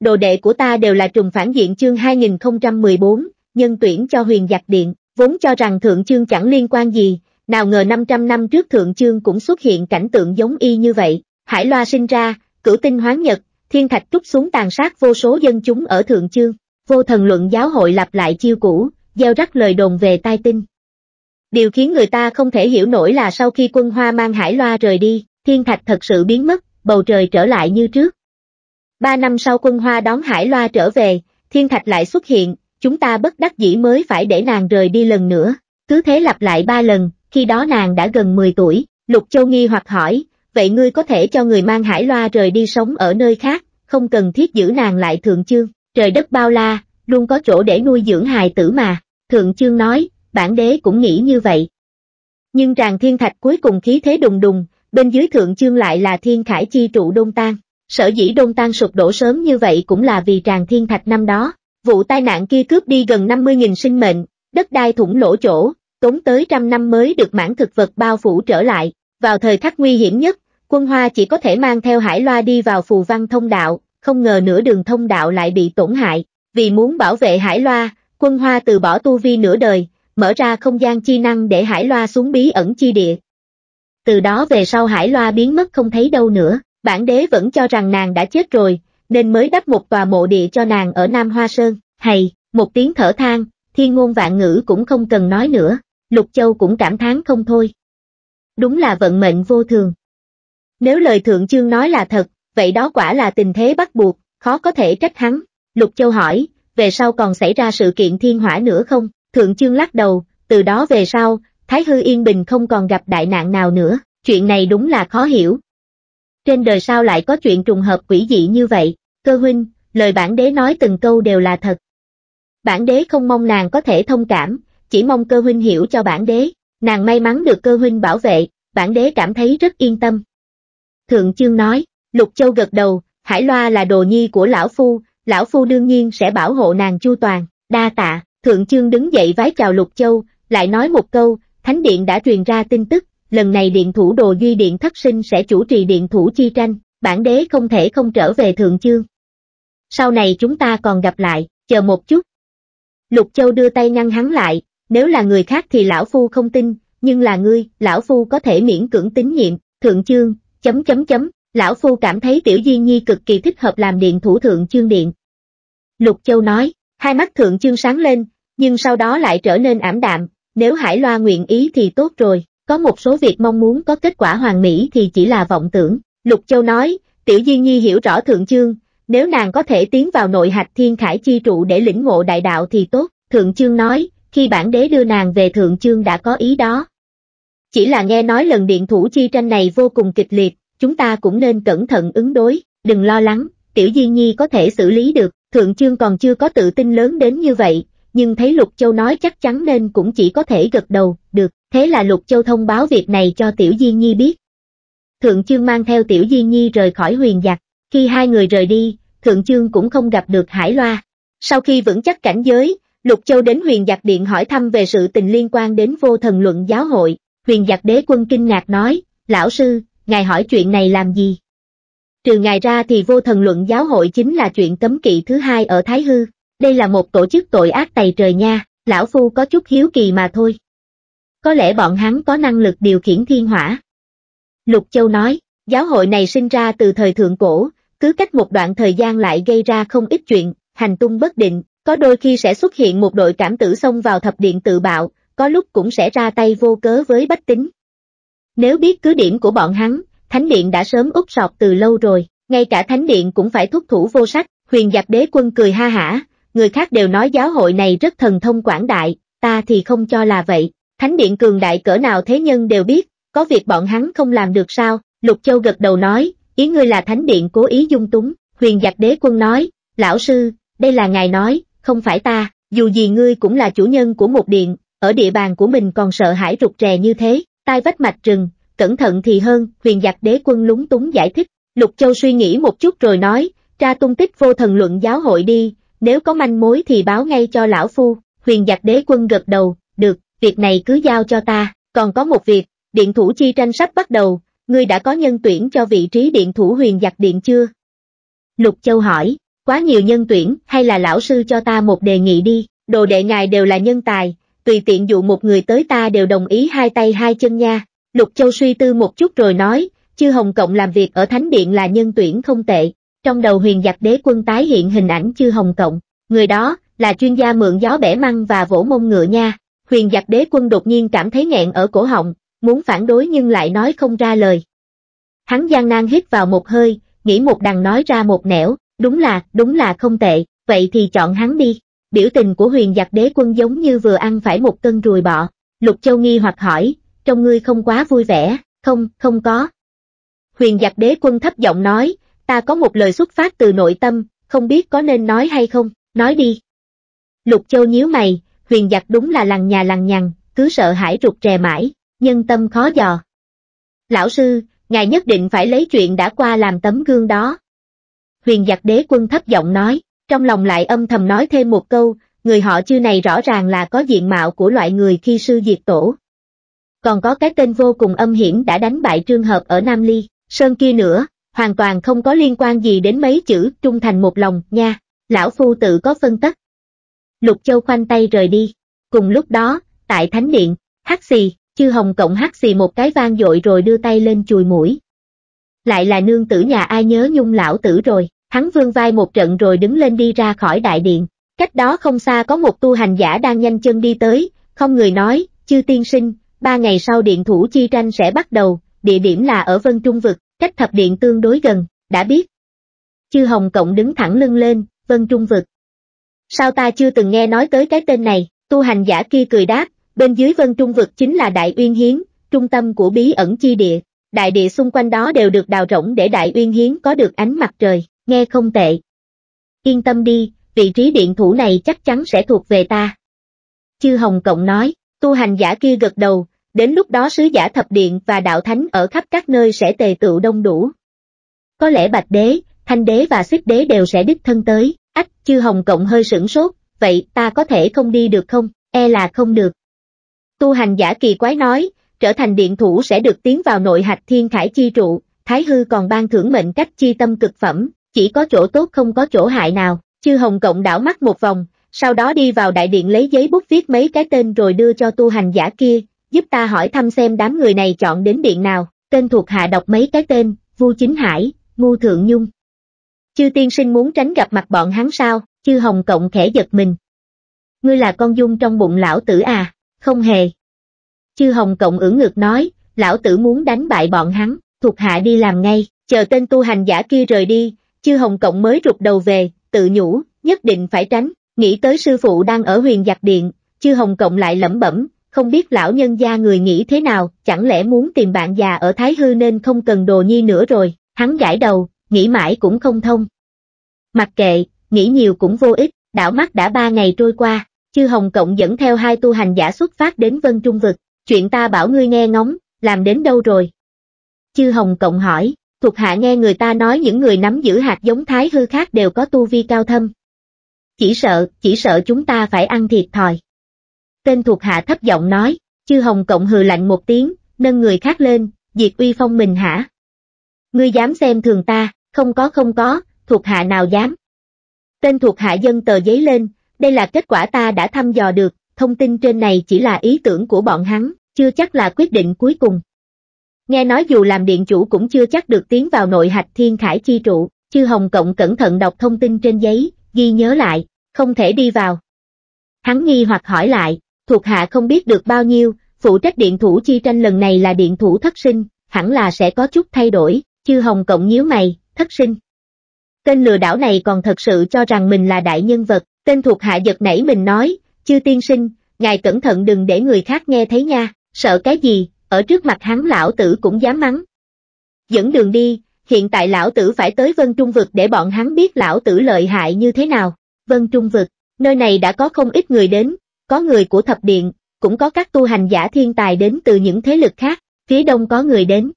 đồ đệ của ta đều là trùng phản diện chương 2014, nhân tuyển cho huyền giặc điện, vốn cho rằng thượng chương chẳng liên quan gì, nào ngờ 500 năm trước thượng chương cũng xuất hiện cảnh tượng giống y như vậy, hải loa sinh ra, cửu tinh hoán nhật, thiên thạch trút xuống tàn sát vô số dân chúng ở thượng chương, vô thần luận giáo hội lặp lại chiêu cũ, gieo rắc lời đồn về tai tinh. Điều khiến người ta không thể hiểu nổi là sau khi quân hoa mang hải loa rời đi, thiên thạch thật sự biến mất, bầu trời trở lại như trước, Ba năm sau quân Hoa đón Hải Loa trở về, thiên thạch lại xuất hiện, chúng ta bất đắc dĩ mới phải để nàng rời đi lần nữa. Cứ thế lặp lại ba lần, khi đó nàng đã gần 10 tuổi, Lục Châu nghi hoặc hỏi, vậy ngươi có thể cho người mang Hải Loa rời đi sống ở nơi khác, không cần thiết giữ nàng lại Thượng Chương, trời đất bao la, luôn có chỗ để nuôi dưỡng hài tử mà. Thượng Chương nói, bản đế cũng nghĩ như vậy. Nhưng tràng thiên thạch cuối cùng khí thế đùng đùng, bên dưới Thượng Chương lại là thiên khải chi trụ đông tan. Sở dĩ đông tan sụp đổ sớm như vậy cũng là vì tràng thiên thạch năm đó, vụ tai nạn kia cướp đi gần 50.000 sinh mệnh, đất đai thủng lỗ chỗ, tốn tới trăm năm mới được mảng thực vật bao phủ trở lại, vào thời khắc nguy hiểm nhất, quân hoa chỉ có thể mang theo hải loa đi vào phù văn thông đạo, không ngờ nửa đường thông đạo lại bị tổn hại, vì muốn bảo vệ hải loa, quân hoa từ bỏ tu vi nửa đời, mở ra không gian chi năng để hải loa xuống bí ẩn chi địa. Từ đó về sau hải loa biến mất không thấy đâu nữa. Bản đế vẫn cho rằng nàng đã chết rồi, nên mới đắp một tòa mộ địa cho nàng ở Nam Hoa Sơn. Hay, một tiếng thở than, thiên ngôn vạn ngữ cũng không cần nói nữa, Lục Châu cũng cảm thán không thôi. Đúng là vận mệnh vô thường. Nếu lời Thượng Chương nói là thật, vậy đó quả là tình thế bắt buộc, khó có thể trách hắn. Lục Châu hỏi, về sau còn xảy ra sự kiện thiên hỏa nữa không? Thượng Chương lắc đầu, từ đó về sau, Thái Hư Yên Bình không còn gặp đại nạn nào nữa. Chuyện này đúng là khó hiểu, trên đời sao lại có chuyện trùng hợp quỷ dị như vậy, cơ huynh, lời bản đế nói từng câu đều là thật. Bản đế không mong nàng có thể thông cảm, chỉ mong cơ huynh hiểu cho bản đế, nàng may mắn được cơ huynh bảo vệ, bản đế cảm thấy rất yên tâm. Thượng chương nói, Lục Châu gật đầu, Hải Loa là đồ nhi của lão phu, lão phu đương nhiên sẽ bảo hộ nàng chu toàn, đa tạ, Thượng chương đứng dậy vái chào Lục Châu, lại nói một câu, Thánh Điện đã truyền ra tin tức, lần này điện thủ đồ duy điện thất sinh sẽ chủ trì điện thủ chi tranh, bản đế không thể không trở về thượng chương. Sau này chúng ta còn gặp lại, chờ một chút. Lục Châu đưa tay ngăn hắn lại, nếu là người khác thì lão phu không tin, nhưng là ngươi, lão phu có thể miễn cưỡng tín nhiệm, thượng chương, chấm chấm chấm, lão phu cảm thấy tiểu di nhi cực kỳ thích hợp làm điện thủ thượng chương điện. Lục Châu nói, hai mắt thượng chương sáng lên, nhưng sau đó lại trở nên ảm đạm, nếu Hải Loa nguyện ý thì tốt rồi. Có một số việc mong muốn có kết quả hoàn mỹ thì chỉ là vọng tưởng. Lục Châu nói, Tiểu Di Nhi hiểu rõ Thượng Chương, nếu nàng có thể tiến vào nội hạch thiên khải chi trụ để lĩnh ngộ đại đạo thì tốt. Thượng Chương nói, khi bản đế đưa nàng về Thượng Chương đã có ý đó. Chỉ là nghe nói lần điện thủ chi tranh này vô cùng kịch liệt, chúng ta cũng nên cẩn thận ứng đối, đừng lo lắng, Tiểu Di Nhi có thể xử lý được, Thượng Chương còn chưa có tự tin lớn đến như vậy, nhưng thấy Lục Châu nói chắc chắn nên cũng chỉ có thể gật đầu, được, thế là Lục Châu thông báo việc này cho Tiểu Di Nhi biết. Thượng Chương mang theo Tiểu Di Nhi rời khỏi huyền giặc, khi hai người rời đi, Thượng Chương cũng không gặp được Hải Loa. Sau khi vững chắc cảnh giới, Lục Châu đến huyền giặc điện hỏi thăm về sự tình liên quan đến vô thần luận giáo hội, huyền giặc đế quân kinh ngạc nói, lão sư, ngài hỏi chuyện này làm gì? Trừ ngài ra thì vô thần luận giáo hội chính là chuyện cấm kỵ thứ hai ở Thái Hư, đây là một tổ chức tội ác tày trời nha, lão phu có chút hiếu kỳ mà thôi có lẽ bọn hắn có năng lực điều khiển thiên hỏa. Lục Châu nói, giáo hội này sinh ra từ thời thượng cổ, cứ cách một đoạn thời gian lại gây ra không ít chuyện, hành tung bất định, có đôi khi sẽ xuất hiện một đội cảm tử xông vào thập điện tự bạo, có lúc cũng sẽ ra tay vô cớ với bách tính. Nếu biết cứ điểm của bọn hắn, Thánh Điện đã sớm úp sọt từ lâu rồi, ngay cả Thánh Điện cũng phải thúc thủ vô sách, huyền giặc đế quân cười ha hả, người khác đều nói giáo hội này rất thần thông quảng đại, ta thì không cho là vậy. Thánh điện cường đại cỡ nào thế nhân đều biết, có việc bọn hắn không làm được sao, Lục Châu gật đầu nói, ý ngươi là thánh điện cố ý dung túng, huyền giặc đế quân nói, lão sư, đây là ngài nói, không phải ta, dù gì ngươi cũng là chủ nhân của một điện, ở địa bàn của mình còn sợ hãi rụt rè như thế, tai vách mạch rừng, cẩn thận thì hơn, huyền giặc đế quân lúng túng giải thích, Lục Châu suy nghĩ một chút rồi nói, tra tung tích vô thần luận giáo hội đi, nếu có manh mối thì báo ngay cho lão phu, huyền giặc đế quân gật đầu, được, việc này cứ giao cho ta, còn có một việc, điện thủ chi tranh sắp bắt đầu, ngươi đã có nhân tuyển cho vị trí điện thủ huyền giặc điện chưa? Lục Châu hỏi, quá nhiều nhân tuyển, hay là lão sư cho ta một đề nghị đi, đồ đệ ngài đều là nhân tài, tùy tiện dụ một người tới ta đều đồng ý hai tay hai chân nha. Lục Châu suy tư một chút rồi nói, chư Hồng Cộng làm việc ở Thánh Điện là nhân tuyển không tệ, trong đầu huyền giặc đế quân tái hiện hình ảnh chư Hồng Cộng, người đó, là chuyên gia mượn gió bẻ măng và vỗ mông ngựa nha huyền giặc đế quân đột nhiên cảm thấy nghẹn ở cổ họng, muốn phản đối nhưng lại nói không ra lời. Hắn gian nan hít vào một hơi, nghĩ một đằng nói ra một nẻo, đúng là, đúng là không tệ, vậy thì chọn hắn đi. Biểu tình của huyền giặc đế quân giống như vừa ăn phải một cân ruồi bọ. Lục Châu nghi hoặc hỏi, trong ngươi không quá vui vẻ, không, không có. Huyền giặc đế quân thấp giọng nói, ta có một lời xuất phát từ nội tâm, không biết có nên nói hay không, nói đi. Lục Châu nhíu mày, huyền giặc đúng là lằng nhà lằng nhằng, cứ sợ hãi rụt rè mãi, nhân tâm khó dò. Lão sư, ngài nhất định phải lấy chuyện đã qua làm tấm gương đó. Huyền giặc đế quân thấp giọng nói, trong lòng lại âm thầm nói thêm một câu, người họ chư này rõ ràng là có diện mạo của loại người khi sư diệt tổ. Còn có cái tên vô cùng âm hiểm đã đánh bại trường hợp ở Nam Ly, Sơn kia nữa, hoàn toàn không có liên quan gì đến mấy chữ trung thành một lòng nha, lão phu tự có phân tích. Lục Châu khoanh tay rời đi. Cùng lúc đó, tại Thánh Điện, hắc xì, chư hồng cộng hắc xì một cái vang dội rồi đưa tay lên chùi mũi. Lại là nương tử nhà ai nhớ nhung lão tử rồi, hắn vương vai một trận rồi đứng lên đi ra khỏi đại điện. Cách đó không xa có một tu hành giả đang nhanh chân đi tới, không người nói, chư tiên sinh, ba ngày sau điện thủ chi tranh sẽ bắt đầu, địa điểm là ở Vân Trung Vực, cách thập điện tương đối gần, đã biết. Chư Hồng Cộng đứng thẳng lưng lên, Vân Trung Vực, Sao ta chưa từng nghe nói tới cái tên này, tu hành giả kia cười đáp, bên dưới vân trung vực chính là Đại Uyên Hiến, trung tâm của bí ẩn chi địa, đại địa xung quanh đó đều được đào rỗng để Đại Uyên Hiến có được ánh mặt trời, nghe không tệ. Yên tâm đi, vị trí điện thủ này chắc chắn sẽ thuộc về ta. Chư Hồng Cộng nói, tu hành giả kia gật đầu, đến lúc đó sứ giả thập điện và đạo thánh ở khắp các nơi sẽ tề tựu đông đủ. Có lẽ Bạch Đế, Thanh Đế và Xích Đế đều sẽ đích thân tới. Ách, chư Hồng Cộng hơi sửng sốt, vậy ta có thể không đi được không? E là không được. Tu hành giả kỳ quái nói, trở thành điện thủ sẽ được tiến vào nội hạch thiên khải chi trụ, Thái Hư còn ban thưởng mệnh cách chi tâm cực phẩm, chỉ có chỗ tốt không có chỗ hại nào. Chư Hồng Cộng đảo mắt một vòng, sau đó đi vào đại điện lấy giấy bút viết mấy cái tên rồi đưa cho tu hành giả kia, giúp ta hỏi thăm xem đám người này chọn đến điện nào, tên thuộc hạ đọc mấy cái tên, Vu Chính Hải, Ngu Thượng Nhung, Chư tiên sinh muốn tránh gặp mặt bọn hắn sao, chư hồng cộng khẽ giật mình. Ngươi là con dung trong bụng lão tử à, không hề. Chư hồng cộng ưỡn ngược nói, lão tử muốn đánh bại bọn hắn, thuộc hạ đi làm ngay, chờ tên tu hành giả kia rời đi, chư hồng cộng mới rụt đầu về, tự nhủ, nhất định phải tránh, nghĩ tới sư phụ đang ở huyền giặc điện, chư hồng cộng lại lẩm bẩm, không biết lão nhân gia người nghĩ thế nào, chẳng lẽ muốn tìm bạn già ở Thái Hư nên không cần đồ nhi nữa rồi, hắn gãi đầu, nghĩ mãi cũng không thông. Mặc kệ, nghĩ nhiều cũng vô ích, đảo mắt đã ba ngày trôi qua, chư Hồng Cộng dẫn theo hai tu hành giả xuất phát đến Vân Trung Vực, chuyện ta bảo ngươi nghe ngóng, làm đến đâu rồi? Chư Hồng Cộng hỏi, thuộc hạ nghe người ta nói những người nắm giữ hạt giống thái hư khác đều có tu vi cao thâm. Chỉ sợ, chỉ sợ chúng ta phải ăn thiệt thòi. Tên thuộc hạ thấp giọng nói, chư Hồng Cộng hừ lạnh một tiếng, nâng người khác lên, diệt uy phong mình hả? Ngươi dám xem thường ta, không có không có, thuộc hạ nào dám. Tên thuộc hạ dân tờ giấy lên, đây là kết quả ta đã thăm dò được, thông tin trên này chỉ là ý tưởng của bọn hắn, chưa chắc là quyết định cuối cùng. Nghe nói dù làm điện chủ cũng chưa chắc được tiến vào nội hạch thiên khải chi trụ, chư Hồng Cộng cẩn thận đọc thông tin trên giấy, ghi nhớ lại, không thể đi vào. Hắn nghi hoặc hỏi lại, thuộc hạ không biết được bao nhiêu, phụ trách điện thủ chi tranh lần này là điện thủ thất sinh, hẳn là sẽ có chút thay đổi, chư Hồng Cộng nhíu mày, thất sinh. Tên lừa đảo này còn thật sự cho rằng mình là đại nhân vật, tên thuộc hạ giật nảy mình nói, chư tiên sinh, ngài cẩn thận đừng để người khác nghe thấy nha, sợ cái gì, ở trước mặt hắn lão tử cũng dám mắng. Dẫn đường đi, hiện tại lão tử phải tới Vân Trung Vực để bọn hắn biết lão tử lợi hại như thế nào. Vân Trung Vực, nơi này đã có không ít người đến, có người của thập điện, cũng có các tu hành giả thiên tài đến từ những thế lực khác, phía đông có người đến.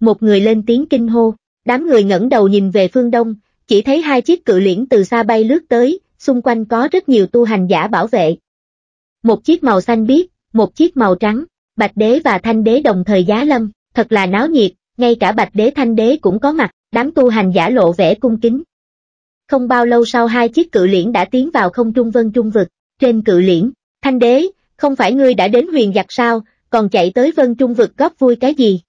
Một người lên tiếng kinh hô, Đám người ngẩng đầu nhìn về phương đông, chỉ thấy hai chiếc cự liễn từ xa bay lướt tới, xung quanh có rất nhiều tu hành giả bảo vệ. Một chiếc màu xanh biếc, một chiếc màu trắng, Bạch Đế và Thanh Đế đồng thời giá lâm, thật là náo nhiệt, ngay cả Bạch Đế Thanh Đế cũng có mặt, đám tu hành giả lộ vẻ cung kính. Không bao lâu sau hai chiếc cự liễn đã tiến vào không trung vân trung vực, trên cự liễn, Thanh Đế, không phải ngươi đã đến huyền giặc sao, còn chạy tới vân trung vực góp vui cái gì?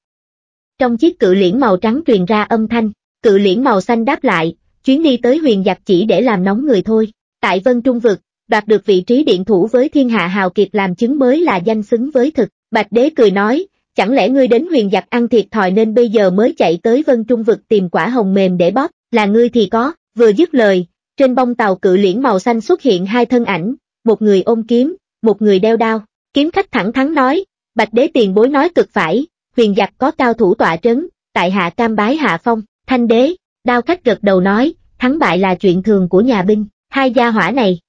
Trong chiếc cự liễn màu trắng truyền ra âm thanh, cự liễn màu xanh đáp lại, chuyến đi tới huyền giặc chỉ để làm nóng người thôi. Tại Vân Trung Vực, đoạt được vị trí điện thủ với thiên hạ hào kiệt làm chứng mới là danh xứng với thực. Bạch đế cười nói, chẳng lẽ ngươi đến huyền giặc ăn thiệt thòi nên bây giờ mới chạy tới Vân Trung Vực tìm quả hồng mềm để bóp, là ngươi thì có, vừa dứt lời, trên bông tàu cự liễn màu xanh xuất hiện hai thân ảnh, một người ôm kiếm, một người đeo đao. Kiếm khách thẳng thắn nói, Bạch đế tiền bối nói cực phải, huyền giặc có cao thủ tọa trấn, tại hạ cam bái hạ phong, thanh đế, đao khách gật đầu nói, thắng bại là chuyện thường của nhà binh, hai gia hỏa này.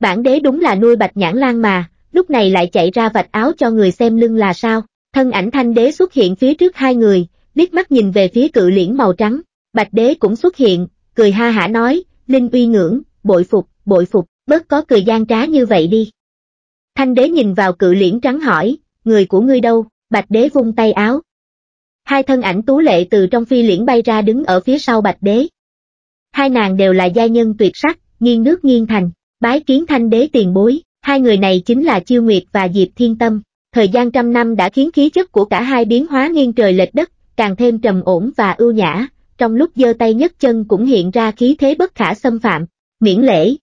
Bản đế đúng là nuôi bạch nhãn lan mà, lúc này lại chạy ra vạch áo cho người xem lưng là sao, thân ảnh thanh đế xuất hiện phía trước hai người, liếc mắt nhìn về phía cự liễn màu trắng, bạch đế cũng xuất hiện, cười ha hả nói, linh uy ngưỡng, bội phục, bội phục, bớt có cười gian trá như vậy đi. Thanh đế nhìn vào cự liễn trắng hỏi, người của ngươi đâu? Bạch đế vung tay áo. Hai thân ảnh tú lệ từ trong phi liễn bay ra đứng ở phía sau bạch đế. Hai nàng đều là gia nhân tuyệt sắc, nghiêng nước nghiêng thành, bái kiến thanh đế tiền bối, hai người này chính là Chiêu Nguyệt và Diệp Thiên Tâm. Thời gian trăm năm đã khiến khí chất của cả hai biến hóa nghiêng trời lệch đất, càng thêm trầm ổn và ưu nhã, trong lúc giơ tay nhấc chân cũng hiện ra khí thế bất khả xâm phạm, miễn lễ.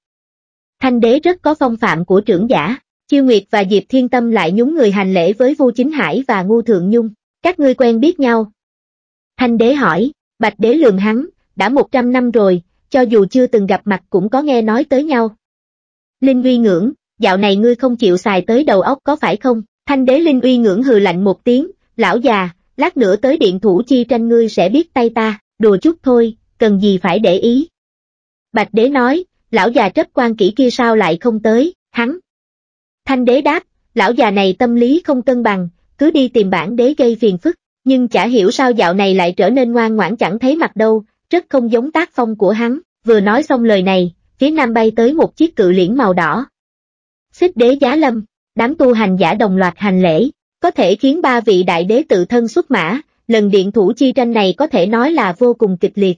Thanh đế rất có phong phạm của trưởng giả. Chiêu Nguyệt và Diệp Thiên Tâm lại nhún người hành lễ với Vu Chính Hải và Ngu Thượng Nhung, các ngươi quen biết nhau. Thanh đế hỏi, Bạch đế lường hắn, đã 100 năm rồi, cho dù chưa từng gặp mặt cũng có nghe nói tới nhau. Linh uy ngưỡng, dạo này ngươi không chịu xài tới đầu óc có phải không? Thanh đế Linh uy ngưỡng hừ lạnh một tiếng, lão già, lát nữa tới điện thủ chi tranh ngươi sẽ biết tay ta, đùa chút thôi, cần gì phải để ý. Bạch đế nói, lão già trấp quan kỹ kia sao lại không tới, hắn, Thanh đế đáp, lão già này tâm lý không cân bằng, cứ đi tìm bản đế gây phiền phức, nhưng chả hiểu sao dạo này lại trở nên ngoan ngoãn chẳng thấy mặt đâu, rất không giống tác phong của hắn. Vừa nói xong lời này, phía nam bay tới một chiếc cự liễn màu đỏ. Xích đế giá lâm, đám tu hành giả đồng loạt hành lễ, có thể khiến ba vị đại đế tự thân xuất mã, lần điện thủ chi tranh này có thể nói là vô cùng kịch liệt.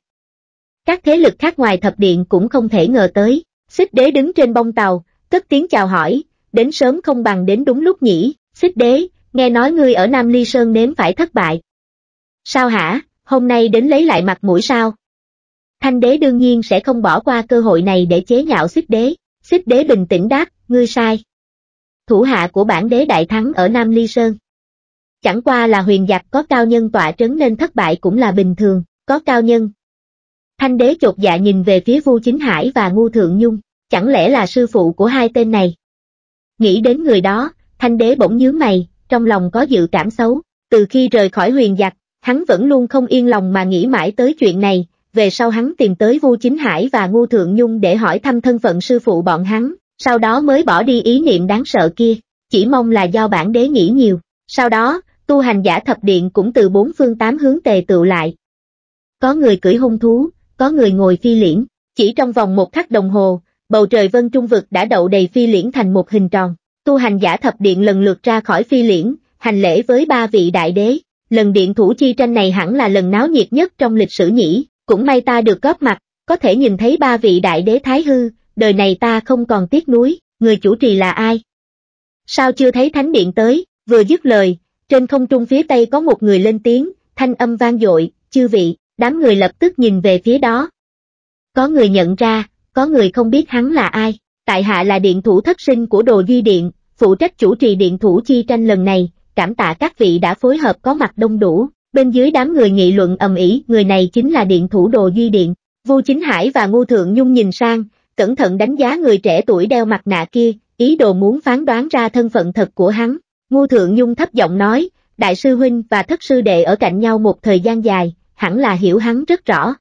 Các thế lực khác ngoài thập điện cũng không thể ngờ tới, xích đế đứng trên bông tàu, cất tiếng chào hỏi, đến sớm không bằng đến đúng lúc nhỉ, xích đế, nghe nói ngươi ở Nam Ly Sơn nếm phải thất bại. Sao hả, hôm nay đến lấy lại mặt mũi sao? Thanh đế đương nhiên sẽ không bỏ qua cơ hội này để chế nhạo xích đế, xích đế bình tĩnh đáp, ngươi sai. Thủ hạ của bản đế đại thắng ở Nam Ly Sơn. Chẳng qua là huyền giặc có cao nhân tọa trấn nên thất bại cũng là bình thường, có cao nhân. Thanh đế chột dạ nhìn về phía Vu Chính Hải và Ngu Thượng Nhung, chẳng lẽ là sư phụ của hai tên này? Nghĩ đến người đó, thanh đế bỗng nhớ mày, trong lòng có dự cảm xấu. Từ khi rời khỏi huyền giặc, hắn vẫn luôn không yên lòng mà nghĩ mãi tới chuyện này, về sau hắn tìm tới Vu Chính Hải và ngu Thượng Nhung để hỏi thăm thân phận sư phụ bọn hắn, sau đó mới bỏ đi ý niệm đáng sợ kia, chỉ mong là do bản đế nghĩ nhiều. Sau đó, tu hành giả thập điện cũng từ bốn phương tám hướng tề tự lại. Có người cưỡi hung thú, có người ngồi phi liễn, chỉ trong vòng một khắc đồng hồ, bầu trời vân trung vực đã đậu đầy phi liễn thành một hình tròn. Tu hành giả thập điện lần lượt ra khỏi phi liễn, hành lễ với ba vị đại đế. Lần điện thủ chi tranh này hẳn là lần náo nhiệt nhất trong lịch sử nhỉ, cũng may ta được góp mặt, có thể nhìn thấy ba vị đại đế thái hư, đời này ta không còn tiếc núi. người chủ trì là ai? Sao chưa thấy thánh điện tới, vừa dứt lời, trên không trung phía tây có một người lên tiếng, thanh âm vang dội, chư vị, đám người lập tức nhìn về phía đó. Có người nhận ra, có người không biết hắn là ai, tại hạ là điện thủ thất sinh của đồ duy điện, phụ trách chủ trì điện thủ chi tranh lần này, cảm tạ các vị đã phối hợp có mặt đông đủ, bên dưới đám người nghị luận ầm ĩ, người này chính là điện thủ đồ duy điện. Vu Chính Hải và Ngô Thượng Nhung nhìn sang, cẩn thận đánh giá người trẻ tuổi đeo mặt nạ kia, ý đồ muốn phán đoán ra thân phận thật của hắn. Ngô Thượng Nhung thấp giọng nói, đại sư huynh và thất sư đệ ở cạnh nhau một thời gian dài, hẳn là hiểu hắn rất rõ.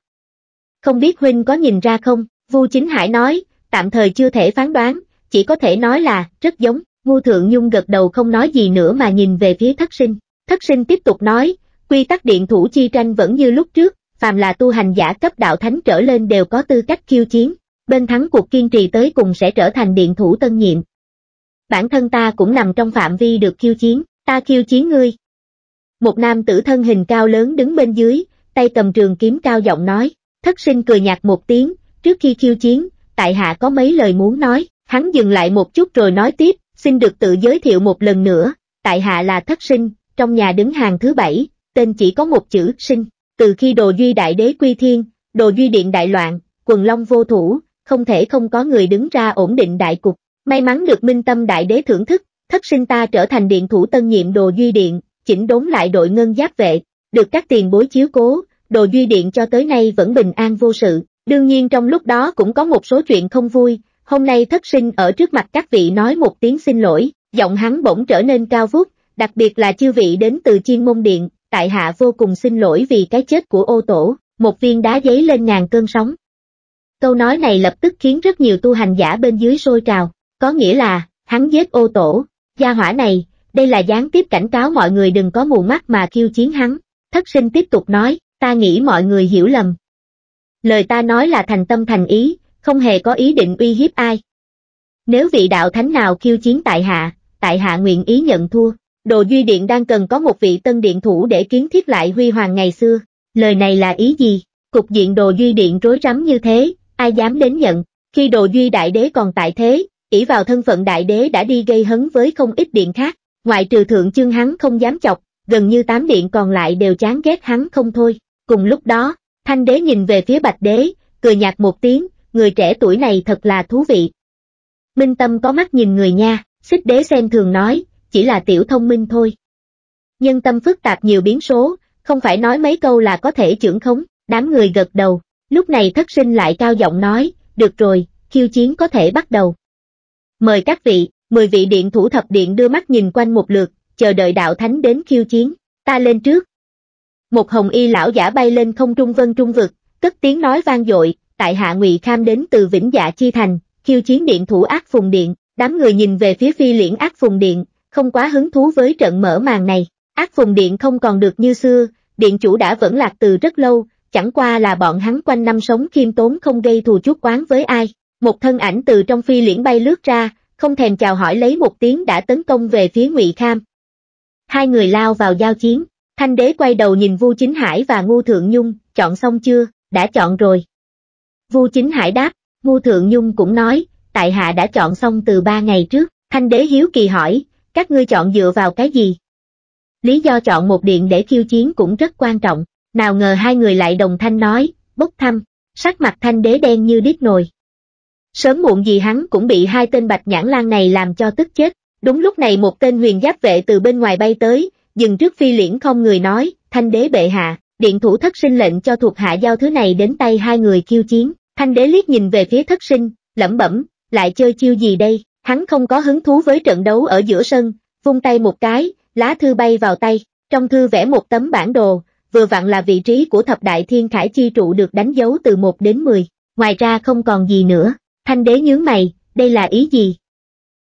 Không biết huynh có nhìn ra không? Vu Chính Hải nói, tạm thời chưa thể phán đoán, chỉ có thể nói là, rất giống. Ngô Thượng Nhung gật đầu không nói gì nữa mà nhìn về phía thất sinh. Thất sinh tiếp tục nói, quy tắc điện thủ chi tranh vẫn như lúc trước, phàm là tu hành giả cấp đạo thánh trở lên đều có tư cách khiêu chiến, bên thắng cuộc kiên trì tới cùng sẽ trở thành điện thủ tân nhiệm. Bản thân ta cũng nằm trong phạm vi được khiêu chiến, ta khiêu chiến ngươi. Một nam tử thân hình cao lớn đứng bên dưới, tay cầm trường kiếm cao giọng nói, thất sinh cười nhạt một tiếng, trước khi khiêu chiến, tại hạ có mấy lời muốn nói, hắn dừng lại một chút rồi nói tiếp, xin được tự giới thiệu một lần nữa, tại hạ là thất sinh, trong nhà đứng hàng thứ bảy, tên chỉ có một chữ sinh, từ khi đồ duy đại đế quy thiên, đồ duy điện đại loạn, quần long vô thủ, không thể không có người đứng ra ổn định đại cục, may mắn được minh tâm đại đế thưởng thức, thất sinh ta trở thành điện thủ tân nhiệm đồ duy điện, chỉnh đốn lại đội ngân giáp vệ, được các tiền bối chiếu cố, đồ duy điện cho tới nay vẫn bình an vô sự, Đương nhiên trong lúc đó cũng có một số chuyện không vui, hôm nay thất sinh ở trước mặt các vị nói một tiếng xin lỗi, giọng hắn bỗng trở nên cao vút, đặc biệt là chư vị đến từ chiên môn điện, tại hạ vô cùng xin lỗi vì cái chết của ô tổ, một viên đá giấy lên ngàn cơn sóng. Câu nói này lập tức khiến rất nhiều tu hành giả bên dưới sôi trào, có nghĩa là, hắn giết ô tổ, gia hỏa này, đây là gián tiếp cảnh cáo mọi người đừng có mù mắt mà kêu chiến hắn. Thất sinh tiếp tục nói, ta nghĩ mọi người hiểu lầm, lời ta nói là thành tâm thành ý, không hề có ý định uy hiếp ai. Nếu vị đạo thánh nào khiêu chiến tại hạ, tại hạ nguyện ý nhận thua, đồ duy điện đang cần có một vị tân điện thủ để kiến thiết lại huy hoàng ngày xưa, lời này là ý gì? Cục diện đồ duy điện rối rắm như thế, ai dám đến nhận, khi đồ duy đại đế còn tại thế, ỷ vào thân phận đại đế đã đi gây hấn với không ít điện khác, ngoại trừ thượng chương hắn không dám chọc, gần như tám điện còn lại đều chán ghét hắn không thôi. Cùng lúc đó, Thanh đế nhìn về phía bạch đế, cười nhạt một tiếng, người trẻ tuổi này thật là thú vị. Minh tâm có mắt nhìn người nha, xích đế xem thường nói, chỉ là tiểu thông minh thôi. Nhân tâm phức tạp nhiều biến số, không phải nói mấy câu là có thể trưởng khống, đám người gật đầu, lúc này thất sinh lại cao giọng nói, được rồi, khiêu chiến có thể bắt đầu. Mời các vị, 10 vị điện thủ thập điện đưa mắt nhìn quanh một lượt, chờ đợi đạo thánh đến khiêu chiến, ta lên trước, một hồng y lão giả bay lên không trung vân trung vực, cất tiếng nói vang dội, tại hạ ngụy kham đến từ Vĩnh Dạ Chi Thành, khiêu chiến điện thủ ác phùng điện, đám người nhìn về phía phi liễn ác phùng điện, không quá hứng thú với trận mở màn này. Ác phùng điện không còn được như xưa, điện chủ đã vẫn lạc từ rất lâu, chẳng qua là bọn hắn quanh năm sống khiêm tốn không gây thù chuốc oán với ai. Một thân ảnh từ trong phi liễn bay lướt ra, không thèm chào hỏi lấy một tiếng đã tấn công về phía Ngụy Kham. Hai người lao vào giao chiến. Thanh đế quay đầu nhìn Vu Chính Hải và Ngu Thượng Nhung, chọn xong chưa, đã chọn rồi. Vu Chính Hải đáp, Ngu Thượng Nhung cũng nói, tại hạ đã chọn xong từ ba ngày trước, Thanh đế hiếu kỳ hỏi, các ngươi chọn dựa vào cái gì? Lý do chọn một điện để khiêu chiến cũng rất quan trọng, nào ngờ hai người lại đồng thanh nói, bốc thăm, sắc mặt Thanh đế đen như đít nồi. Sớm muộn gì hắn cũng bị hai tên bạch nhãn lan này làm cho tức chết. Đúng lúc này một tên huyền giáp vệ từ bên ngoài bay tới, dừng trước phi liễn không người nói, thanh đế bệ hạ, điện thủ thất sinh lệnh cho thuộc hạ giao thứ này đến tay hai người khiêu chiến, thanh đế liếc nhìn về phía thất sinh, lẩm bẩm, lại chơi chiêu gì đây, hắn không có hứng thú với trận đấu ở giữa sân, vung tay một cái, lá thư bay vào tay, trong thư vẽ một tấm bản đồ, vừa vặn là vị trí của thập đại thiên khải chi trụ được đánh dấu từ 1 đến 10, ngoài ra không còn gì nữa, thanh đế nhướng mày, đây là ý gì?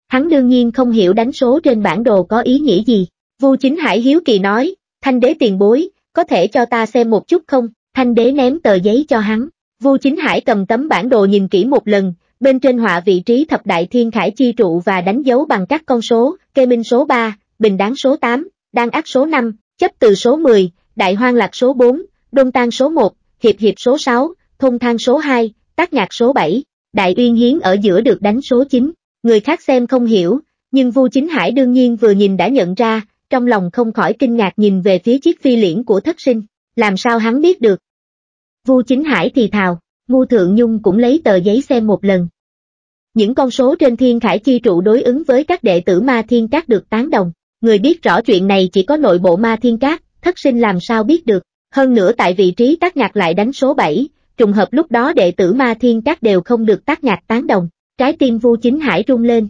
Hắn đương nhiên không hiểu đánh số trên bản đồ có ý nghĩa gì, Vu Chính Hải hiếu kỳ nói, thanh đế tiền bối, có thể cho ta xem một chút không? Thanh đế ném tờ giấy cho hắn. Vu Chính Hải cầm tấm bản đồ nhìn kỹ một lần, bên trên họa vị trí thập đại thiên khải chi trụ và đánh dấu bằng các con số, kê minh số 3, bình đáng số 8, đan ác số 5, chấp từ số 10, đại hoang lạc số 4, đông tan số 1, hiệp hiệp số 6, thông thang số 2, tác nhạc số 7, đại uyên hiến ở giữa được đánh số 9. Người khác xem không hiểu, nhưng Vu Chính Hải đương nhiên vừa nhìn đã nhận ra, trong lòng không khỏi kinh ngạc nhìn về phía chiếc phi liễn của thất sinh, làm sao hắn biết được. Vu Chính Hải thì thào, Ngu Thượng Nhung cũng lấy tờ giấy xem một lần. Những con số trên thiên khải chi trụ đối ứng với các đệ tử ma thiên các được tán đồng, người biết rõ chuyện này chỉ có nội bộ ma thiên các, thất sinh làm sao biết được, hơn nữa tại vị trí tác ngạc lại đánh số 7, trùng hợp lúc đó đệ tử ma thiên các đều không được tác ngạc tán đồng, trái tim Vu Chính Hải rung lên.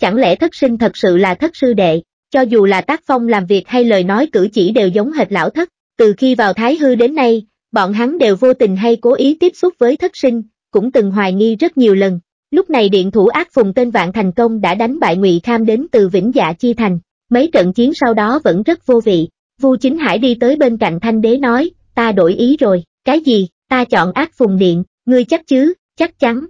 Chẳng lẽ thất sinh thật sự là thất sư đệ? cho dù là tác phong làm việc hay lời nói cử chỉ đều giống hệt lão thất, từ khi vào thái hư đến nay, bọn hắn đều vô tình hay cố ý tiếp xúc với thất sinh, cũng từng hoài nghi rất nhiều lần. Lúc này điện thủ ác phùng tên Vạn Thành Công đã đánh bại ngụy Kham đến từ Vĩnh Dạ Chi Thành, mấy trận chiến sau đó vẫn rất vô vị. Vu Chính Hải đi tới bên cạnh Thanh Đế nói, ta đổi ý rồi, cái gì, ta chọn ác phùng điện, ngươi chắc chứ, chắc chắn.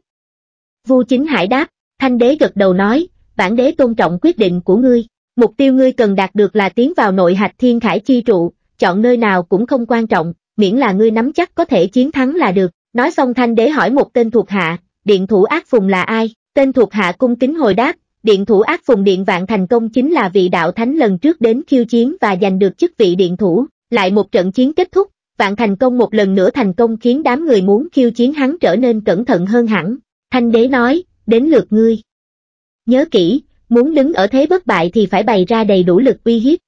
Vu Chính Hải đáp, Thanh Đế gật đầu nói, bản đế tôn trọng quyết định của ngươi. Mục tiêu ngươi cần đạt được là tiến vào nội hạch thiên khải chi trụ, chọn nơi nào cũng không quan trọng, miễn là ngươi nắm chắc có thể chiến thắng là được. Nói xong thanh đế hỏi một tên thuộc hạ, điện thủ ác phùng là ai? Tên thuộc hạ cung kính hồi đáp, điện thủ ác phùng điện vạn thành công chính là vị đạo thánh lần trước đến khiêu chiến và giành được chức vị điện thủ. Lại một trận chiến kết thúc, vạn thành công một lần nữa thành công khiến đám người muốn khiêu chiến hắn trở nên cẩn thận hơn hẳn. Thanh đế nói, đến lượt ngươi. Nhớ kỹ, Muốn đứng ở thế bất bại thì phải bày ra đầy đủ lực uy hiếp.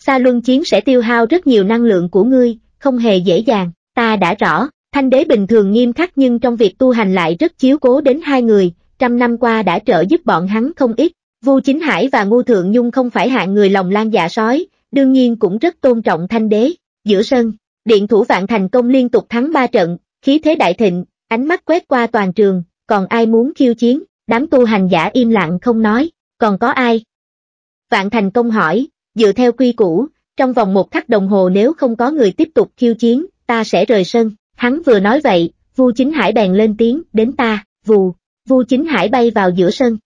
Xa luân chiến sẽ tiêu hao rất nhiều năng lượng của ngươi, không hề dễ dàng, ta đã rõ, thanh đế bình thường nghiêm khắc nhưng trong việc tu hành lại rất chiếu cố đến hai người, trăm năm qua đã trợ giúp bọn hắn không ít. Vu Chính Hải và Ngô Thượng Nhung không phải hạng người lòng lan dạ sói, đương nhiên cũng rất tôn trọng thanh đế. Giữa sân, điện thủ vạn thành công liên tục thắng ba trận, khí thế đại thịnh, ánh mắt quét qua toàn trường, còn ai muốn khiêu chiến, đám tu hành giả im lặng không nói còn có ai? Vạn Thành Công hỏi, dựa theo quy củ, trong vòng một khắc đồng hồ nếu không có người tiếp tục khiêu chiến, ta sẽ rời sân. Hắn vừa nói vậy, Vu Chính Hải bèn lên tiếng, đến ta, vù, Vu Chính Hải bay vào giữa sân.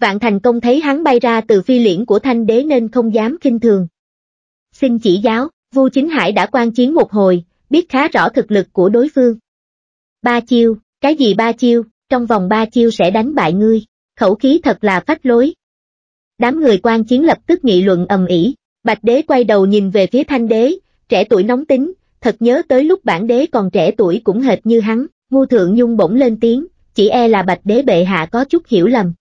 Vạn Thành Công thấy hắn bay ra từ phi liễn của thanh đế nên không dám kinh thường. Xin chỉ giáo, Vu Chính Hải đã quan chiến một hồi, biết khá rõ thực lực của đối phương. Ba chiêu, cái gì ba chiêu, trong vòng ba chiêu sẽ đánh bại ngươi khẩu khí thật là phách lối. Đám người quan chiến lập tức nghị luận ầm ĩ. Bạch đế quay đầu nhìn về phía thanh đế, trẻ tuổi nóng tính, thật nhớ tới lúc bản đế còn trẻ tuổi cũng hệt như hắn, ngu thượng nhung bỗng lên tiếng, chỉ e là bạch đế bệ hạ có chút hiểu lầm.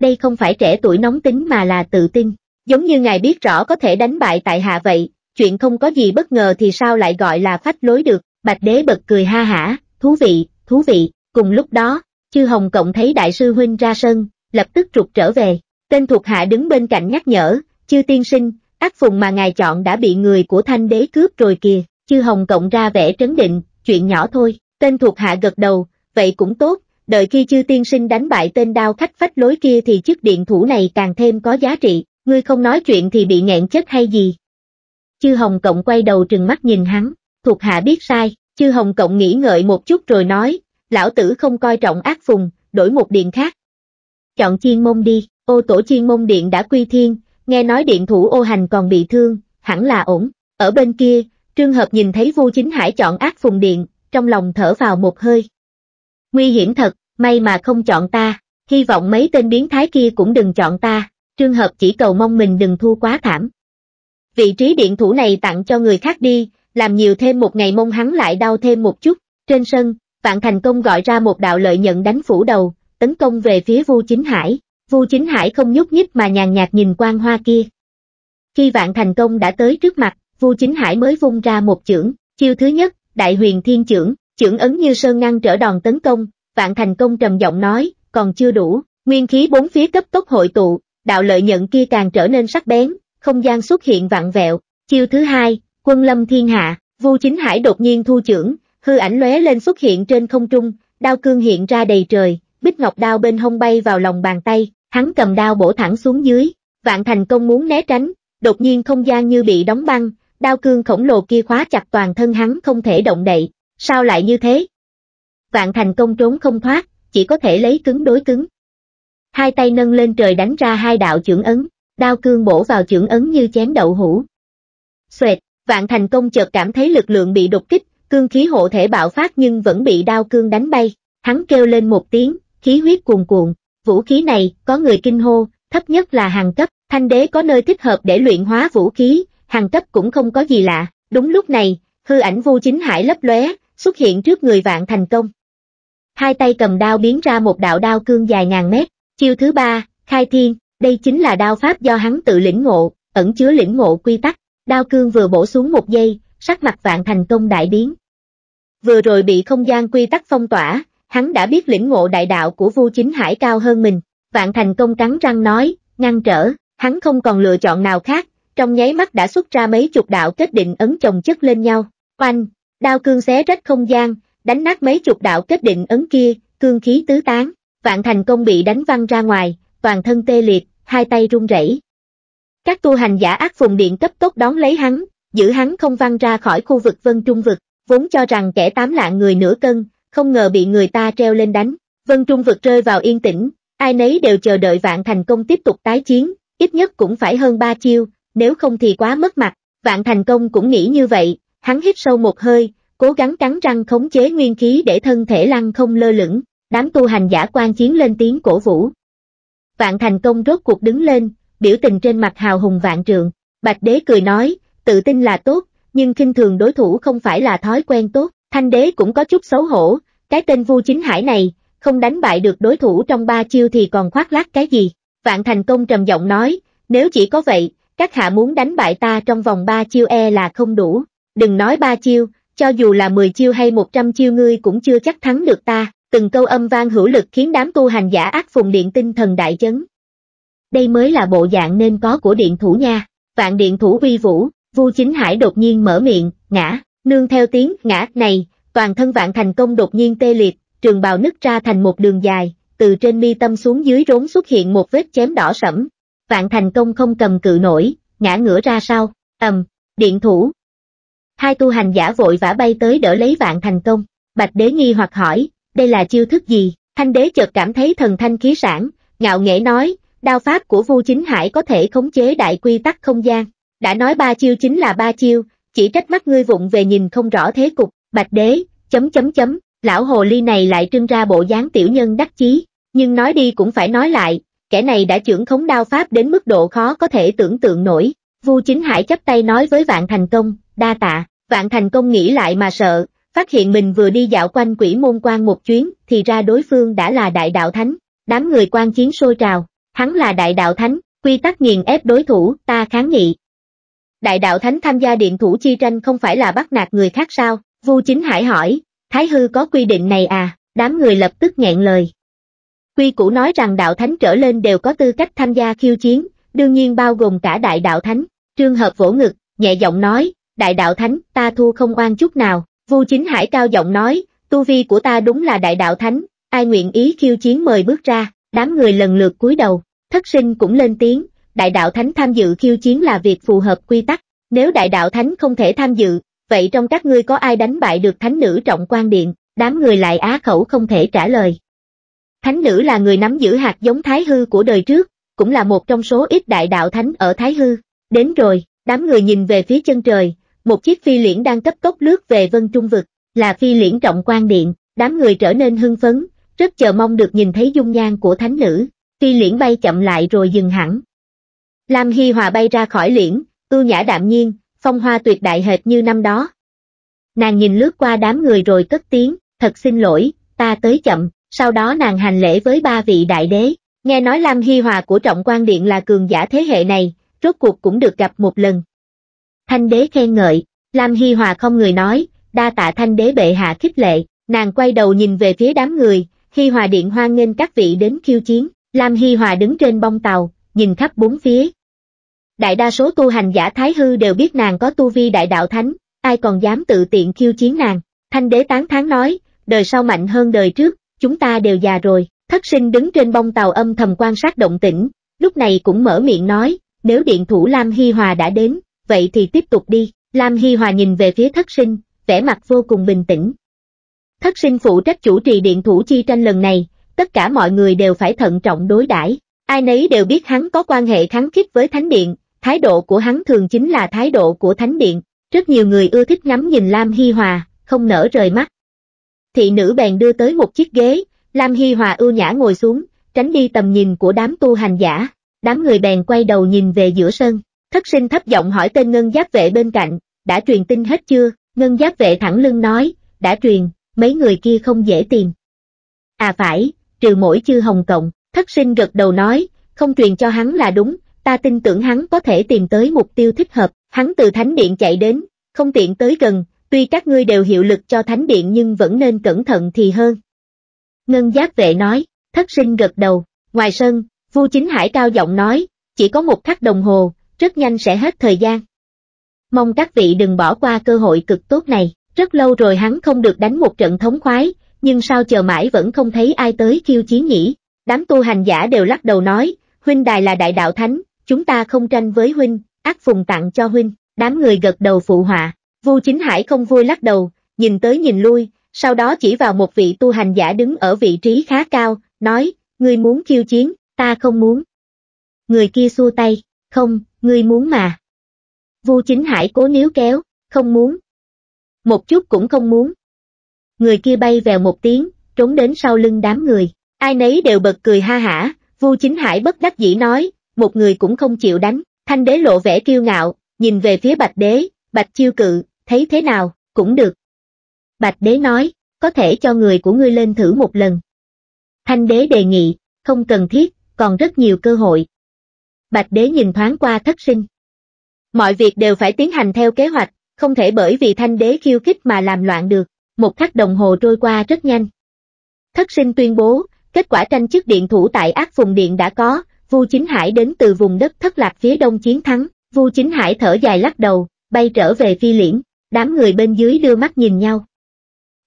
Đây không phải trẻ tuổi nóng tính mà là tự tin, giống như ngài biết rõ có thể đánh bại tại hạ vậy, chuyện không có gì bất ngờ thì sao lại gọi là phách lối được, bạch đế bật cười ha hả, thú vị, thú vị, cùng lúc đó, chư Hồng Cộng thấy đại sư huynh ra sân, lập tức trục trở về. Tên thuộc hạ đứng bên cạnh nhắc nhở, chư tiên sinh, ác phùng mà ngài chọn đã bị người của thanh đế cướp rồi kìa, chư Hồng Cộng ra vẻ trấn định, chuyện nhỏ thôi. Tên thuộc hạ gật đầu, vậy cũng tốt, đợi khi chư tiên sinh đánh bại tên đao khách phách lối kia thì chiếc điện thủ này càng thêm có giá trị, ngươi không nói chuyện thì bị nghẹn chết hay gì. Chư Hồng Cộng quay đầu trừng mắt nhìn hắn, thuộc hạ biết sai, chư Hồng Cộng nghĩ ngợi một chút rồi nói, lão tử không coi trọng ác phùng, đổi một điện khác. Chọn chiên mông đi, ô tổ chiên mông điện đã quy thiên, nghe nói điện thủ ô hành còn bị thương, hẳn là ổn. Ở bên kia, Trương Hợp nhìn thấy Vu Chính Hải chọn ác phùng điện, trong lòng thở vào một hơi. Nguy hiểm thật, may mà không chọn ta, hy vọng mấy tên biến thái kia cũng đừng chọn ta, Trương Hợp chỉ cầu mong mình đừng thua quá thảm. Vị trí điện thủ này tặng cho người khác đi, làm nhiều thêm một ngày mông hắn lại đau thêm một chút, trên sân, Vạn Thành Công gọi ra một đạo lợi nhận đánh phủ đầu, tấn công về phía Vu Chính Hải. Vu Chính Hải không nhúc nhích mà nhàn nhạt nhìn quang hoa kia. Khi Vạn Thành Công đã tới trước mặt, Vu Chính Hải mới vung ra một chưởng, chiêu thứ nhất, Đại Huyền Thiên Chưởng, chưởng ấn như sơn ngăn trở đòn tấn công, Vạn Thành Công trầm giọng nói, còn chưa đủ, nguyên khí bốn phía cấp tốc hội tụ, đạo lợi nhận kia càng trở nên sắc bén, không gian xuất hiện vạn vẹo. Chiêu thứ hai, Quân Lâm Thiên Hạ, Vu Chính Hải đột nhiên thu chưởng, hư ảnh lóe lên xuất hiện trên không trung, đao cương hiện ra đầy trời, bích ngọc đao bên hông bay vào lòng bàn tay, hắn cầm đao bổ thẳng xuống dưới, vạn thành công muốn né tránh, đột nhiên không gian như bị đóng băng, đao cương khổng lồ kia khóa chặt toàn thân hắn không thể động đậy, sao lại như thế? Vạn thành công trốn không thoát, chỉ có thể lấy cứng đối cứng. Hai tay nâng lên trời đánh ra hai đạo chưởng ấn, đao cương bổ vào chưởng ấn như chém đậu hũ. Xoẹt, vạn thành công chợt cảm thấy lực lượng bị đột kích, cương khí hộ thể bạo phát nhưng vẫn bị đao cương đánh bay, hắn kêu lên một tiếng, khí huyết cuồn cuộn, vũ khí này có người kinh hô, thấp nhất là hàng cấp, thanh đế có nơi thích hợp để luyện hóa vũ khí, hàng cấp cũng không có gì lạ, đúng lúc này, hư ảnh vu chính hải lấp lóe, xuất hiện trước người vạn thành công. Hai tay cầm đao biến ra một đạo đao cương dài ngàn mét, chiêu thứ ba, khai thiên, đây chính là đao pháp do hắn tự lĩnh ngộ, ẩn chứa lĩnh ngộ quy tắc, đao cương vừa bổ xuống một giây, sắc mặt vạn thành công đại biến. Vừa rồi bị không gian quy tắc phong tỏa, hắn đã biết lĩnh ngộ đại đạo của Vu Chính Hải cao hơn mình, vạn thành công cắn răng nói, ngăn trở, hắn không còn lựa chọn nào khác, trong nháy mắt đã xuất ra mấy chục đạo kết định ấn chồng chất lên nhau, oanh, đao cương xé rách không gian, đánh nát mấy chục đạo kết định ấn kia, cương khí tứ tán, vạn thành công bị đánh văng ra ngoài, toàn thân tê liệt, hai tay run rẩy. Các tu hành giả ác phùng điện cấp tốc đón lấy hắn, giữ hắn không văng ra khỏi khu vực vân trung vực, vốn cho rằng kẻ tám lạng người nửa cân, không ngờ bị người ta treo lên đánh. Vân trung vực rơi vào yên tĩnh, ai nấy đều chờ đợi vạn thành công tiếp tục tái chiến, ít nhất cũng phải hơn ba chiêu, nếu không thì quá mất mặt. Vạn thành công cũng nghĩ như vậy, hắn hít sâu một hơi, cố gắng cắn răng khống chế nguyên khí để thân thể lăn không lơ lửng, đám tu hành giả quan chiến lên tiếng cổ vũ. Vạn thành công rốt cuộc đứng lên, biểu tình trên mặt hào hùng vạn trượng, bạch đế cười nói, tự tin là tốt, nhưng kinh thường đối thủ không phải là thói quen tốt, thanh đế cũng có chút xấu hổ, cái tên vu chính hải này, không đánh bại được đối thủ trong ba chiêu thì còn khoác lác cái gì. Vạn thành công trầm giọng nói, nếu chỉ có vậy, các hạ muốn đánh bại ta trong vòng ba chiêu e là không đủ, đừng nói ba chiêu, cho dù là 10 chiêu hay 100 chiêu ngươi cũng chưa chắc thắng được ta, từng câu âm vang hữu lực khiến đám tu hành giả ác phùng điện tinh thần đại chấn. Đây mới là bộ dạng nên có của điện thủ nha, vạn điện thủ uy vũ, Vu Chính Hải đột nhiên mở miệng, ngã, nương theo tiếng ngã này, toàn thân vạn thành công đột nhiên tê liệt, trường bào nứt ra thành một đường dài, từ trên mi tâm xuống dưới rốn xuất hiện một vết chém đỏ sẫm. Vạn thành công không cầm cự nổi, ngã ngửa ra sau, ầm, điện thủ. Hai tu hành giả vội vã bay tới đỡ lấy vạn thành công, bạch đế nghi hoặc hỏi, đây là chiêu thức gì, thanh đế chợt cảm thấy thần thanh khí sản, ngạo nghễ nói, đao pháp của Vu Chính Hải có thể khống chế đại quy tắc không gian đã nói ba chiêu chính là ba chiêu, chỉ trách mắt ngươi vụng về nhìn không rõ thế cục, bạch đế, chấm chấm chấm, lão hồ ly này lại trưng ra bộ dáng tiểu nhân đắc chí, nhưng nói đi cũng phải nói lại, kẻ này đã trưởng khống đao pháp đến mức độ khó có thể tưởng tượng nổi, Vu Chính Hải chấp tay nói với Vạn Thành Công, đa tạ, Vạn Thành Công nghĩ lại mà sợ, phát hiện mình vừa đi dạo quanh quỷ môn quan một chuyến, thì ra đối phương đã là đại đạo thánh, đám người quan chiến sôi trào, hắn là đại đạo thánh, quy tắc nghiền ép đối thủ, ta kháng nghị, đại đạo thánh tham gia điện thủ chi tranh không phải là bắt nạt người khác sao? Vu Chính Hải hỏi, Thái Hư có quy định này à? Đám người lập tức nghẹn lời. Quy củ nói rằng đạo thánh trở lên đều có tư cách tham gia khiêu chiến, đương nhiên bao gồm cả đại đạo thánh. Trương Hợp vỗ ngực, nhẹ giọng nói, đại đạo thánh, ta thua không oan chút nào. Vu Chính Hải cao giọng nói, tu vi của ta đúng là đại đạo thánh, ai nguyện ý khiêu chiến mời bước ra, đám người lần lượt cúi đầu, thất sinh cũng lên tiếng, đại đạo thánh tham dự khiêu chiến là việc phù hợp quy tắc, nếu đại đạo thánh không thể tham dự, vậy trong các ngươi có ai đánh bại được thánh nữ trọng quan điện, đám người lại á khẩu không thể trả lời. Thánh nữ là người nắm giữ hạt giống thái hư của đời trước, cũng là một trong số ít đại đạo thánh ở thái hư. Đến rồi, đám người nhìn về phía chân trời, một chiếc phi liễn đang cấp tốc lướt về vân trung vực, là phi liễn trọng quan điện, đám người trở nên hưng phấn, rất chờ mong được nhìn thấy dung nhan của thánh nữ. Phi liễn bay chậm lại rồi dừng hẳn, Lam Hy Hòa bay ra khỏi liễn, ưu nhã đạm nhiên, phong hoa tuyệt đại hệt như năm đó. Nàng nhìn lướt qua đám người rồi cất tiếng, thật xin lỗi, ta tới chậm, sau đó nàng hành lễ với ba vị đại đế. Nghe nói Lam Hy Hòa của Trọng quan Điện là cường giả thế hệ này, rốt cuộc cũng được gặp một lần. Thanh đế khen ngợi, Lam Hy Hòa không người nói, đa tạ thanh đế bệ hạ khích lệ, nàng quay đầu nhìn về phía đám người, Hy Hòa Điện hoan nghênh các vị đến khiêu chiến, Lam Hy Hòa đứng trên bông tàu, nhìn khắp bốn phía. Đại đa số tu hành giả Thái Hư đều biết nàng có tu vi đại đạo thánh, ai còn dám tự tiện khiêu chiến nàng. Thanh đế tán tháng nói, đời sau mạnh hơn đời trước, chúng ta đều già rồi. Thất sinh đứng trên bông tàu âm thầm quan sát động tĩnh, lúc này cũng mở miệng nói, nếu điện thủ Lam Hy Hòa đã đến, vậy thì tiếp tục đi. Lam Hy Hòa nhìn về phía thất sinh, vẻ mặt vô cùng bình tĩnh. Thất sinh phụ trách chủ trì điện thủ chi tranh lần này, tất cả mọi người đều phải thận trọng đối đãi Ai nấy đều biết hắn có quan hệ kháng khích với Thánh Điện, thái độ của hắn thường chính là thái độ của Thánh Điện. Rất nhiều người ưa thích ngắm nhìn Lam Hi Hòa, không nở rời mắt. Thị nữ bèn đưa tới một chiếc ghế, Lam Hi Hòa ưu nhã ngồi xuống, tránh đi tầm nhìn của đám tu hành giả. Đám người bèn quay đầu nhìn về giữa sân, thất sinh thấp giọng hỏi tên ngân giáp vệ bên cạnh, đã truyền tin hết chưa? Ngân giáp vệ thẳng lưng nói, đã truyền, mấy người kia không dễ tìm. À phải, trừ mỗi chư Hồng Cộng, Thất sinh gật đầu nói, không truyền cho hắn là đúng, ta tin tưởng hắn có thể tìm tới mục tiêu thích hợp. Hắn từ Thánh Điện chạy đến, không tiện tới gần, tuy các ngươi đều hiệu lực cho Thánh Điện nhưng vẫn nên cẩn thận thì hơn. Ngân giác vệ nói, thất sinh gật đầu, ngoài sân, vua chính hải cao giọng nói, chỉ có một khắc đồng hồ, rất nhanh sẽ hết thời gian. Mong các vị đừng bỏ qua cơ hội cực tốt này, rất lâu rồi hắn không được đánh một trận thống khoái, nhưng sao chờ mãi vẫn không thấy ai tới khiêu chiến nhỉ. Đám tu hành giả đều lắc đầu nói, huynh đài là đại đạo thánh, chúng ta không tranh với huynh, ác phùng tặng cho huynh, đám người gật đầu phụ họa. Vu Chính Hải không vui lắc đầu, nhìn tới nhìn lui, sau đó chỉ vào một vị tu hành giả đứng ở vị trí khá cao, nói, ngươi muốn khiêu chiến, ta không muốn. Người kia xua tay, không, ngươi muốn mà. Vu Chính Hải cố níu kéo, không muốn. Một chút cũng không muốn. Người kia bay vèo một tiếng, trốn đến sau lưng đám người. Ai nấy đều bật cười ha hả, Vu Chính Hải bất đắc dĩ nói, một người cũng không chịu đánh, thanh đế lộ vẻ kiêu ngạo, nhìn về phía bạch đế, bạch chiêu cự, thấy thế nào, cũng được. Bạch đế nói, có thể cho người của ngươi lên thử một lần. Thanh đế đề nghị, không cần thiết, còn rất nhiều cơ hội. Bạch đế nhìn thoáng qua thất sinh. Mọi việc đều phải tiến hành theo kế hoạch, không thể bởi vì thanh đế khiêu khích mà làm loạn được. Một khắc đồng hồ trôi qua rất nhanh. Thất sinh tuyên bố, Kết quả tranh chức điện thủ tại ác phùng điện đã có, Vu Chính Hải đến từ vùng đất thất lạc phía đông chiến thắng, Vu Chính Hải thở dài lắc đầu, bay trở về phi liễn, đám người bên dưới đưa mắt nhìn nhau.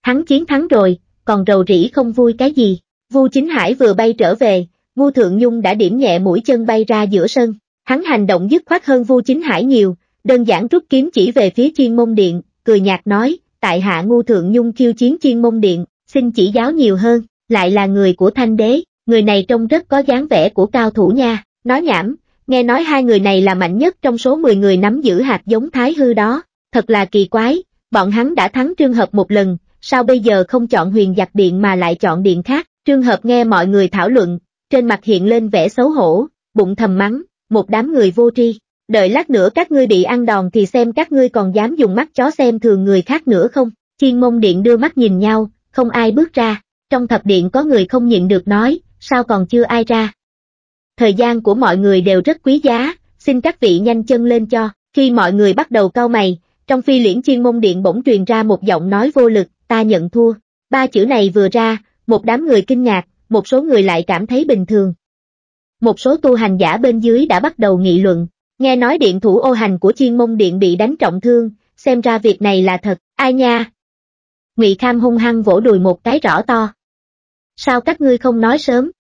Hắn chiến thắng rồi, còn rầu rĩ không vui cái gì, Vu Chính Hải vừa bay trở về, Vu Thượng Nhung đã điểm nhẹ mũi chân bay ra giữa sân, hắn hành động dứt khoát hơn Vu Chính Hải nhiều, đơn giản rút kiếm chỉ về phía Chiên Môn Điện, cười nhạt nói, tại hạ Ngô Thượng Nhung khiêu chiến Chiên Môn Điện, xin chỉ giáo nhiều hơn lại là người của thanh đế, người này trông rất có dáng vẻ của cao thủ nha, nói nhảm, nghe nói hai người này là mạnh nhất trong số 10 người nắm giữ hạt giống thái hư đó, thật là kỳ quái, bọn hắn đã thắng trương hợp một lần, sao bây giờ không chọn huyền giặc điện mà lại chọn điện khác, trương hợp nghe mọi người thảo luận, trên mặt hiện lên vẻ xấu hổ, bụng thầm mắng, một đám người vô tri, đợi lát nữa các ngươi bị ăn đòn thì xem các ngươi còn dám dùng mắt chó xem thường người khác nữa không, chiên mông điện đưa mắt nhìn nhau, không ai bước ra, trong thập điện có người không nhịn được nói, sao còn chưa ai ra. Thời gian của mọi người đều rất quý giá, xin các vị nhanh chân lên cho, khi mọi người bắt đầu cau mày, trong phi liễn chuyên môn điện bỗng truyền ra một giọng nói vô lực, ta nhận thua, ba chữ này vừa ra, một đám người kinh ngạc, một số người lại cảm thấy bình thường. Một số tu hành giả bên dưới đã bắt đầu nghị luận, nghe nói điện thủ ô hành của chuyên môn điện bị đánh trọng thương, xem ra việc này là thật, ai nha, Ngụy Kham hung hăng vỗ đùi một cái rõ to. Sao các ngươi không nói sớm?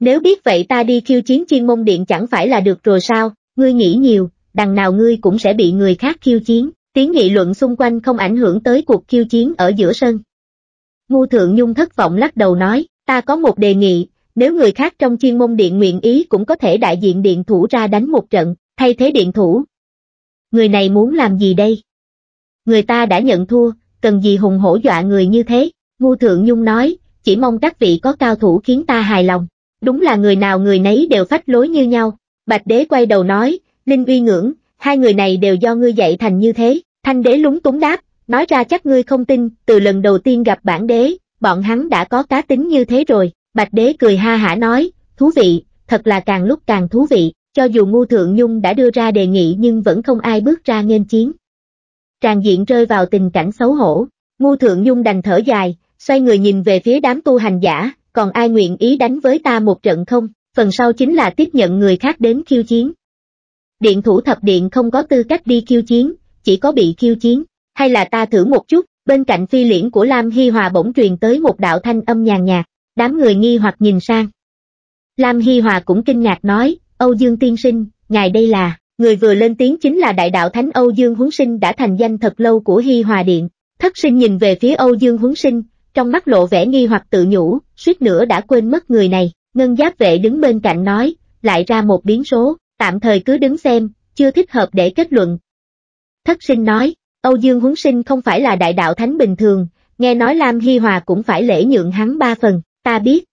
Nếu biết vậy ta đi khiêu chiến chuyên môn điện chẳng phải là được rồi sao, ngươi nghĩ nhiều, đằng nào ngươi cũng sẽ bị người khác khiêu chiến, tiếng nghị luận xung quanh không ảnh hưởng tới cuộc khiêu chiến ở giữa sân. Ngu Thượng Nhung thất vọng lắc đầu nói, ta có một đề nghị, nếu người khác trong chuyên môn điện nguyện ý cũng có thể đại diện điện thủ ra đánh một trận, thay thế điện thủ. Người này muốn làm gì đây? Người ta đã nhận thua, cần gì hùng hổ dọa người như thế, Ngu Thượng Nhung nói, chỉ mong các vị có cao thủ khiến ta hài lòng, đúng là người nào người nấy đều phách lối như nhau, Bạch Đế quay đầu nói, Linh uy ngưỡng, hai người này đều do ngươi dạy thành như thế, Thanh Đế lúng túng đáp, nói ra chắc ngươi không tin, từ lần đầu tiên gặp bản đế, bọn hắn đã có cá tính như thế rồi, Bạch Đế cười ha hả nói, thú vị, thật là càng lúc càng thú vị, cho dù Ngu Thượng Nhung đã đưa ra đề nghị nhưng vẫn không ai bước ra nghênh chiến, tràn diện rơi vào tình cảnh xấu hổ. Ngu Thượng Nhung đành thở dài, xoay người nhìn về phía đám tu hành giả, còn ai nguyện ý đánh với ta một trận không, phần sau chính là tiếp nhận người khác đến khiêu chiến. Điện thủ thập điện không có tư cách đi khiêu chiến, chỉ có bị khiêu chiến, hay là ta thử một chút, bên cạnh phi liễn của Lam Hy Hòa bỗng truyền tới một đạo thanh âm nhàn nhạt, đám người nghi hoặc nhìn sang. Lam Hy Hòa cũng kinh ngạc nói, Âu Dương Tiên Sinh, ngài đây là... Người vừa lên tiếng chính là đại đạo Thánh Âu Dương Huấn Sinh đã thành danh thật lâu của Hy Hòa Điện. Thất sinh nhìn về phía Âu Dương Huấn Sinh, trong mắt lộ vẻ nghi hoặc tự nhủ, suýt nữa đã quên mất người này. Ngân giáp vệ đứng bên cạnh nói, lại ra một biến số, tạm thời cứ đứng xem, chưa thích hợp để kết luận. Thất sinh nói, Âu Dương Huấn Sinh không phải là đại đạo thánh bình thường, nghe nói Lam Hy Hòa cũng phải lễ nhượng hắn ba phần, ta biết.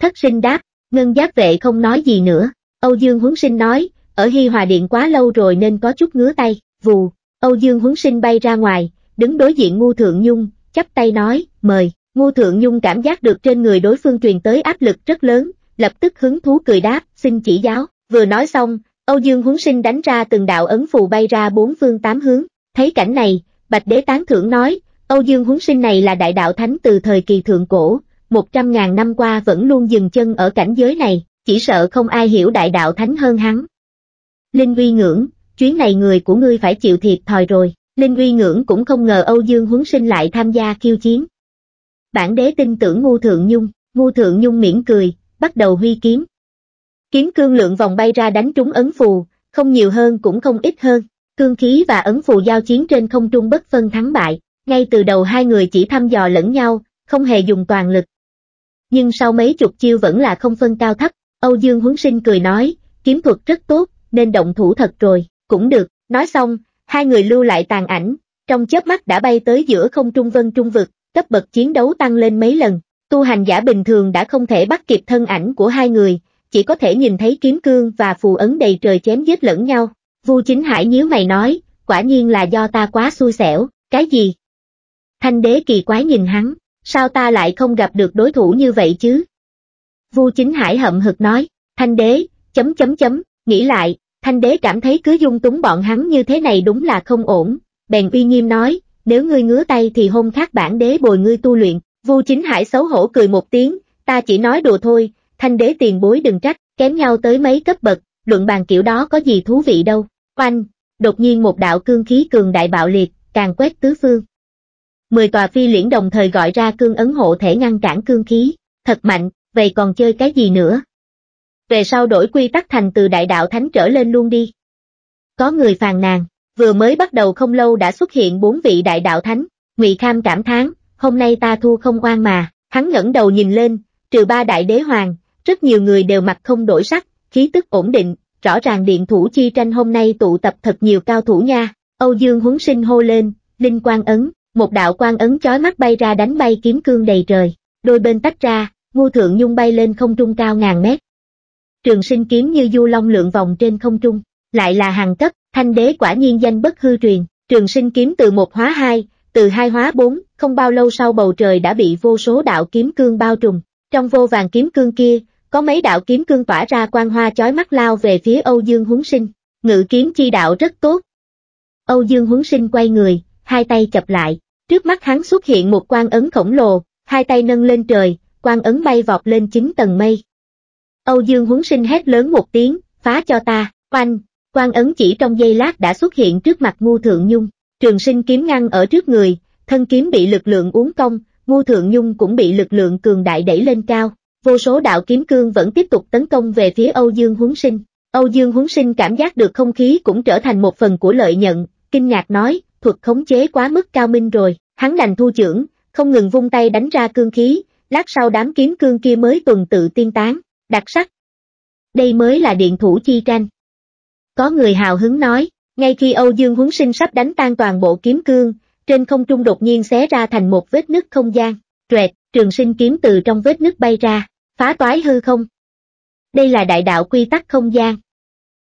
Thất sinh đáp, ngân giáp vệ không nói gì nữa, Âu Dương Huấn Sinh nói, ở Hi Hòa Điện quá lâu rồi nên có chút ngứa tay, vù, Âu Dương Huấn Sinh bay ra ngoài, đứng đối diện Ngô Thượng Nhung, chắp tay nói, mời, Ngô Thượng Nhung cảm giác được trên người đối phương truyền tới áp lực rất lớn, lập tức hứng thú cười đáp, xin chỉ giáo, vừa nói xong, Âu Dương Huấn Sinh đánh ra từng đạo ấn phù bay ra bốn phương tám hướng, thấy cảnh này, Bạch Đế tán thưởng nói, Âu Dương Huấn Sinh này là đại đạo thánh từ thời kỳ thượng cổ, một trăm ngàn năm qua vẫn luôn dừng chân ở cảnh giới này, chỉ sợ không ai hiểu đại đạo thánh hơn hắn, Linh uy ngưỡng, chuyến này người của ngươi phải chịu thiệt thòi rồi. Linh uy ngưỡng cũng không ngờ Âu Dương huấn sinh lại tham gia khiêu chiến. Bản đế tin tưởng Ngu Thượng Nhung, Ngu Thượng Nhung mỉm cười, bắt đầu huy kiếm. Kiếm cương lượng vòng bay ra đánh trúng ấn phù, không nhiều hơn cũng không ít hơn, cương khí và ấn phù giao chiến trên không trung bất phân thắng bại, ngay từ đầu hai người chỉ thăm dò lẫn nhau, không hề dùng toàn lực. Nhưng sau mấy chục chiêu vẫn là không phân cao thấp, Âu Dương Huấn Sinh cười nói, kiếm thuật rất tốt, nên động thủ thật rồi, cũng được, nói xong, hai người lưu lại tàn ảnh, trong chớp mắt đã bay tới giữa không trung vân trung vực, cấp bậc chiến đấu tăng lên mấy lần, tu hành giả bình thường đã không thể bắt kịp thân ảnh của hai người, chỉ có thể nhìn thấy kiếm cương và phù ấn đầy trời chém giết lẫn nhau. Vu Chính Hải nhíu mày nói, quả nhiên là do ta quá xui xẻo, cái gì? Thanh đế kỳ quái nhìn hắn, sao ta lại không gặp được đối thủ như vậy chứ? Vu Chính Hải hậm hực nói, Thanh đế, chấm chấm chấm, Nghĩ lại, thanh đế cảm thấy cứ dung túng bọn hắn như thế này đúng là không ổn, bèn uy nghiêm nói, nếu ngươi ngứa tay thì hôm khác bản đế bồi ngươi tu luyện, Vu Chính Hải xấu hổ cười một tiếng, ta chỉ nói đùa thôi, thanh đế tiền bối đừng trách, kém nhau tới mấy cấp bậc, luận bàn kiểu đó có gì thú vị đâu. Oanh, đột nhiên một đạo cương khí cường đại bạo liệt, càng quét tứ phương. Mười tòa phi liễn đồng thời gọi ra cương ấn hộ thể ngăn cản cương khí, thật mạnh, vậy còn chơi cái gì nữa? về sau đổi quy tắc thành từ đại đạo thánh trở lên luôn đi. Có người phàn nàn, vừa mới bắt đầu không lâu đã xuất hiện bốn vị đại đạo thánh, Ngụy Kham cảm thán, hôm nay ta thua không oan mà, hắn ngẩng đầu nhìn lên, trừ ba đại đế hoàng, rất nhiều người đều mặt không đổi sắc, khí tức ổn định, rõ ràng điện thủ chi tranh hôm nay tụ tập thật nhiều cao thủ nha, Âu Dương huấn sinh hô lên, linh quang ấn, một đạo quang ấn chói mắt bay ra đánh bay kiếm cương đầy trời, đôi bên tách ra, ngô thượng nhung bay lên không trung cao ngàn mét, trường sinh kiếm như du long lượn vòng trên không trung, lại là hàng cấp, thanh đế quả nhiên danh bất hư truyền, trường sinh kiếm từ một hóa hai, từ hai hóa bốn, không bao lâu sau bầu trời đã bị vô số đạo kiếm cương bao trùm, trong vô vàng kiếm cương kia, có mấy đạo kiếm cương tỏa ra quang hoa chói mắt lao về phía Âu Dương Huấn Sinh, ngự kiếm chi đạo rất tốt. Âu Dương Huấn Sinh quay người, hai tay chập lại, trước mắt hắn xuất hiện một quang ấn khổng lồ, hai tay nâng lên trời, quang ấn bay vọt lên chính tầng mây, Âu Dương huấn sinh hét lớn một tiếng, phá cho ta, oanh, quan ấn chỉ trong giây lát đã xuất hiện trước mặt ngu thượng nhung, trường sinh kiếm ngăn ở trước người, thân kiếm bị lực lượng uốn cong, ngu thượng nhung cũng bị lực lượng cường đại đẩy lên cao, vô số đạo kiếm cương vẫn tiếp tục tấn công về phía Âu Dương huấn sinh. Âu Dương huấn sinh cảm giác được không khí cũng trở thành một phần của lợi nhận, kinh ngạc nói, thuật khống chế quá mức cao minh rồi, hắn đành thu trưởng, không ngừng vung tay đánh ra cương khí, lát sau đám kiếm cương kia mới tuần tự tiên tán đặc sắc. Đây mới là điện thủ chi tranh. Có người hào hứng nói, ngay khi Âu Dương Huấn Sinh sắp đánh tan toàn bộ kiếm cương, trên không trung đột nhiên xé ra thành một vết nứt không gian, trệt, trường sinh kiếm từ trong vết nứt bay ra, phá toái hư không. Đây là đại đạo quy tắc không gian.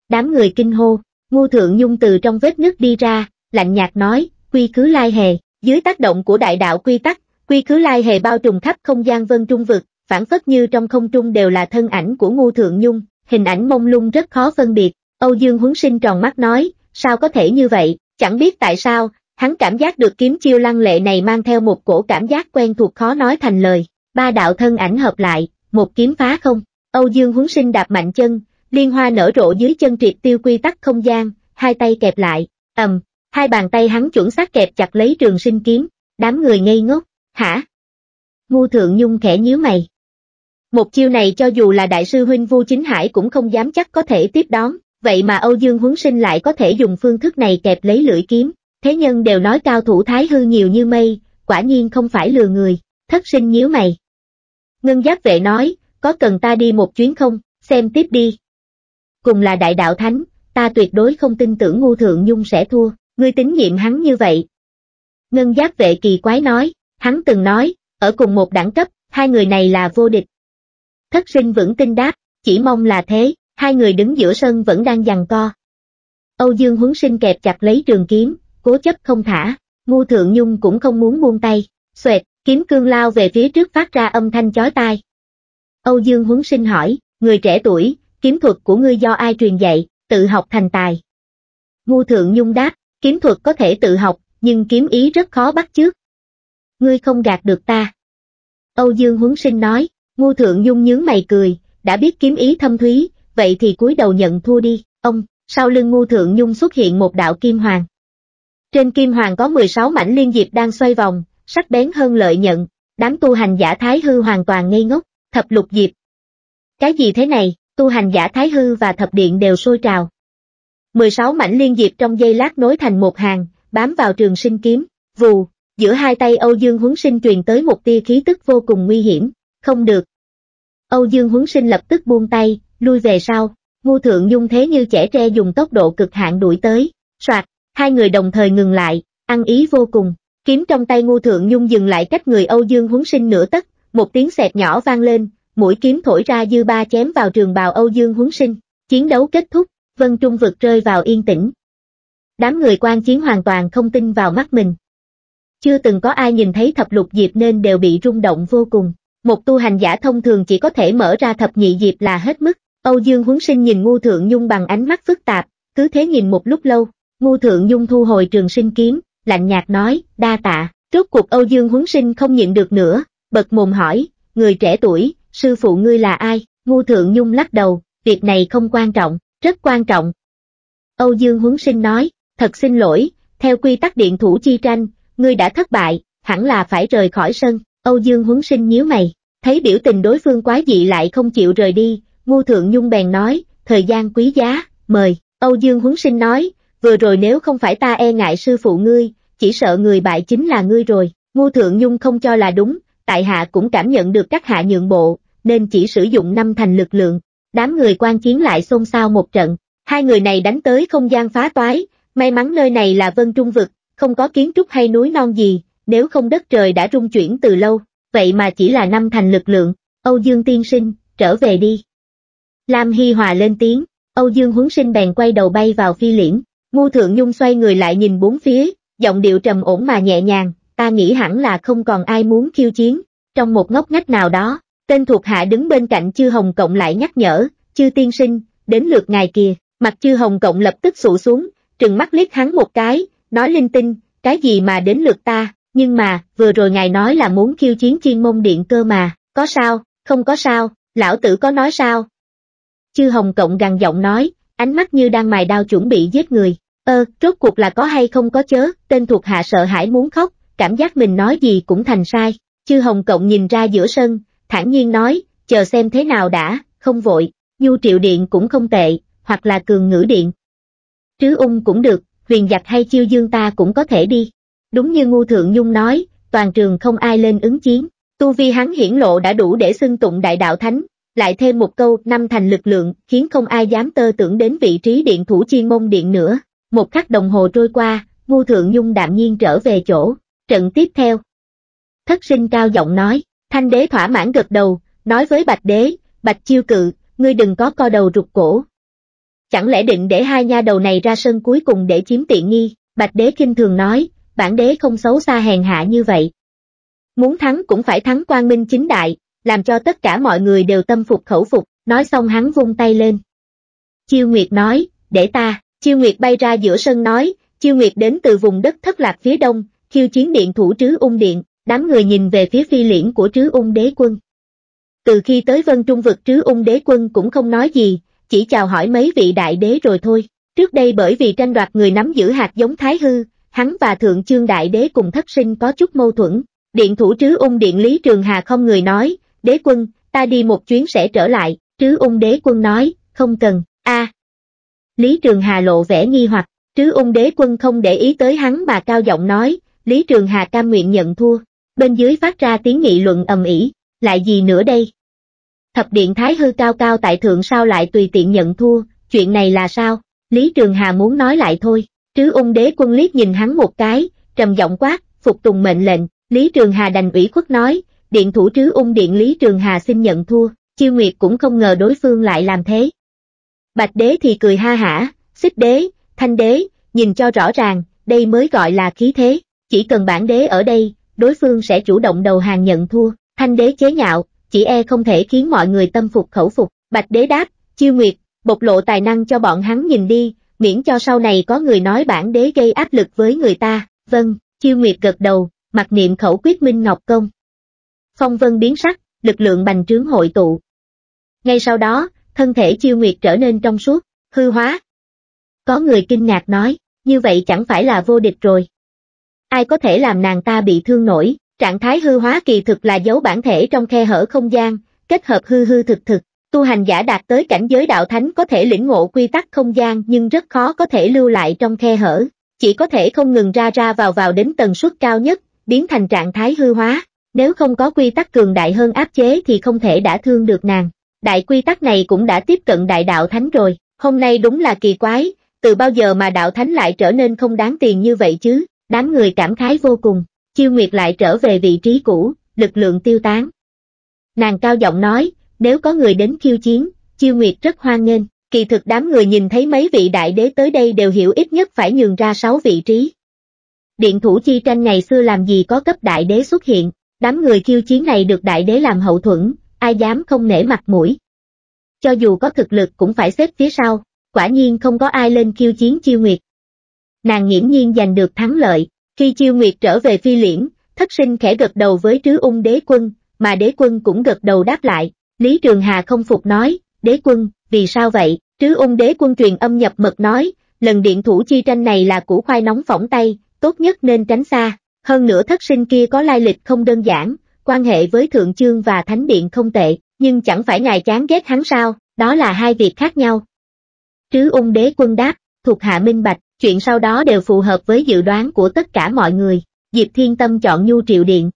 Đám người kinh hô, ngu thượng nhung từ trong vết nứt đi ra, lạnh nhạt nói, quy cứ lai hề, dưới tác động của đại đạo quy tắc, quy cứ lai hề bao trùm khắp không gian vân trung vực, phản phất như trong không trung đều là thân ảnh của Ngô Thượng Nhung, hình ảnh mông lung rất khó phân biệt. Âu Dương Huấn Sinh tròn mắt nói, sao có thể như vậy, chẳng biết tại sao, hắn cảm giác được kiếm chiêu lăng lệ này mang theo một cổ cảm giác quen thuộc khó nói thành lời. Ba đạo thân ảnh hợp lại, một kiếm phá không, Âu Dương Huấn Sinh đạp mạnh chân, liên hoa nở rộ dưới chân triệt tiêu quy tắc không gian, hai tay kẹp lại, ầm, hai bàn tay hắn chuẩn xác kẹp chặt lấy trường sinh kiếm, đám người ngây ngốc, hả? Ngu Thượng Nhung khẽ nhíu mày, một chiêu này cho dù là đại sư huynh Vu Chính Hải cũng không dám chắc có thể tiếp đón, vậy mà Âu Dương Huấn Sinh lại có thể dùng phương thức này kẹp lấy lưỡi kiếm, thế nhân đều nói cao thủ thái hư nhiều như mây, quả nhiên không phải lừa người, thất sinh nhíu mày. Ngân giác vệ nói, có cần ta đi một chuyến không, xem tiếp đi. Cùng là đại đạo thánh, ta tuyệt đối không tin tưởng ngu thượng nhung sẽ thua, ngươi tín nhiệm hắn như vậy. Ngân giác vệ kỳ quái nói, hắn từng nói, ở cùng một đẳng cấp, hai người này là vô địch, Thất sinh vững tin đáp, chỉ mong là thế, hai người đứng giữa sân vẫn đang giằng co. Âu Dương huấn sinh kẹp chặt lấy trường kiếm, cố chấp không thả, ngu thượng nhung cũng không muốn buông tay, xoẹt, kiếm cương lao về phía trước phát ra âm thanh chói tai. Âu Dương huấn sinh hỏi, người trẻ tuổi, kiếm thuật của ngươi do ai truyền dạy, tự học thành tài. Ngu thượng nhung đáp, kiếm thuật có thể tự học, nhưng kiếm ý rất khó bắt chước. Ngươi không gạt được ta. Âu Dương huấn sinh nói, Ngô Thượng Dung nhướng mày cười, đã biết kiếm ý thâm thúy, vậy thì cúi đầu nhận thua đi, ông, sau lưng Ngô Thượng Dung xuất hiện một đạo kim hoàng. Trên kim hoàng có 16 mảnh liên diệp đang xoay vòng, sắc bén hơn lợi nhận, đám tu hành giả thái hư hoàn toàn ngây ngốc, thập lục diệp. Cái gì thế này, tu hành giả thái hư và thập điện đều sôi trào. 16 mảnh liên diệp trong giây lát nối thành một hàng, bám vào trường sinh kiếm, vù, giữa hai tay Âu Dương Huấn Sinh truyền tới một tia khí tức vô cùng nguy hiểm, không được. Âu Dương Huấn Sinh lập tức buông tay, lui về sau, Ngô Thượng Dung thế như trẻ tre dùng tốc độ cực hạn đuổi tới, soạt, hai người đồng thời ngừng lại, ăn ý vô cùng, kiếm trong tay Ngô Thượng Dung dừng lại cách người Âu Dương Huấn Sinh nửa tấc, một tiếng xẹt nhỏ vang lên, mũi kiếm thổi ra dư ba chém vào trường bào Âu Dương Huấn Sinh, chiến đấu kết thúc, Vân Trung vực rơi vào yên tĩnh. Đám người quan chiến hoàn toàn không tin vào mắt mình. Chưa từng có ai nhìn thấy thập lục diệp nên đều bị rung động vô cùng. Một tu hành giả thông thường chỉ có thể mở ra thập nhị diệp là hết mức. Âu Dương Huấn Sinh nhìn Ngô Thượng Nhung bằng ánh mắt phức tạp, cứ thế nhìn một lúc lâu. Ngô Thượng Nhung thu hồi trường sinh kiếm, lạnh nhạt nói, đa tạ. Rốt cuộc Âu Dương Huấn Sinh không nhịn được nữa, bật mồm hỏi, người trẻ tuổi, sư phụ ngươi là ai? Ngô Thượng Nhung lắc đầu, việc này không quan trọng, rất quan trọng. Âu Dương Huấn Sinh nói, thật xin lỗi, theo quy tắc điện thủ chi tranh, ngươi đã thất bại, hẳn là phải rời khỏi sân. Âu Dương huấn sinh nhíu mày, thấy biểu tình đối phương quá dị lại không chịu rời đi, Ngô Thượng Nhung bèn nói, thời gian quý giá, mời. Âu Dương huấn sinh nói, vừa rồi nếu không phải ta e ngại sư phụ ngươi, chỉ sợ người bại chính là ngươi rồi. Ngô Thượng Nhung không cho là đúng, tại hạ cũng cảm nhận được các hạ nhượng bộ, nên chỉ sử dụng năm thành lực lượng. Đám người quan chiến lại xôn xao một trận, hai người này đánh tới không gian phá toái, may mắn nơi này là vân trung vực, không có kiến trúc hay núi non gì, nếu không đất trời đã rung chuyển từ lâu, vậy mà chỉ là năm thành lực lượng, Âu Dương tiên sinh, trở về đi. Lam Hy Hòa lên tiếng, Âu Dương huấn sinh bèn quay đầu bay vào phi liễn, ngu thượng nhung xoay người lại nhìn bốn phía, giọng điệu trầm ổn mà nhẹ nhàng, ta nghĩ hẳn là không còn ai muốn khiêu chiến, trong một ngóc ngách nào đó, tên thuộc hạ đứng bên cạnh chư Hồng Cộng lại nhắc nhở, chư tiên sinh, đến lượt ngài kìa, mặt chư Hồng Cộng lập tức sụ xuống, trừng mắt liếc hắn một cái, nói linh tinh, cái gì mà đến lượt ta, nhưng mà, vừa rồi ngài nói là muốn khiêu chiến chuyên môn điện cơ mà, có sao, không có sao, lão tử có nói sao? Chư Hồng Cộng gằn giọng nói, ánh mắt như đang mài đao chuẩn bị giết người. Ơ, ờ, rốt cuộc là có hay không có chớ, tên thuộc hạ sợ hãi muốn khóc, cảm giác mình nói gì cũng thành sai. Chư Hồng Cộng nhìn ra giữa sân, thản nhiên nói, chờ xem thế nào đã, không vội, nhu triệu điện cũng không tệ, hoặc là cường ngữ điện. Trứ ung cũng được, huyền giặc hay chiêu dương ta cũng có thể đi. Đúng như Ngu Thượng Nhung nói, toàn trường không ai lên ứng chiến. Tu vi hắn hiển lộ đã đủ để xưng tụng đại đạo thánh, lại thêm một câu năm thành lực lượng khiến không ai dám tơ tưởng đến vị trí điện thủ chuyên môn điện nữa. Một khắc đồng hồ trôi qua, Ngu Thượng Nhung đạm nhiên trở về chỗ. Trận tiếp theo. Thất sinh cao giọng nói, thanh đế thỏa mãn gật đầu, nói với bạch đế, bạch chiêu cự, ngươi đừng có co đầu rụt cổ. Chẳng lẽ định để hai nha đầu này ra sân cuối cùng để chiếm tiện nghi, bạch đế kinh thường nói, bản đế không xấu xa hèn hạ như vậy. Muốn thắng cũng phải thắng quang minh chính đại, làm cho tất cả mọi người đều tâm phục khẩu phục, nói xong hắn vung tay lên. Chiêu Nguyệt nói, để ta, Chiêu Nguyệt bay ra giữa sân nói, Chiêu Nguyệt đến từ vùng đất thất lạc phía đông, khiêu chiến điện thủ trứ ung điện, đám người nhìn về phía phi liễn của trứ ung đế quân. Từ khi tới vân trung vực trứ ung đế quân cũng không nói gì, chỉ chào hỏi mấy vị đại đế rồi thôi. Trước đây bởi vì tranh đoạt người nắm giữ hạt giống thái hư, hắn và Thượng Chương Đại Đế cùng thất sinh có chút mâu thuẫn. Điện thủ trứ ung điện Lý Trường Hà không người nói, đế quân, ta đi một chuyến sẽ trở lại, trứ ung đế quân nói, không cần, a Lý Trường Hà lộ vẻ nghi hoặc, trứ ung đế quân không để ý tới hắn mà cao giọng nói, Lý Trường Hà cam nguyện nhận thua, bên dưới phát ra tiếng nghị luận ầm ĩ lại gì nữa đây? Thập điện thái hư cao cao tại thượng sao lại tùy tiện nhận thua, chuyện này là sao? Lý Trường Hà muốn nói lại thôi, Trứ ung đế quân liếc nhìn hắn một cái, trầm giọng quát, phục tùng mệnh lệnh, Lý Trường Hà đành ủy khuất nói, điện thủ trứ ung điện Lý Trường Hà xin nhận thua, chiêu nguyệt cũng không ngờ đối phương lại làm thế. Bạch đế thì cười ha hả, xích đế, thanh đế, nhìn cho rõ ràng, đây mới gọi là khí thế, chỉ cần bản đế ở đây, đối phương sẽ chủ động đầu hàng nhận thua, thanh đế chế nhạo, chỉ e không thể khiến mọi người tâm phục khẩu phục, bạch đế đáp, chiêu nguyệt, bộc lộ tài năng cho bọn hắn nhìn đi, miễn cho sau này có người nói bản đế gây áp lực với người ta, vâng, chiêu nguyệt gật đầu, mặc niệm khẩu quyết minh ngọc công. Phong vân biến sắc, lực lượng bành trướng hội tụ. Ngay sau đó, thân thể chiêu nguyệt trở nên trong suốt, hư hóa. Có người kinh ngạc nói, như vậy chẳng phải là vô địch rồi. Ai có thể làm nàng ta bị thương nổi, trạng thái hư hóa kỳ thực là giấu bản thể trong khe hở không gian, kết hợp hư hư thực thực, Tu hành giả đạt tới cảnh giới đạo thánh có thể lĩnh ngộ quy tắc không gian nhưng rất khó có thể lưu lại trong khe hở, chỉ có thể không ngừng ra ra vào vào đến tần suất cao nhất, biến thành trạng thái hư hóa. Nếu không có quy tắc cường đại hơn áp chế thì không thể đã thương được nàng. Đại quy tắc này cũng đã tiếp cận đại đạo thánh rồi, hôm nay đúng là kỳ quái, từ bao giờ mà đạo thánh lại trở nên không đáng tiền như vậy chứ, đám người cảm khái vô cùng, chiêu nguyệt lại trở về vị trí cũ, lực lượng tiêu tán. Nàng cao giọng nói, nếu có người đến khiêu chiến, Chiêu Nguyệt rất hoan nghênh. Kỳ thực đám người nhìn thấy mấy vị đại đế tới đây đều hiểu ít nhất phải nhường ra 6 vị trí. Điện thủ chi tranh ngày xưa làm gì có cấp đại đế xuất hiện, đám người khiêu chiến này được đại đế làm hậu thuẫn, ai dám không nể mặt mũi. Cho dù có thực lực cũng phải xếp phía sau, quả nhiên không có ai lên khiêu chiến Chiêu Nguyệt. Nàng nghiễm nhiên giành được thắng lợi, khi Chiêu Nguyệt trở về phi liễn, thất sinh khẽ gật đầu với trứ ung đế quân, mà đế quân cũng gật đầu đáp lại, Lý Trường Hà không phục nói, đế quân, vì sao vậy? Trứ ung đế quân truyền âm nhập mật nói, lần điện thủ chi tranh này là củ khoai nóng phỏng tay, tốt nhất nên tránh xa. Hơn nữa thất sinh kia có lai lịch không đơn giản, quan hệ với Thượng Chương và Thánh Điện không tệ, nhưng chẳng phải ngài chán ghét hắn sao, đó là hai việc khác nhau. Trứ ung đế quân đáp, thuộc hạ minh bạch, chuyện sau đó đều phù hợp với dự đoán của tất cả mọi người, Diệp Thiên Tâm chọn Nhu Triệu Điện.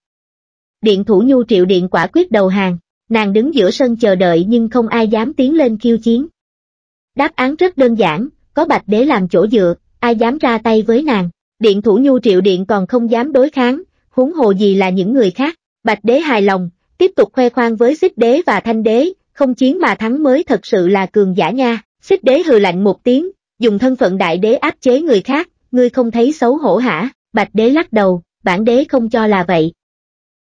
Điện thủ Nhu Triệu Điện quả quyết đầu hàng, Nàng đứng giữa sân chờ đợi nhưng không ai dám tiến lên khiêu chiến. Đáp án rất đơn giản, có bạch đế làm chỗ dựa, ai dám ra tay với nàng. Điện thủ nhu triệu điện còn không dám đối kháng, huống hồ gì là những người khác. Bạch đế hài lòng, tiếp tục khoe khoang với xích đế và thanh đế, không chiến mà thắng mới thật sự là cường giả nha. Xích đế hừ lạnh một tiếng, dùng thân phận đại đế áp chế người khác, ngươi không thấy xấu hổ hả? Bạch đế lắc đầu, bản đế không cho là vậy.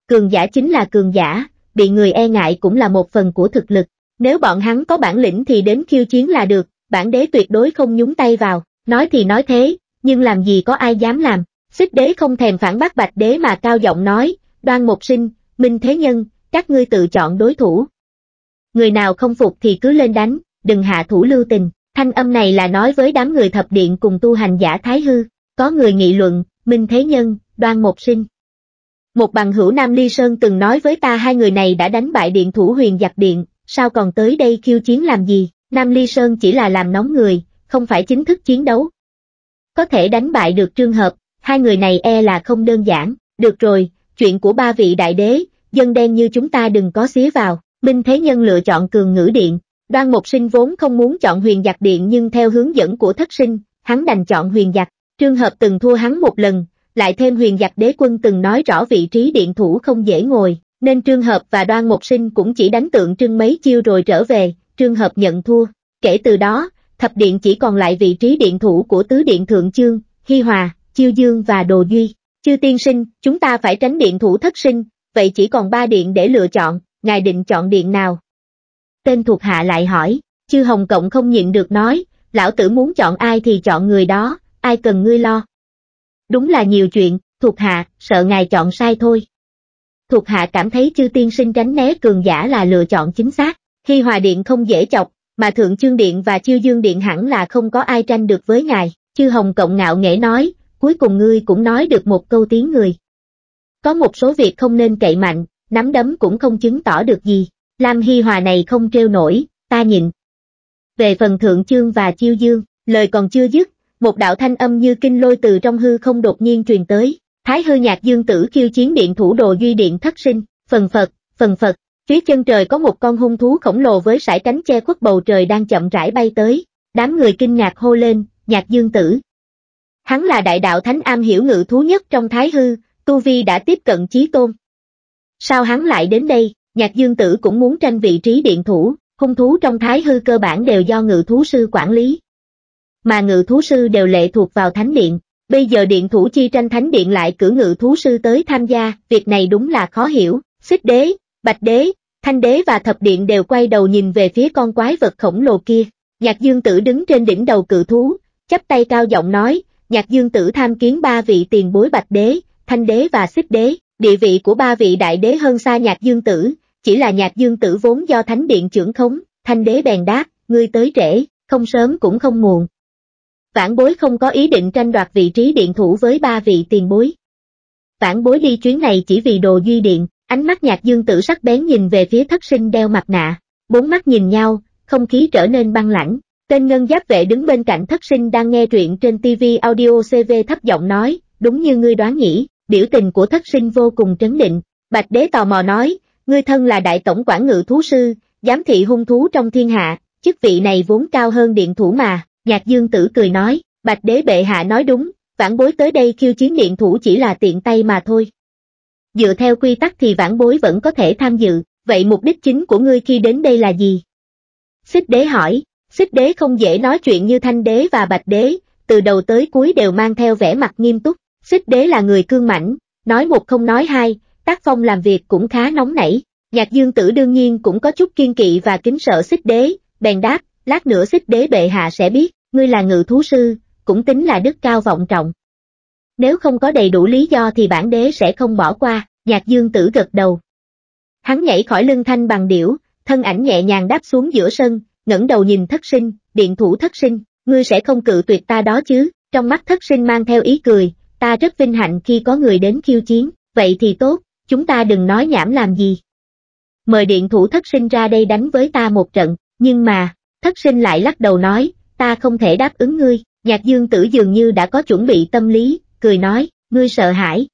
Cường giả chính là cường giả, bị người e ngại cũng là một phần của thực lực. Nếu bọn hắn có bản lĩnh thì đến khiêu chiến là được, bản đế tuyệt đối không nhúng tay vào, nói thì nói thế, nhưng làm gì có ai dám làm. Xích đế không thèm phản bác bạch đế mà cao giọng nói, đoan một sinh, minh thế nhân, các ngươi tự chọn đối thủ. Người nào không phục thì cứ lên đánh, đừng hạ thủ lưu tình. Thanh âm này là nói với đám người thập điện cùng tu hành giả thái hư, có người nghị luận, minh thế nhân, đoan một sinh, một bằng hữu Nam Ly Sơn từng nói với ta hai người này đã đánh bại điện thủ huyền giặc điện, sao còn tới đây khiêu chiến làm gì, Nam Ly Sơn chỉ là làm nóng người, không phải chính thức chiến đấu. Có thể đánh bại được trường hợp, hai người này e là không đơn giản, được rồi, chuyện của ba vị đại đế, dân đen như chúng ta đừng có xía vào, Minh Thế Nhân lựa chọn cường ngữ điện, đoan một sinh vốn không muốn chọn huyền giặc điện nhưng theo hướng dẫn của thất sinh, hắn đành chọn huyền giặc, trường hợp từng thua hắn một lần, lại thêm huyền giặc đế quân từng nói rõ vị trí điện thủ không dễ ngồi, nên Trương Hợp và Đoan Mộc Sinh cũng chỉ đánh tượng trưng mấy chiêu rồi trở về, Trương Hợp nhận thua. Kể từ đó, thập điện chỉ còn lại vị trí điện thủ của tứ điện Thượng Chương, Hy Hòa, Chiêu Dương và Đồ Duy. Chư tiên sinh, chúng ta phải tránh điện thủ thất sinh, vậy chỉ còn ba điện để lựa chọn, ngài định chọn điện nào? Tên thuộc hạ lại hỏi, chư Hồng Cộng không nhịn được nói, lão tử muốn chọn ai thì chọn người đó, ai cần ngươi lo. Đúng là nhiều chuyện, thuộc hạ, sợ ngài chọn sai thôi. Thuộc hạ cảm thấy chư tiên sinh tránh né cường giả là lựa chọn chính xác, khi hòa điện không dễ chọc, mà thượng chương điện và chiêu dương điện hẳn là không có ai tranh được với ngài, chư hồng cộng ngạo nghễ nói, cuối cùng ngươi cũng nói được một câu tiếng người. Có một số việc không nên cậy mạnh, nắm đấm cũng không chứng tỏ được gì, Lam Hy Hòa này không trêu nổi, ta nhịn. Về phần thượng chương và chiêu dương, lời còn chưa dứt, một đạo thanh âm như kinh lôi từ trong hư không đột nhiên truyền tới, thái hư nhạc dương tử khiêu chiến điện thủ đồ duy điện thất sinh, phần phật, phần phật, phía chân trời có một con hung thú khổng lồ với sải cánh che khuất bầu trời đang chậm rãi bay tới, đám người kinh ngạc hô lên, nhạc dương tử. Hắn là đại đạo thánh am hiểu ngự thú nhất trong thái hư, Tu Vi đã tiếp cận chí tôn. Sao hắn lại đến đây, nhạc dương tử cũng muốn tranh vị trí điện thủ, hung thú trong thái hư cơ bản đều do ngự thú sư quản lý, mà ngự thú sư đều lệ thuộc vào thánh điện. Bây giờ điện thủ chi tranh thánh điện lại cử ngự thú sư tới tham gia, việc này đúng là khó hiểu. Xích đế, bạch đế, thanh đế và thập điện đều quay đầu nhìn về phía con quái vật khổng lồ kia. Nhạc dương tử đứng trên đỉnh đầu cự thú, chắp tay cao giọng nói, nhạc dương tử tham kiến ba vị tiền bối bạch đế, thanh đế và xích đế, địa vị của ba vị đại đế hơn xa nhạc dương tử, chỉ là nhạc dương tử vốn do thánh điện trưởng khống, thanh đế bèn đáp, ngươi tới trễ, không sớm cũng không muộn, Vãn bối không có ý định tranh đoạt vị trí điện thủ với ba vị tiền bối. Vãn bối đi chuyến này chỉ vì đồ duy điện, ánh mắt nhạc dương tử sắc bén nhìn về phía thất sinh đeo mặt nạ, bốn mắt nhìn nhau, không khí trở nên băng lãnh. Tên ngân giáp vệ đứng bên cạnh thất sinh đang nghe truyện trên TV audio CV thấp giọng nói, đúng như ngươi đoán nhỉ, biểu tình của thất sinh vô cùng trấn định. Bạch đế tò mò nói, ngươi thân là đại tổng quản ngự thú sư, giám thị hung thú trong thiên hạ, chức vị này vốn cao hơn điện thủ mà, Nhạc dương tử cười nói, bạch đế bệ hạ nói đúng, vãn bối tới đây khiêu chiến điện thủ chỉ là tiện tay mà thôi. Dựa theo quy tắc thì vãn bối vẫn có thể tham dự, vậy mục đích chính của ngươi khi đến đây là gì? Xích đế hỏi, xích đế không dễ nói chuyện như thanh đế và bạch đế, từ đầu tới cuối đều mang theo vẻ mặt nghiêm túc, xích đế là người cương mãnh, nói một không nói hai, tác phong làm việc cũng khá nóng nảy, nhạc dương tử đương nhiên cũng có chút kiên kỵ và kính sợ xích đế, bèn đáp, lát nữa xích đế bệ hạ sẽ biết ngươi là ngự thú sư, cũng tính là đức cao vọng trọng. Nếu không có đầy đủ lý do thì bản đế sẽ không bỏ qua, nhạc dương tử gật đầu. Hắn nhảy khỏi lưng thanh bằng điểu, thân ảnh nhẹ nhàng đáp xuống giữa sân, ngẩng đầu nhìn thất sinh, điện thủ thất sinh, ngươi sẽ không cự tuyệt ta đó chứ, trong mắt thất sinh mang theo ý cười, ta rất vinh hạnh khi có người đến khiêu chiến, vậy thì tốt, chúng ta đừng nói nhảm làm gì. Mời điện thủ thất sinh ra đây đánh với ta một trận, nhưng mà, thất sinh lại lắc đầu nói, ta không thể đáp ứng ngươi, nhạc dương tử dường như đã có chuẩn bị tâm lý, cười nói, ngươi sợ hãi.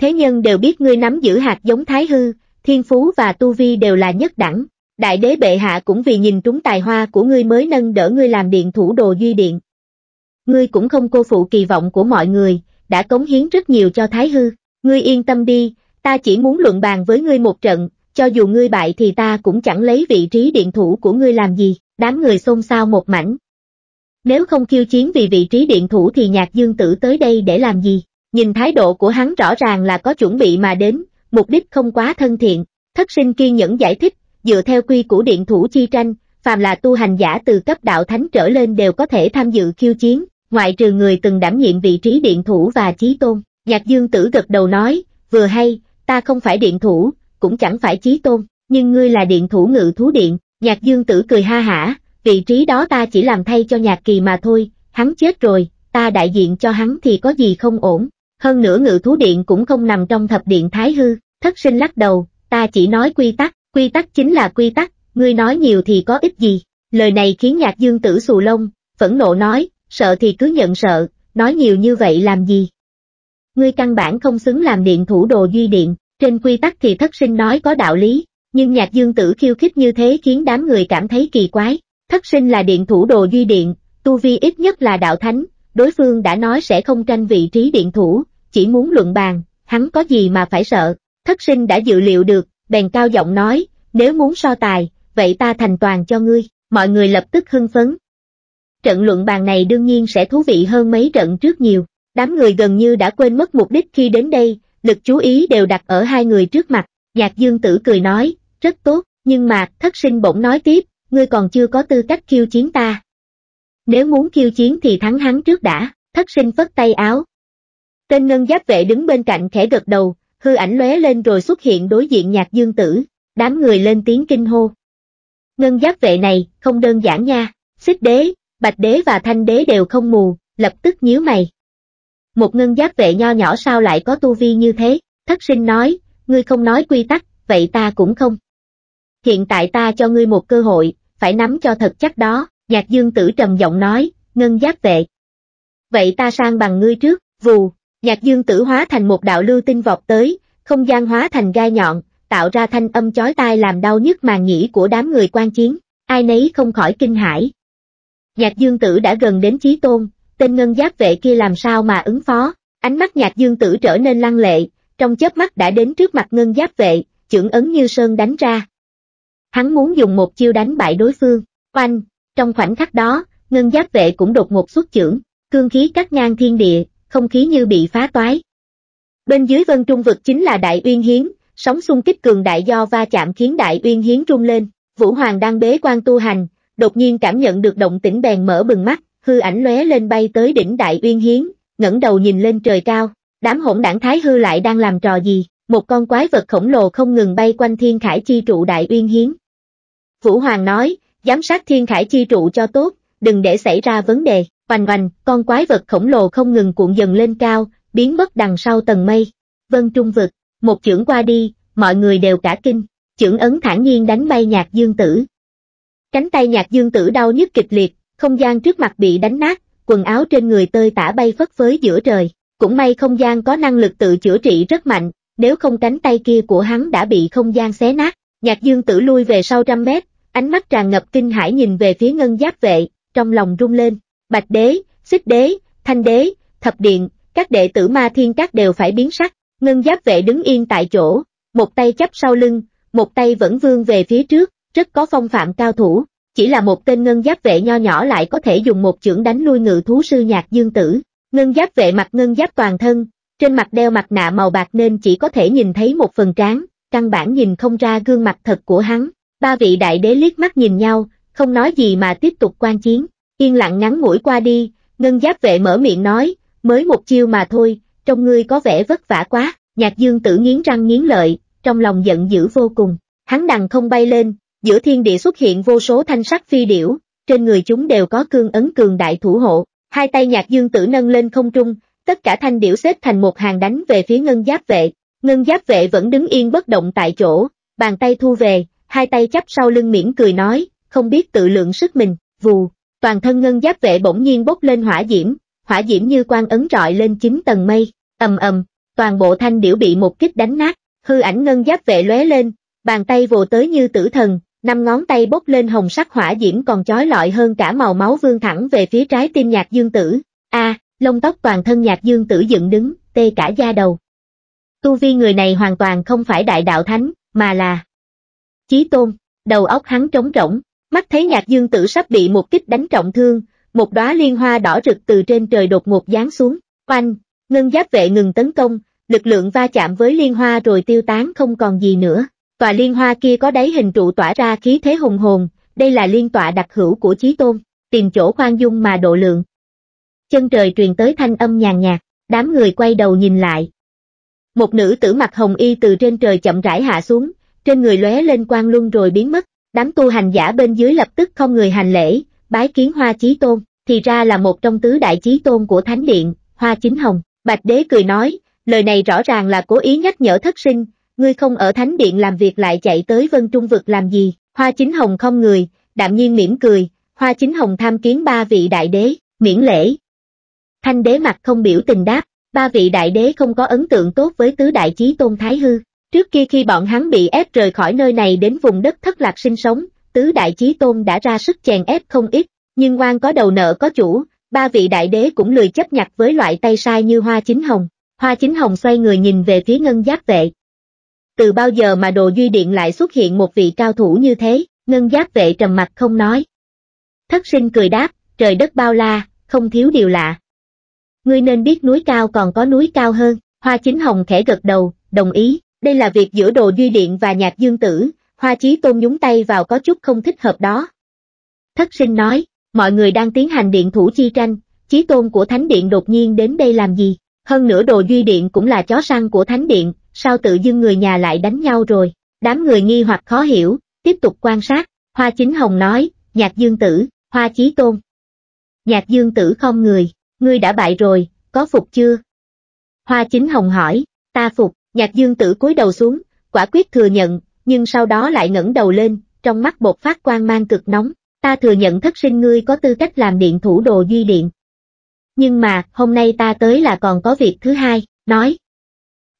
Thế nhân đều biết ngươi nắm giữ hạt giống thái hư, thiên phú và tu vi đều là nhất đẳng, đại đế bệ hạ cũng vì nhìn trúng tài hoa của ngươi mới nâng đỡ ngươi làm điện thủ đồ duy điện. Ngươi cũng không cô phụ kỳ vọng của mọi người, đã cống hiến rất nhiều cho thái hư, ngươi yên tâm đi, ta chỉ muốn luận bàn với ngươi một trận, cho dù ngươi bại thì ta cũng chẳng lấy vị trí điện thủ của ngươi làm gì, đám người xôn xao một mảnh, nếu không khiêu chiến vì vị trí điện thủ thì nhạc dương tử tới đây để làm gì? Nhìn thái độ của hắn rõ ràng là có chuẩn bị mà đến, mục đích không quá thân thiện. Thất sinh kiên nhẫn giải thích, dựa theo quy củ điện thủ chi tranh, phàm là tu hành giả từ cấp đạo thánh trở lên đều có thể tham dự khiêu chiến, ngoại trừ người từng đảm nhiệm vị trí điện thủ và chí tôn. Nhạc dương tử gật đầu nói, vừa hay, ta không phải điện thủ, cũng chẳng phải chí tôn, nhưng ngươi là điện thủ ngự thú điện. Nhạc dương tử cười ha hả, Vị trí đó ta chỉ làm thay cho nhạc kỳ mà thôi, hắn chết rồi, ta đại diện cho hắn thì có gì không ổn. Hơn nữa ngự thú điện cũng không nằm trong thập điện thái hư, thất sinh lắc đầu, ta chỉ nói quy tắc, quy tắc chính là quy tắc, ngươi nói nhiều thì có ích gì. Lời này khiến nhạc dương tử xù lông, phẫn nộ nói, sợ thì cứ nhận sợ, nói nhiều như vậy làm gì. Ngươi căn bản không xứng làm điện thủ đồ duy điện, trên quy tắc thì thất sinh nói có đạo lý, nhưng nhạc dương tử khiêu khích như thế khiến đám người cảm thấy kỳ quái. Thất sinh là điện thủ đồ duy điện, tu vi ít nhất là đạo thánh, đối phương đã nói sẽ không tranh vị trí điện thủ, chỉ muốn luận bàn, hắn có gì mà phải sợ. Thất sinh đã dự liệu được, bèn cao giọng nói, nếu muốn so tài, vậy ta thành toàn cho ngươi, mọi người lập tức hưng phấn. Trận luận bàn này đương nhiên sẽ thú vị hơn mấy trận trước nhiều, đám người gần như đã quên mất mục đích khi đến đây, lực chú ý đều đặt ở hai người trước mặt, nhạc dương tử cười nói, rất tốt, nhưng mà thất sinh bỗng nói tiếp, ngươi còn chưa có tư cách khiêu chiến ta. Nếu muốn khiêu chiến thì thắng hắn trước đã, thất sinh phất tay áo. Tên ngân giáp vệ đứng bên cạnh khẽ gật đầu, hư ảnh lóe lên rồi xuất hiện đối diện nhạc dương tử, đám người lên tiếng kinh hô. Ngân giáp vệ này, không đơn giản nha, xích đế, bạch đế và thanh đế đều không mù, lập tức nhíu mày. Một ngân giáp vệ nho nhỏ sao lại có tu vi như thế, thất sinh nói, ngươi không nói quy tắc, vậy ta cũng không. Hiện tại ta cho ngươi một cơ hội, phải nắm cho thật chắc đó, nhạc dương tử trầm giọng nói, ngân giác vệ. Vậy ta sang bằng ngươi trước, vù, nhạc dương tử hóa thành một đạo lưu tinh vọt tới, không gian hóa thành gai nhọn, tạo ra thanh âm chói tai làm đau nhức màng nhĩ của đám người quan chiến, ai nấy không khỏi kinh hãi. Nhạc dương tử đã gần đến chí tôn, tên ngân giác vệ kia làm sao mà ứng phó, ánh mắt nhạc dương tử trở nên lăng lệ, trong chớp mắt đã đến trước mặt ngân giáp vệ, chưởng ấn như sơn đánh ra. Hắn muốn dùng một chiêu đánh bại đối phương. Oanh! Trong khoảnh khắc đó, ngân giáp vệ cũng đột ngột xuất chưởng, cương khí cắt ngang thiên địa, không khí như bị phá toái. Bên dưới vân trung vực chính là Đại Uyên Hiến, sóng xung kích cường đại do va chạm khiến Đại Uyên Hiến trung lên. Vũ Hoàng đang bế quan tu hành, đột nhiên cảm nhận được động tĩnh bèn mở bừng mắt, hư ảnh lóe lên bay tới đỉnh Đại Uyên Hiến, ngẩng đầu nhìn lên trời cao, đám hỗn đảng thái hư lại đang làm trò gì, một con quái vật khổng lồ không ngừng bay quanh thiên khải chi trụ Đại Uyên Hiến. Vũ Hoàng nói, giám sát thiên khải chi trụ cho tốt, đừng để xảy ra vấn đề. Oành oành, con quái vật khổng lồ không ngừng cuộn dần lên cao, biến mất đằng sau tầng mây. Vân Trung vực, một chưởng qua đi, mọi người đều cả kinh, chưởng ấn thản nhiên đánh bay nhạc dương tử. Cánh tay nhạc dương tử đau nhức kịch liệt, không gian trước mặt bị đánh nát, quần áo trên người tơi tả bay phất phới giữa trời. Cũng may không gian có năng lực tự chữa trị rất mạnh, nếu không cánh tay kia của hắn đã bị không gian xé nát. Nhạc dương tử lui về sau trăm mét, ánh mắt tràn ngập kinh hãi nhìn về phía ngân giáp vệ, trong lòng rung lên, bạch đế, xích đế, thanh đế, thập điện, các đệ tử ma thiên các đều phải biến sắc, ngân giáp vệ đứng yên tại chỗ, một tay chắp sau lưng, một tay vẫn vươn về phía trước, rất có phong phạm cao thủ, chỉ là một tên ngân giáp vệ nho nhỏ lại có thể dùng một chưởng đánh lui ngự thú sư nhạc dương tử, ngân giáp vệ mặc ngân giáp toàn thân, trên mặt đeo mặt nạ màu bạc nên chỉ có thể nhìn thấy một phần trán, căn bản nhìn không ra gương mặt thật của hắn, Ba vị đại đế liếc mắt nhìn nhau, không nói gì mà tiếp tục quan chiến. Yên lặng ngắn mũi qua đi, ngân giáp vệ mở miệng nói, mới một chiêu mà thôi, trong ngươi có vẻ vất vả quá. Nhạc dương tử nghiến răng nghiến lợi, trong lòng giận dữ vô cùng. Hắn đằng không bay lên, giữa thiên địa xuất hiện vô số thanh sắc phi điểu, trên người chúng đều có cương ấn cường đại thủ hộ. Hai tay nhạc dương tử nâng lên không trung, tất cả thanh điểu xếp thành một hàng đánh về phía ngân giáp vệ. Ngân giáp vệ vẫn đứng yên bất động tại chỗ, bàn tay thu về, hai tay chắp sau lưng miễn cười nói, không biết tự lượng sức mình, vù, toàn thân ngân giáp vệ bỗng nhiên bốc lên hỏa diễm, hỏa diễm như quan ấn rọi lên chín tầng mây, ầm ầm, toàn bộ thanh điểu bị một kích đánh nát, hư ảnh ngân giáp vệ lóe lên, bàn tay vồ tới như tử thần, năm ngón tay bốc lên hồng sắc hỏa diễm còn chói lọi hơn cả màu máu vương thẳng về phía trái tim nhạc dương tử. A, lông tóc toàn thân nhạc dương tử dựng đứng, tê cả da đầu. Tu vi người này hoàn toàn không phải đại đạo thánh, mà là Chí Tôn, đầu óc hắn trống rỗng, mắt thấy nhạc dương tử sắp bị một kích đánh trọng thương, một đóa liên hoa đỏ rực từ trên trời đột ngột giáng xuống, oanh, ngân giáp vệ ngừng tấn công, lực lượng va chạm với liên hoa rồi tiêu tán không còn gì nữa. Tòa liên hoa kia có đáy hình trụ tỏa ra khí thế hùng hồn, đây là liên tọa đặc hữu của Chí Tôn, tìm chỗ khoan dung mà độ lượng. Chân trời truyền tới thanh âm nhàn nhạt, đám người quay đầu nhìn lại. Một nữ tử mặc hồng y từ trên trời chậm rãi hạ xuống, trên người lóe lên quang luân rồi biến mất, đám tu hành giả bên dưới lập tức không người hành lễ, bái kiến hoa chí tôn, thì ra là một trong tứ đại chí tôn của Thánh Điện, hoa chính hồng, bạch đế cười nói, lời này rõ ràng là cố ý nhắc nhở thất sinh, ngươi không ở Thánh Điện làm việc lại chạy tới Vân Trung Vực làm gì, hoa chính hồng không người, đạm nhiên mỉm cười, hoa chính hồng tham kiến ba vị đại đế, miễn lễ. Thanh đế mặt không biểu tình đáp, ba vị đại đế không có ấn tượng tốt với tứ đại chí tôn Thái Hư, Trước kia khi bọn hắn bị ép rời khỏi nơi này đến vùng đất thất lạc sinh sống, tứ đại chí tôn đã ra sức chèn ép không ít, nhưng quan có đầu nợ có chủ, ba vị đại đế cũng lười chấp nhặt với loại tay sai như hoa chính hồng. Hoa chính hồng xoay người nhìn về phía ngân giáp vệ. Từ bao giờ mà đồ duy điện lại xuất hiện một vị cao thủ như thế, ngân giáp vệ trầm mặt không nói. Thất sinh cười đáp, trời đất bao la, không thiếu điều lạ. Ngươi nên biết núi cao còn có núi cao hơn, hoa chính hồng khẽ gật đầu, đồng ý đây là việc giữa đồ duy điện và nhạc dương tử, hoa chí tôn nhúng tay vào có chút không thích hợp đó. Thất sinh nói, mọi người đang tiến hành điện thủ chi tranh, chí tôn của thánh điện đột nhiên đến đây làm gì, hơn nữa đồ duy điện cũng là chó săn của thánh điện, sao tự dưng người nhà lại đánh nhau rồi, đám người nghi hoặc khó hiểu, tiếp tục quan sát, hoa chính hồng nói, nhạc dương tử, hoa chí tôn. Nhạc dương tử không người, ngươi đã bại rồi, có phục chưa? Hoa chính hồng hỏi, ta phục, Nhạc dương tử cúi đầu xuống, quả quyết thừa nhận, nhưng sau đó lại ngẩng đầu lên, trong mắt bột phát quang mang cực nóng, ta thừa nhận thất sinh ngươi có tư cách làm điện thủ đồ duy điện. Nhưng mà, hôm nay ta tới là còn có việc thứ hai, nói.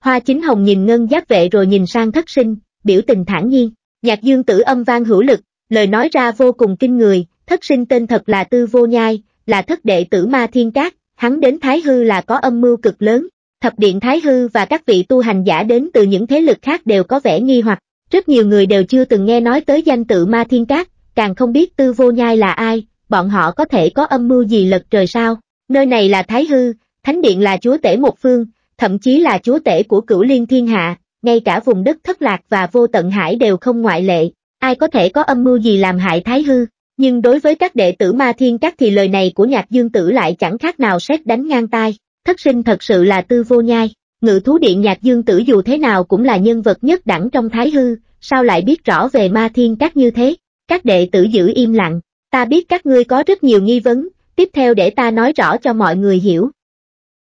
Hoa chính hồng nhìn ngân giáp vệ rồi nhìn sang thất sinh, biểu tình thản nhiên, nhạc dương tử âm vang hữu lực, lời nói ra vô cùng kinh người, thất sinh tên thật là tư vô nhai, là thất đệ tử ma thiên cát, hắn đến Thái Hư là có âm mưu cực lớn, Thập Điện Thái Hư và các vị tu hành giả đến từ những thế lực khác đều có vẻ nghi hoặc, rất nhiều người đều chưa từng nghe nói tới danh tự Ma Thiên các càng không biết Tư Vô Nhai là ai, bọn họ có thể có âm mưu gì lật trời sao, nơi này là Thái Hư, Thánh Điện là chúa tể một phương, thậm chí là chúa tể của cửu liên thiên hạ, ngay cả vùng đất thất lạc và vô tận hải đều không ngoại lệ, ai có thể có âm mưu gì làm hại Thái Hư, nhưng đối với các đệ tử Ma Thiên các thì lời này của Nhạc Dương Tử lại chẳng khác nào xét đánh ngang tai thất sinh thật sự là tư vô nhai, ngự thú điện nhạc dương tử dù thế nào cũng là nhân vật nhất đẳng trong thái hư, sao lại biết rõ về ma thiên các như thế, các đệ tử giữ im lặng, ta biết các ngươi có rất nhiều nghi vấn, tiếp theo để ta nói rõ cho mọi người hiểu.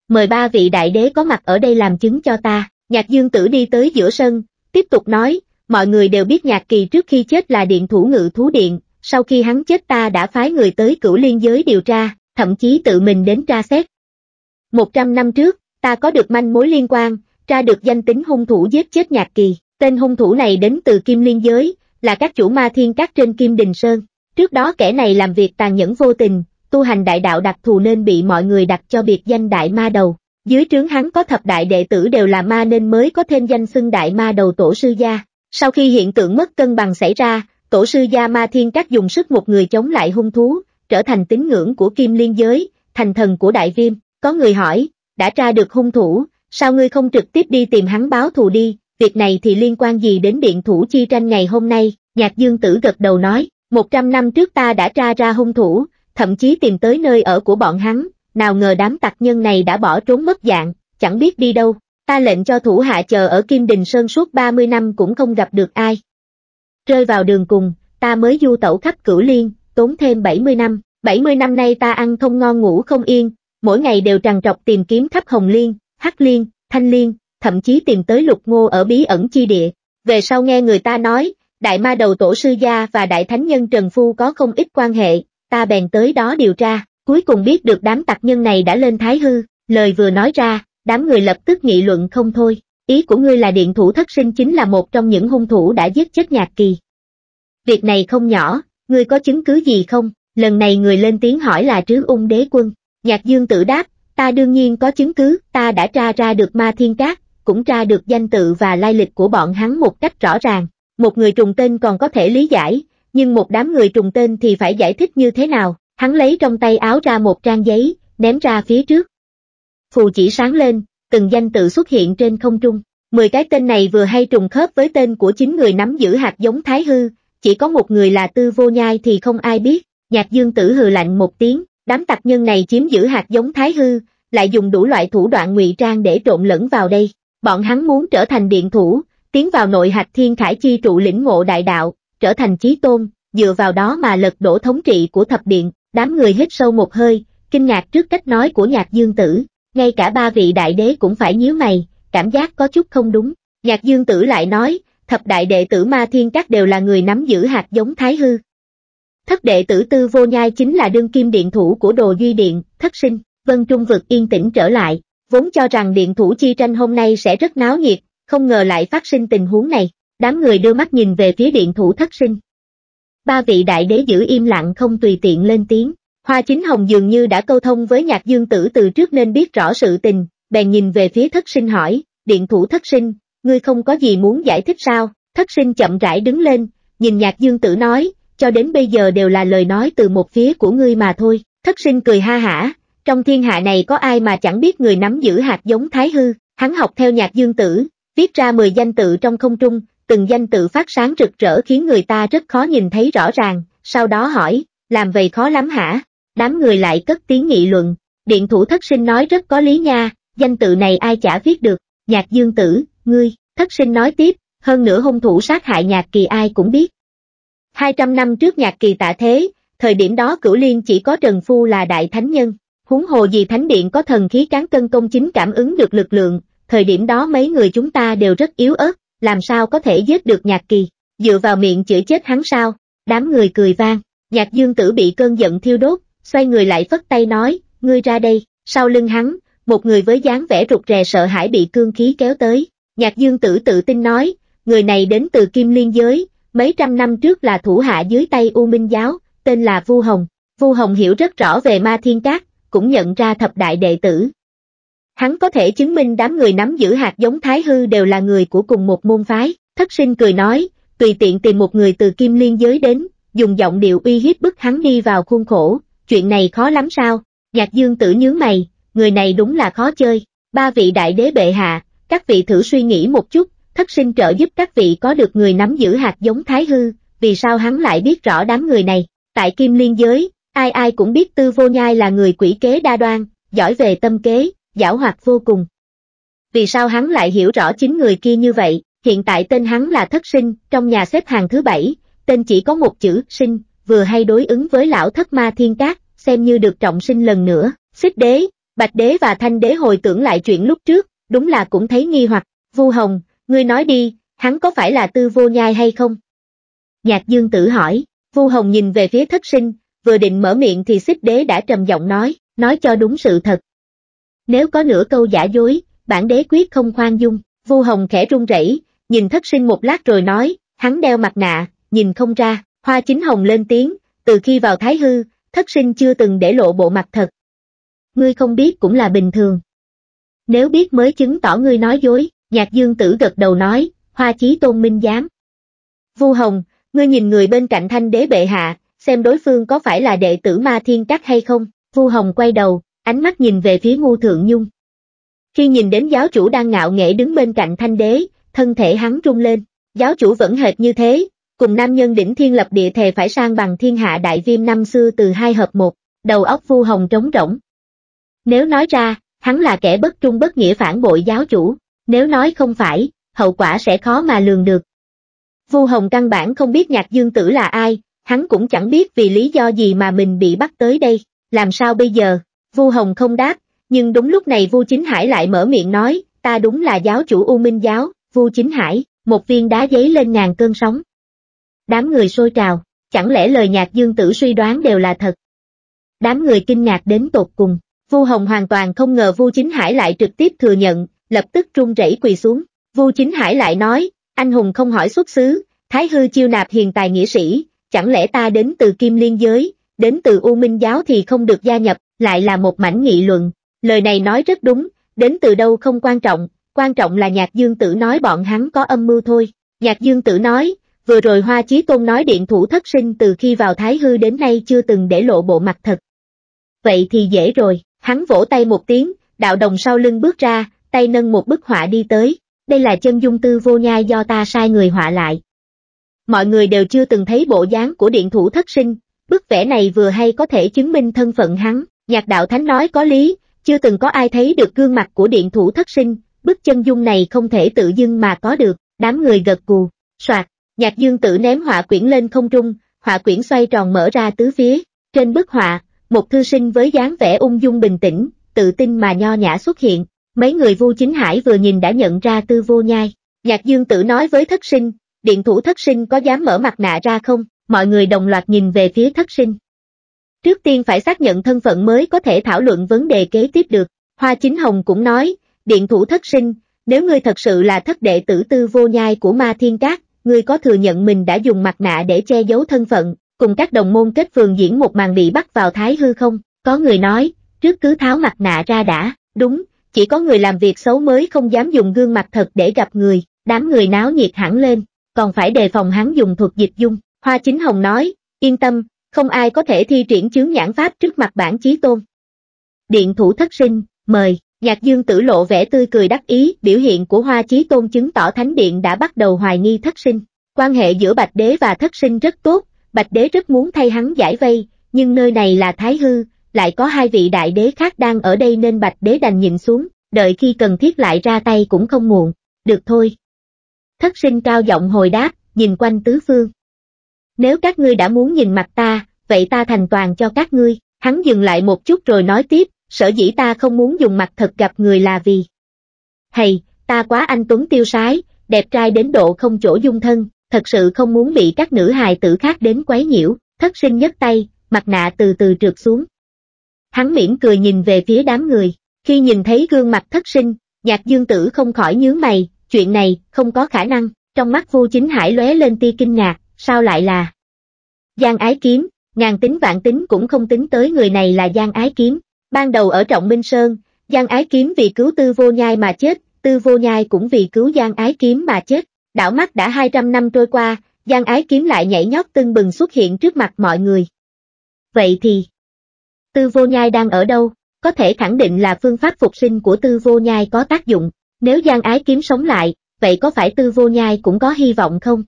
Mời ba vị đại đế có mặt ở đây làm chứng cho ta, nhạc dương tử đi tới giữa sân, tiếp tục nói, mọi người đều biết nhạc kỳ trước khi chết là điện thủ ngự thú điện, sau khi hắn chết ta đã phái người tới cửu liên giới điều tra, thậm chí tự mình đến tra xét, một trăm năm trước, ta có được manh mối liên quan, tra được danh tính hung thủ giết chết Nhạc Kỳ. Tên hung thủ này đến từ Kim Liên Giới, là các chủ ma thiên các trên Kim Đình Sơn. Trước đó kẻ này làm việc tàn nhẫn vô tình, tu hành đại đạo đặc thù nên bị mọi người đặt cho biệt danh đại ma đầu. Dưới trướng hắn có thập đại đệ tử đều là ma nên mới có thêm danh xưng đại ma đầu tổ sư gia. Sau khi hiện tượng mất cân bằng xảy ra, tổ sư gia ma thiên các dùng sức một người chống lại hung thú, trở thành tín ngưỡng của kim liên giới, thành thần của đại viêm. Có người hỏi, đã tra được hung thủ, sao ngươi không trực tiếp đi tìm hắn báo thù đi, việc này thì liên quan gì đến điện thủ chi tranh ngày hôm nay, nhạc dương tử gật đầu nói, 100 năm trước ta đã tra ra hung thủ, thậm chí tìm tới nơi ở của bọn hắn, nào ngờ đám tặc nhân này đã bỏ trốn mất dạng, chẳng biết đi đâu, ta lệnh cho thủ hạ chờ ở Kim Đình Sơn suốt 30 năm cũng không gặp được ai. Rơi vào đường cùng, ta mới du tẩu khắp cửu liên, tốn thêm 70 năm, 70 năm nay ta ăn không ngon ngủ không yên, mỗi ngày đều tràn trọc tìm kiếm khắp Hồng Liên, Hắc Liên, Thanh Liên, thậm chí tìm tới Lục Ngô ở bí ẩn chi địa. Về sau nghe người ta nói, Đại Ma Đầu Tổ Sư Gia và Đại Thánh Nhân Trần Phu có không ít quan hệ, ta bèn tới đó điều tra, cuối cùng biết được đám tặc nhân này đã lên Thái Hư, lời vừa nói ra, đám người lập tức nghị luận không thôi, ý của ngươi là điện thủ thất sinh chính là một trong những hung thủ đã giết chết nhạc kỳ. Việc này không nhỏ, ngươi có chứng cứ gì không? Lần này người lên tiếng hỏi là trứ ung đế quân, Nhạc Dương tự đáp, ta đương nhiên có chứng cứ, ta đã tra ra được ma thiên cát, cũng tra được danh tự và lai lịch của bọn hắn một cách rõ ràng. Một người trùng tên còn có thể lý giải, nhưng một đám người trùng tên thì phải giải thích như thế nào. Hắn lấy trong tay áo ra một trang giấy, ném ra phía trước. Phù chỉ sáng lên, từng danh tự xuất hiện trên không trung. Mười cái tên này vừa hay trùng khớp với tên của chính người nắm giữ hạt giống Thái Hư, chỉ có một người là Tư Vô Nhai thì không ai biết. Nhạc Dương Tử hừ lạnh một tiếng, Đám tặc nhân này chiếm giữ hạt giống thái hư, lại dùng đủ loại thủ đoạn ngụy trang để trộn lẫn vào đây. Bọn hắn muốn trở thành điện thủ, tiến vào nội hạch thiên khải chi trụ lĩnh ngộ đại đạo, trở thành chí tôn, dựa vào đó mà lật đổ thống trị của thập điện. Đám người hít sâu một hơi, kinh ngạc trước cách nói của nhạc dương tử, ngay cả ba vị đại đế cũng phải nhíu mày, cảm giác có chút không đúng. Nhạc dương tử lại nói, thập đại đệ tử ma thiên các đều là người nắm giữ hạt giống thái hư, Thất đệ tử tư vô nhai chính là đương kim điện thủ của đồ duy điện, thất sinh, vân trung vực yên tĩnh trở lại, vốn cho rằng điện thủ chi tranh hôm nay sẽ rất náo nhiệt, không ngờ lại phát sinh tình huống này, đám người đưa mắt nhìn về phía điện thủ thất sinh. Ba vị đại đế giữ im lặng không tùy tiện lên tiếng, hoa chính hồng dường như đã câu thông với nhạc dương tử từ trước nên biết rõ sự tình, bèn nhìn về phía thất sinh hỏi, điện thủ thất sinh, ngươi không có gì muốn giải thích sao, thất sinh chậm rãi đứng lên, nhìn nhạc dương tử nói, cho đến bây giờ đều là lời nói từ một phía của ngươi mà thôi. Thất sinh cười ha hả, trong thiên hạ này có ai mà chẳng biết người nắm giữ hạt giống thái hư, hắn học theo nhạc dương tử, viết ra 10 danh tự trong không trung, từng danh tự phát sáng rực rỡ khiến người ta rất khó nhìn thấy rõ ràng, sau đó hỏi, làm vậy khó lắm hả? Đám người lại cất tiếng nghị luận, điện thủ thất sinh nói rất có lý nha, danh tự này ai chả viết được, nhạc dương tử, ngươi, thất sinh nói tiếp, hơn nữa hung thủ sát hại nhạc kỳ ai cũng biết, 200 năm trước nhạc kỳ tạ thế, thời điểm đó cửu liên chỉ có Trần Phu là đại thánh nhân. Huống hồ gì thánh điện có thần khí cán cân công chính cảm ứng được lực lượng, thời điểm đó mấy người chúng ta đều rất yếu ớt, làm sao có thể giết được nhạc kỳ, dựa vào miệng chửi chết hắn sao, đám người cười vang, nhạc dương tử bị cơn giận thiêu đốt, xoay người lại phất tay nói, ngươi ra đây, sau lưng hắn, một người với dáng vẻ rụt rè sợ hãi bị cương khí kéo tới, nhạc dương tử tự tin nói, người này đến từ kim liên giới, mấy trăm năm trước là thủ hạ dưới tay U Minh Giáo, tên là Vu Hồng. Vu Hồng hiểu rất rõ về ma thiên cát, cũng nhận ra thập đại đệ tử. Hắn có thể chứng minh đám người nắm giữ hạt giống Thái Hư đều là người của cùng một môn phái, thất sinh cười nói, tùy tiện tìm một người từ kim liên giới đến, dùng giọng điệu uy hiếp bức hắn đi vào khuôn khổ, chuyện này khó lắm sao, nhạc dương tử nhướng mày, người này đúng là khó chơi, ba vị đại đế bệ hạ, các vị thử suy nghĩ một chút, thất sinh trợ giúp các vị có được người nắm giữ hạt giống thái hư, vì sao hắn lại biết rõ đám người này. Tại kim liên giới, ai ai cũng biết tư vô nhai là người quỷ kế đa đoan, giỏi về tâm kế, giảo hoạt vô cùng. Vì sao hắn lại hiểu rõ chính người kia như vậy, hiện tại tên hắn là thất sinh, trong nhà xếp hàng thứ bảy, tên chỉ có một chữ, sinh, vừa hay đối ứng với lão thất ma thiên cát, xem như được trọng sinh lần nữa, xích đế, bạch đế và thanh đế hồi tưởng lại chuyện lúc trước, đúng là cũng thấy nghi hoặc, vu hồng, Ngươi nói đi, hắn có phải là tư vô nhai hay không? Nhạc dương tử hỏi, Vu Hồng nhìn về phía thất sinh, vừa định mở miệng thì xích đế đã trầm giọng nói, nói cho đúng sự thật. Nếu có nửa câu giả dối, bản đế quyết không khoan dung, Vu Hồng khẽ run rẩy, nhìn thất sinh một lát rồi nói, hắn đeo mặt nạ, nhìn không ra, hoa chính hồng lên tiếng, từ khi vào thái hư, thất sinh chưa từng để lộ bộ mặt thật. Ngươi không biết cũng là bình thường. Nếu biết mới chứng tỏ ngươi nói dối. Nhạc dương tử gật đầu nói, hoa chí tôn minh giám. Vu Hồng, ngươi nhìn người bên cạnh thanh đế bệ hạ, xem đối phương có phải là đệ tử ma thiên các hay không. Vu Hồng quay đầu, ánh mắt nhìn về phía ngu thượng nhung. Khi nhìn đến giáo chủ đang ngạo nghễ đứng bên cạnh thanh đế, thân thể hắn rung lên, giáo chủ vẫn hệt như thế, cùng nam nhân đỉnh thiên lập địa thề phải sang bằng thiên hạ đại viêm năm xưa từ hai hợp một, đầu óc Vu Hồng trống rỗng. Nếu nói ra, hắn là kẻ bất trung bất nghĩa phản bội giáo chủ. Nếu nói không phải, hậu quả sẽ khó mà lường được. Vu Hồng căn bản không biết Nhạc Dương Tử là ai, hắn cũng chẳng biết vì lý do gì mà mình bị bắt tới đây, làm sao bây giờ? Vu Hồng không đáp, nhưng đúng lúc này Vu Chính Hải lại mở miệng nói, ta đúng là giáo chủ U Minh giáo, Vu Chính Hải, một viên đá giấy lên ngàn cơn sóng. Đám người sôi trào, chẳng lẽ lời Nhạc Dương Tử suy đoán đều là thật? Đám người kinh ngạc đến tột cùng, Vu Hồng hoàn toàn không ngờ Vu Chính Hải lại trực tiếp thừa nhận, lập tức run rẩy quỳ xuống. Vu Chính Hải lại nói, anh hùng không hỏi xuất xứ, Thái Hư chiêu nạp hiền tài nghĩa sĩ, chẳng lẽ ta đến từ Kim Liên giới, đến từ U Minh giáo thì không được gia nhập, lại là một mảnh nghị luận. Lời này nói rất đúng, đến từ đâu không quan trọng, quan trọng là Nhạc Dương Tử nói bọn hắn có âm mưu thôi. Nhạc Dương Tử nói, vừa rồi Hoa Chí Tôn nói điện thủ thất sinh từ khi vào Thái Hư đến nay chưa từng để lộ bộ mặt thật. Vậy thì dễ rồi, hắn vỗ tay một tiếng, đạo đồng sau lưng bước ra, tay nâng một bức họa đi tới, đây là chân dung tư vô nhai do ta sai người họa lại. Mọi người đều chưa từng thấy bộ dáng của điện thủ thất sinh, bức vẽ này vừa hay có thể chứng minh thân phận hắn, nhạc đạo thánh nói có lý, chưa từng có ai thấy được gương mặt của điện thủ thất sinh, bức chân dung này không thể tự dưng mà có được, đám người gật cù, soạt, nhạc dương tử ném họa quyển lên không trung, họa quyển xoay tròn mở ra tứ phía, trên bức họa, một thư sinh với dáng vẻ ung dung bình tĩnh, tự tin mà nho nhã xuất hiện, Mấy người Vu Chính Hải vừa nhìn đã nhận ra tư vô nhai. Nhạc dương tử nói với thất sinh, điện thủ thất sinh có dám mở mặt nạ ra không? Mọi người đồng loạt nhìn về phía thất sinh. Trước tiên phải xác nhận thân phận mới có thể thảo luận vấn đề kế tiếp được. Hoa Chính Hồng cũng nói, điện thủ thất sinh, nếu ngươi thật sự là thất đệ tử tư vô nhai của ma thiên cát, ngươi có thừa nhận mình đã dùng mặt nạ để che giấu thân phận, cùng các đồng môn kết phường diễn một màn bị bắt vào thái hư không? Có người nói, trước cứ tháo mặt nạ ra đã, đúng, chỉ có người làm việc xấu mới không dám dùng gương mặt thật để gặp người, đám người náo nhiệt hẳn lên, còn phải đề phòng hắn dùng thuật dịch dung. Hoa Chính Hồng nói, yên tâm, không ai có thể thi triển chướng nhãn pháp trước mặt bản chí tôn. Điện thủ thất sinh, mời, nhạc dương tử lộ vẻ tươi cười đắc ý, biểu hiện của Hoa Chí Tôn chứng tỏ Thánh Điện đã bắt đầu hoài nghi thất sinh. Quan hệ giữa Bạch Đế và thất sinh rất tốt, Bạch Đế rất muốn thay hắn giải vây, nhưng nơi này là Thái Hư, lại có hai vị đại đế khác đang ở đây nên bạch đế đành nhìn xuống, đợi khi cần thiết lại ra tay cũng không muộn, được thôi. Thất sinh cao giọng hồi đáp, nhìn quanh tứ phương. Nếu các ngươi đã muốn nhìn mặt ta, vậy ta thành toàn cho các ngươi, hắn dừng lại một chút rồi nói tiếp, sở dĩ ta không muốn dùng mặt thật gặp người là vì. Hầy, ta quá anh Tuấn tiêu sái, đẹp trai đến độ không chỗ dung thân, thật sự không muốn bị các nữ hài tử khác đến quấy nhiễu, thất sinh nhất tay, mặt nạ từ từ trượt xuống. Hắn mỉm cười nhìn về phía đám người, khi nhìn thấy gương mặt thất sinh, nhạc dương tử không khỏi nhướng mày, chuyện này không có khả năng, trong mắt vô chính hải lóe lên tia kinh ngạc, sao lại là Giang Ái Kiếm, ngàn tính vạn tính cũng không tính tới người này là Giang Ái Kiếm, ban đầu ở Trọng Minh Sơn, Giang Ái Kiếm vì cứu tư vô nhai mà chết, tư vô nhai cũng vì cứu Giang Ái Kiếm mà chết, đảo mắt đã 200 năm trôi qua, Giang Ái Kiếm lại nhảy nhót tưng bừng xuất hiện trước mặt mọi người. Vậy thì, Tư vô nhai đang ở đâu, có thể khẳng định là phương pháp phục sinh của tư vô nhai có tác dụng, nếu Giang Ái Kiếm sống lại, vậy có phải tư vô nhai cũng có hy vọng không?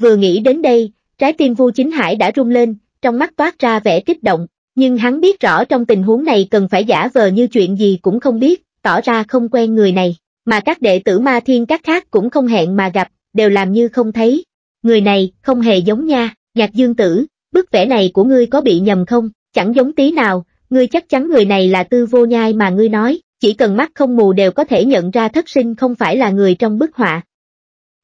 Vừa nghĩ đến đây, trái tim Vu Chính Hải đã rung lên, trong mắt toát ra vẻ kích động, nhưng hắn biết rõ trong tình huống này cần phải giả vờ như chuyện gì cũng không biết, tỏ ra không quen người này, mà các đệ tử ma thiên các khác cũng không hẹn mà gặp, đều làm như không thấy. Người này không hề giống nha, nhạc dương tử, bức vẽ này của ngươi có bị nhầm không? Chẳng giống tí nào, ngươi chắc chắn người này là tư vô nhai mà ngươi nói, chỉ cần mắt không mù đều có thể nhận ra thất sinh không phải là người trong bức họa.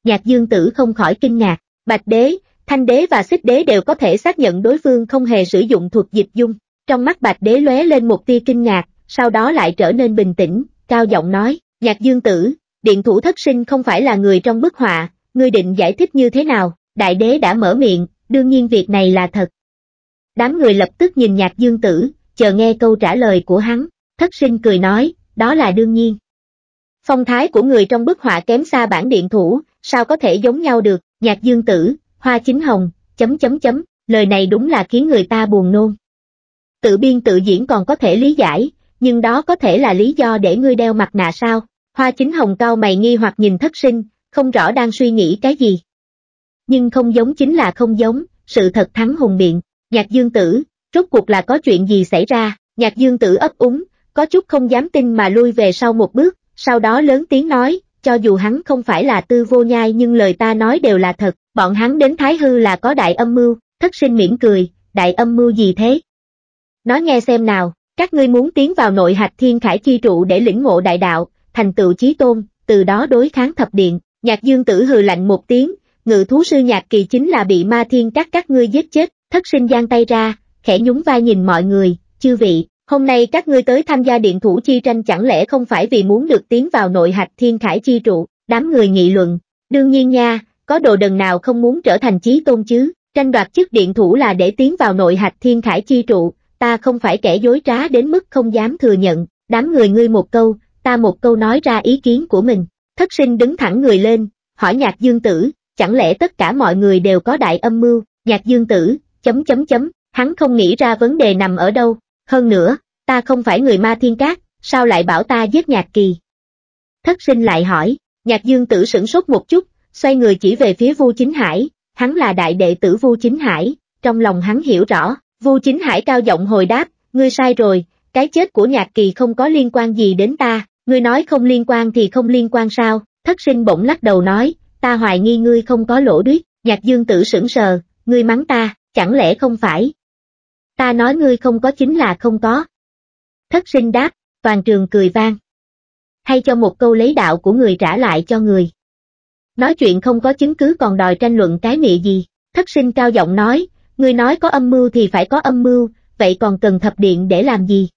Nhạc dương tử không khỏi kinh ngạc, bạch đế, thanh đế và xích đế đều có thể xác nhận đối phương không hề sử dụng thuật dịch dung. Trong mắt bạch đế lóe lên một tia kinh ngạc, sau đó lại trở nên bình tĩnh, cao giọng nói, nhạc dương tử, điện thủ thất sinh không phải là người trong bức họa, ngươi định giải thích như thế nào, đại đế đã mở miệng, đương nhiên việc này là thật, Đám người lập tức nhìn nhạc dương tử, chờ nghe câu trả lời của hắn, thất sinh cười nói, đó là đương nhiên. Phong thái của người trong bức họa kém xa bản điện thủ, sao có thể giống nhau được, nhạc dương tử, hoa chính hồng, chấm chấm chấm, lời này đúng là khiến người ta buồn nôn. Tự biên tự diễn còn có thể lý giải, nhưng đó có thể là lý do để ngươi đeo mặt nạ sao, hoa chính hồng cao mày nghi hoặc nhìn thất sinh, không rõ đang suy nghĩ cái gì. Nhưng không giống chính là không giống, sự thật thắng hùng biện. Nhạc dương tử, rốt cuộc là có chuyện gì xảy ra, nhạc dương tử ấp úng, có chút không dám tin mà lui về sau một bước, sau đó lớn tiếng nói, cho dù hắn không phải là tư vô nhai nhưng lời ta nói đều là thật, bọn hắn đến Thái Hư là có đại âm mưu, thất sinh mỉm cười, đại âm mưu gì thế? Nói nghe xem nào, các ngươi muốn tiến vào nội hạch thiên khải chi trụ để lĩnh ngộ đại đạo, thành tựu chí tôn, từ đó đối kháng thập điện, nhạc dương tử hừ lạnh một tiếng, ngự thú sư nhạc kỳ chính là bị ma thiên các các ngươi giết chết, Thất sinh giang tay ra, khẽ nhún vai nhìn mọi người, chư vị, hôm nay các ngươi tới tham gia điện thủ chi tranh chẳng lẽ không phải vì muốn được tiến vào nội hạch thiên khải chi trụ, đám người nghị luận. Đương nhiên nha, có đồ đần nào không muốn trở thành chí tôn chứ, tranh đoạt chức điện thủ là để tiến vào nội hạch thiên khải chi trụ, ta không phải kẻ dối trá đến mức không dám thừa nhận, đám người ngươi một câu, ta một câu nói ra ý kiến của mình. Thất sinh đứng thẳng người lên, hỏi nhạc dương tử, chẳng lẽ tất cả mọi người đều có đại âm mưu, nhạc dương tử, chấm chấm chấm, hắn không nghĩ ra vấn đề nằm ở đâu, hơn nữa, ta không phải người ma thiên cát, sao lại bảo ta giết nhạc kỳ. Thất sinh lại hỏi, nhạc dương tử sửng sốt một chút, xoay người chỉ về phía Vu Chính Hải, hắn là đại đệ tử Vu Chính Hải, trong lòng hắn hiểu rõ, Vu Chính Hải cao giọng hồi đáp, ngươi sai rồi, cái chết của nhạc kỳ không có liên quan gì đến ta, ngươi nói không liên quan thì không liên quan sao, thất sinh bỗng lắc đầu nói, ta hoài nghi ngươi không có lỗ đuyết, nhạc dương tử sửng sờ, ngươi mắng ta, chẳng lẽ không phải? Ta nói ngươi không có chính là không có. Thất sinh đáp, toàn trường cười vang. Hay cho một câu lấy đạo của người trả lại cho người. Nói chuyện không có chứng cứ còn đòi tranh luận cái nghĩa gì, thất sinh cao giọng nói, ngươi nói có âm mưu thì phải có âm mưu, vậy còn cần thập điện để làm gì?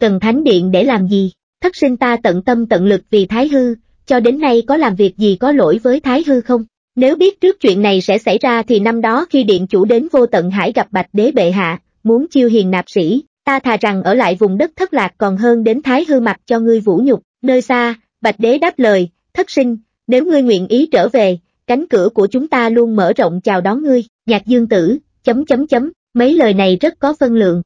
Cần thánh điện để làm gì? Thất sinh ta tận tâm tận lực vì Thái Hư, cho đến nay có làm việc gì có lỗi với Thái Hư không? Nếu biết trước chuyện này sẽ xảy ra thì năm đó khi điện chủ đến vô tận hải gặp bạch đế bệ hạ, muốn chiêu hiền nạp sĩ, ta thà rằng ở lại vùng đất thất lạc còn hơn đến thái hư mặt cho ngươi vũ nhục, nơi xa, bạch đế đáp lời, thất sinh, nếu ngươi nguyện ý trở về, cánh cửa của chúng ta luôn mở rộng chào đón ngươi, nhạc dương tử, chấm chấm chấm, mấy lời này rất có phân lượng.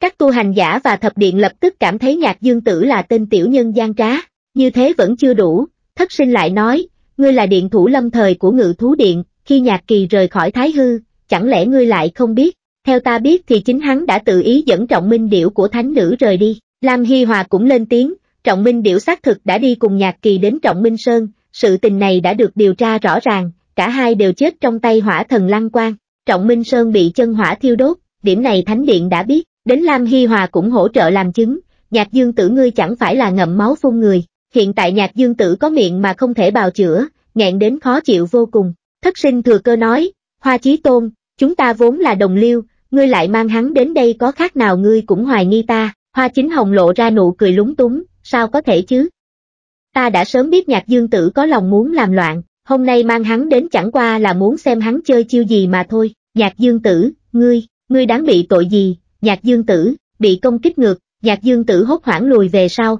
Các tu hành giả và thập điện lập tức cảm thấy nhạc dương tử là tên tiểu nhân gian trá, như thế vẫn chưa đủ, thất sinh lại nói, ngươi là điện thủ lâm thời của ngự thú điện, khi nhạc kỳ rời khỏi thái hư, chẳng lẽ ngươi lại không biết, theo ta biết thì chính hắn đã tự ý dẫn trọng minh điểu của thánh nữ rời đi, Lam Hy Hòa cũng lên tiếng, trọng minh điểu xác thực đã đi cùng nhạc kỳ đến trọng minh sơn, sự tình này đã được điều tra rõ ràng, cả hai đều chết trong tay hỏa thần lăng quang, trọng minh sơn bị chân hỏa thiêu đốt, điểm này thánh điện đã biết, đến Lam Hy Hòa cũng hỗ trợ làm chứng, nhạc dương tử ngươi chẳng phải là ngậm máu phun người, Hiện tại nhạc dương tử có miệng mà không thể bào chữa, nghẹn đến khó chịu vô cùng. Thất sinh thừa cơ nói, hoa chí tôn, chúng ta vốn là đồng liêu, ngươi lại mang hắn đến đây có khác nào ngươi cũng hoài nghi ta. Hoa chính hồng lộ ra nụ cười lúng túng, sao có thể chứ? Ta đã sớm biết nhạc dương tử có lòng muốn làm loạn, hôm nay mang hắn đến chẳng qua là muốn xem hắn chơi chiêu gì mà thôi. Nhạc dương tử, ngươi, ngươi đáng bị tội gì? Nhạc dương tử, bị công kích ngược, nhạc dương tử hốt hoảng lùi về sau,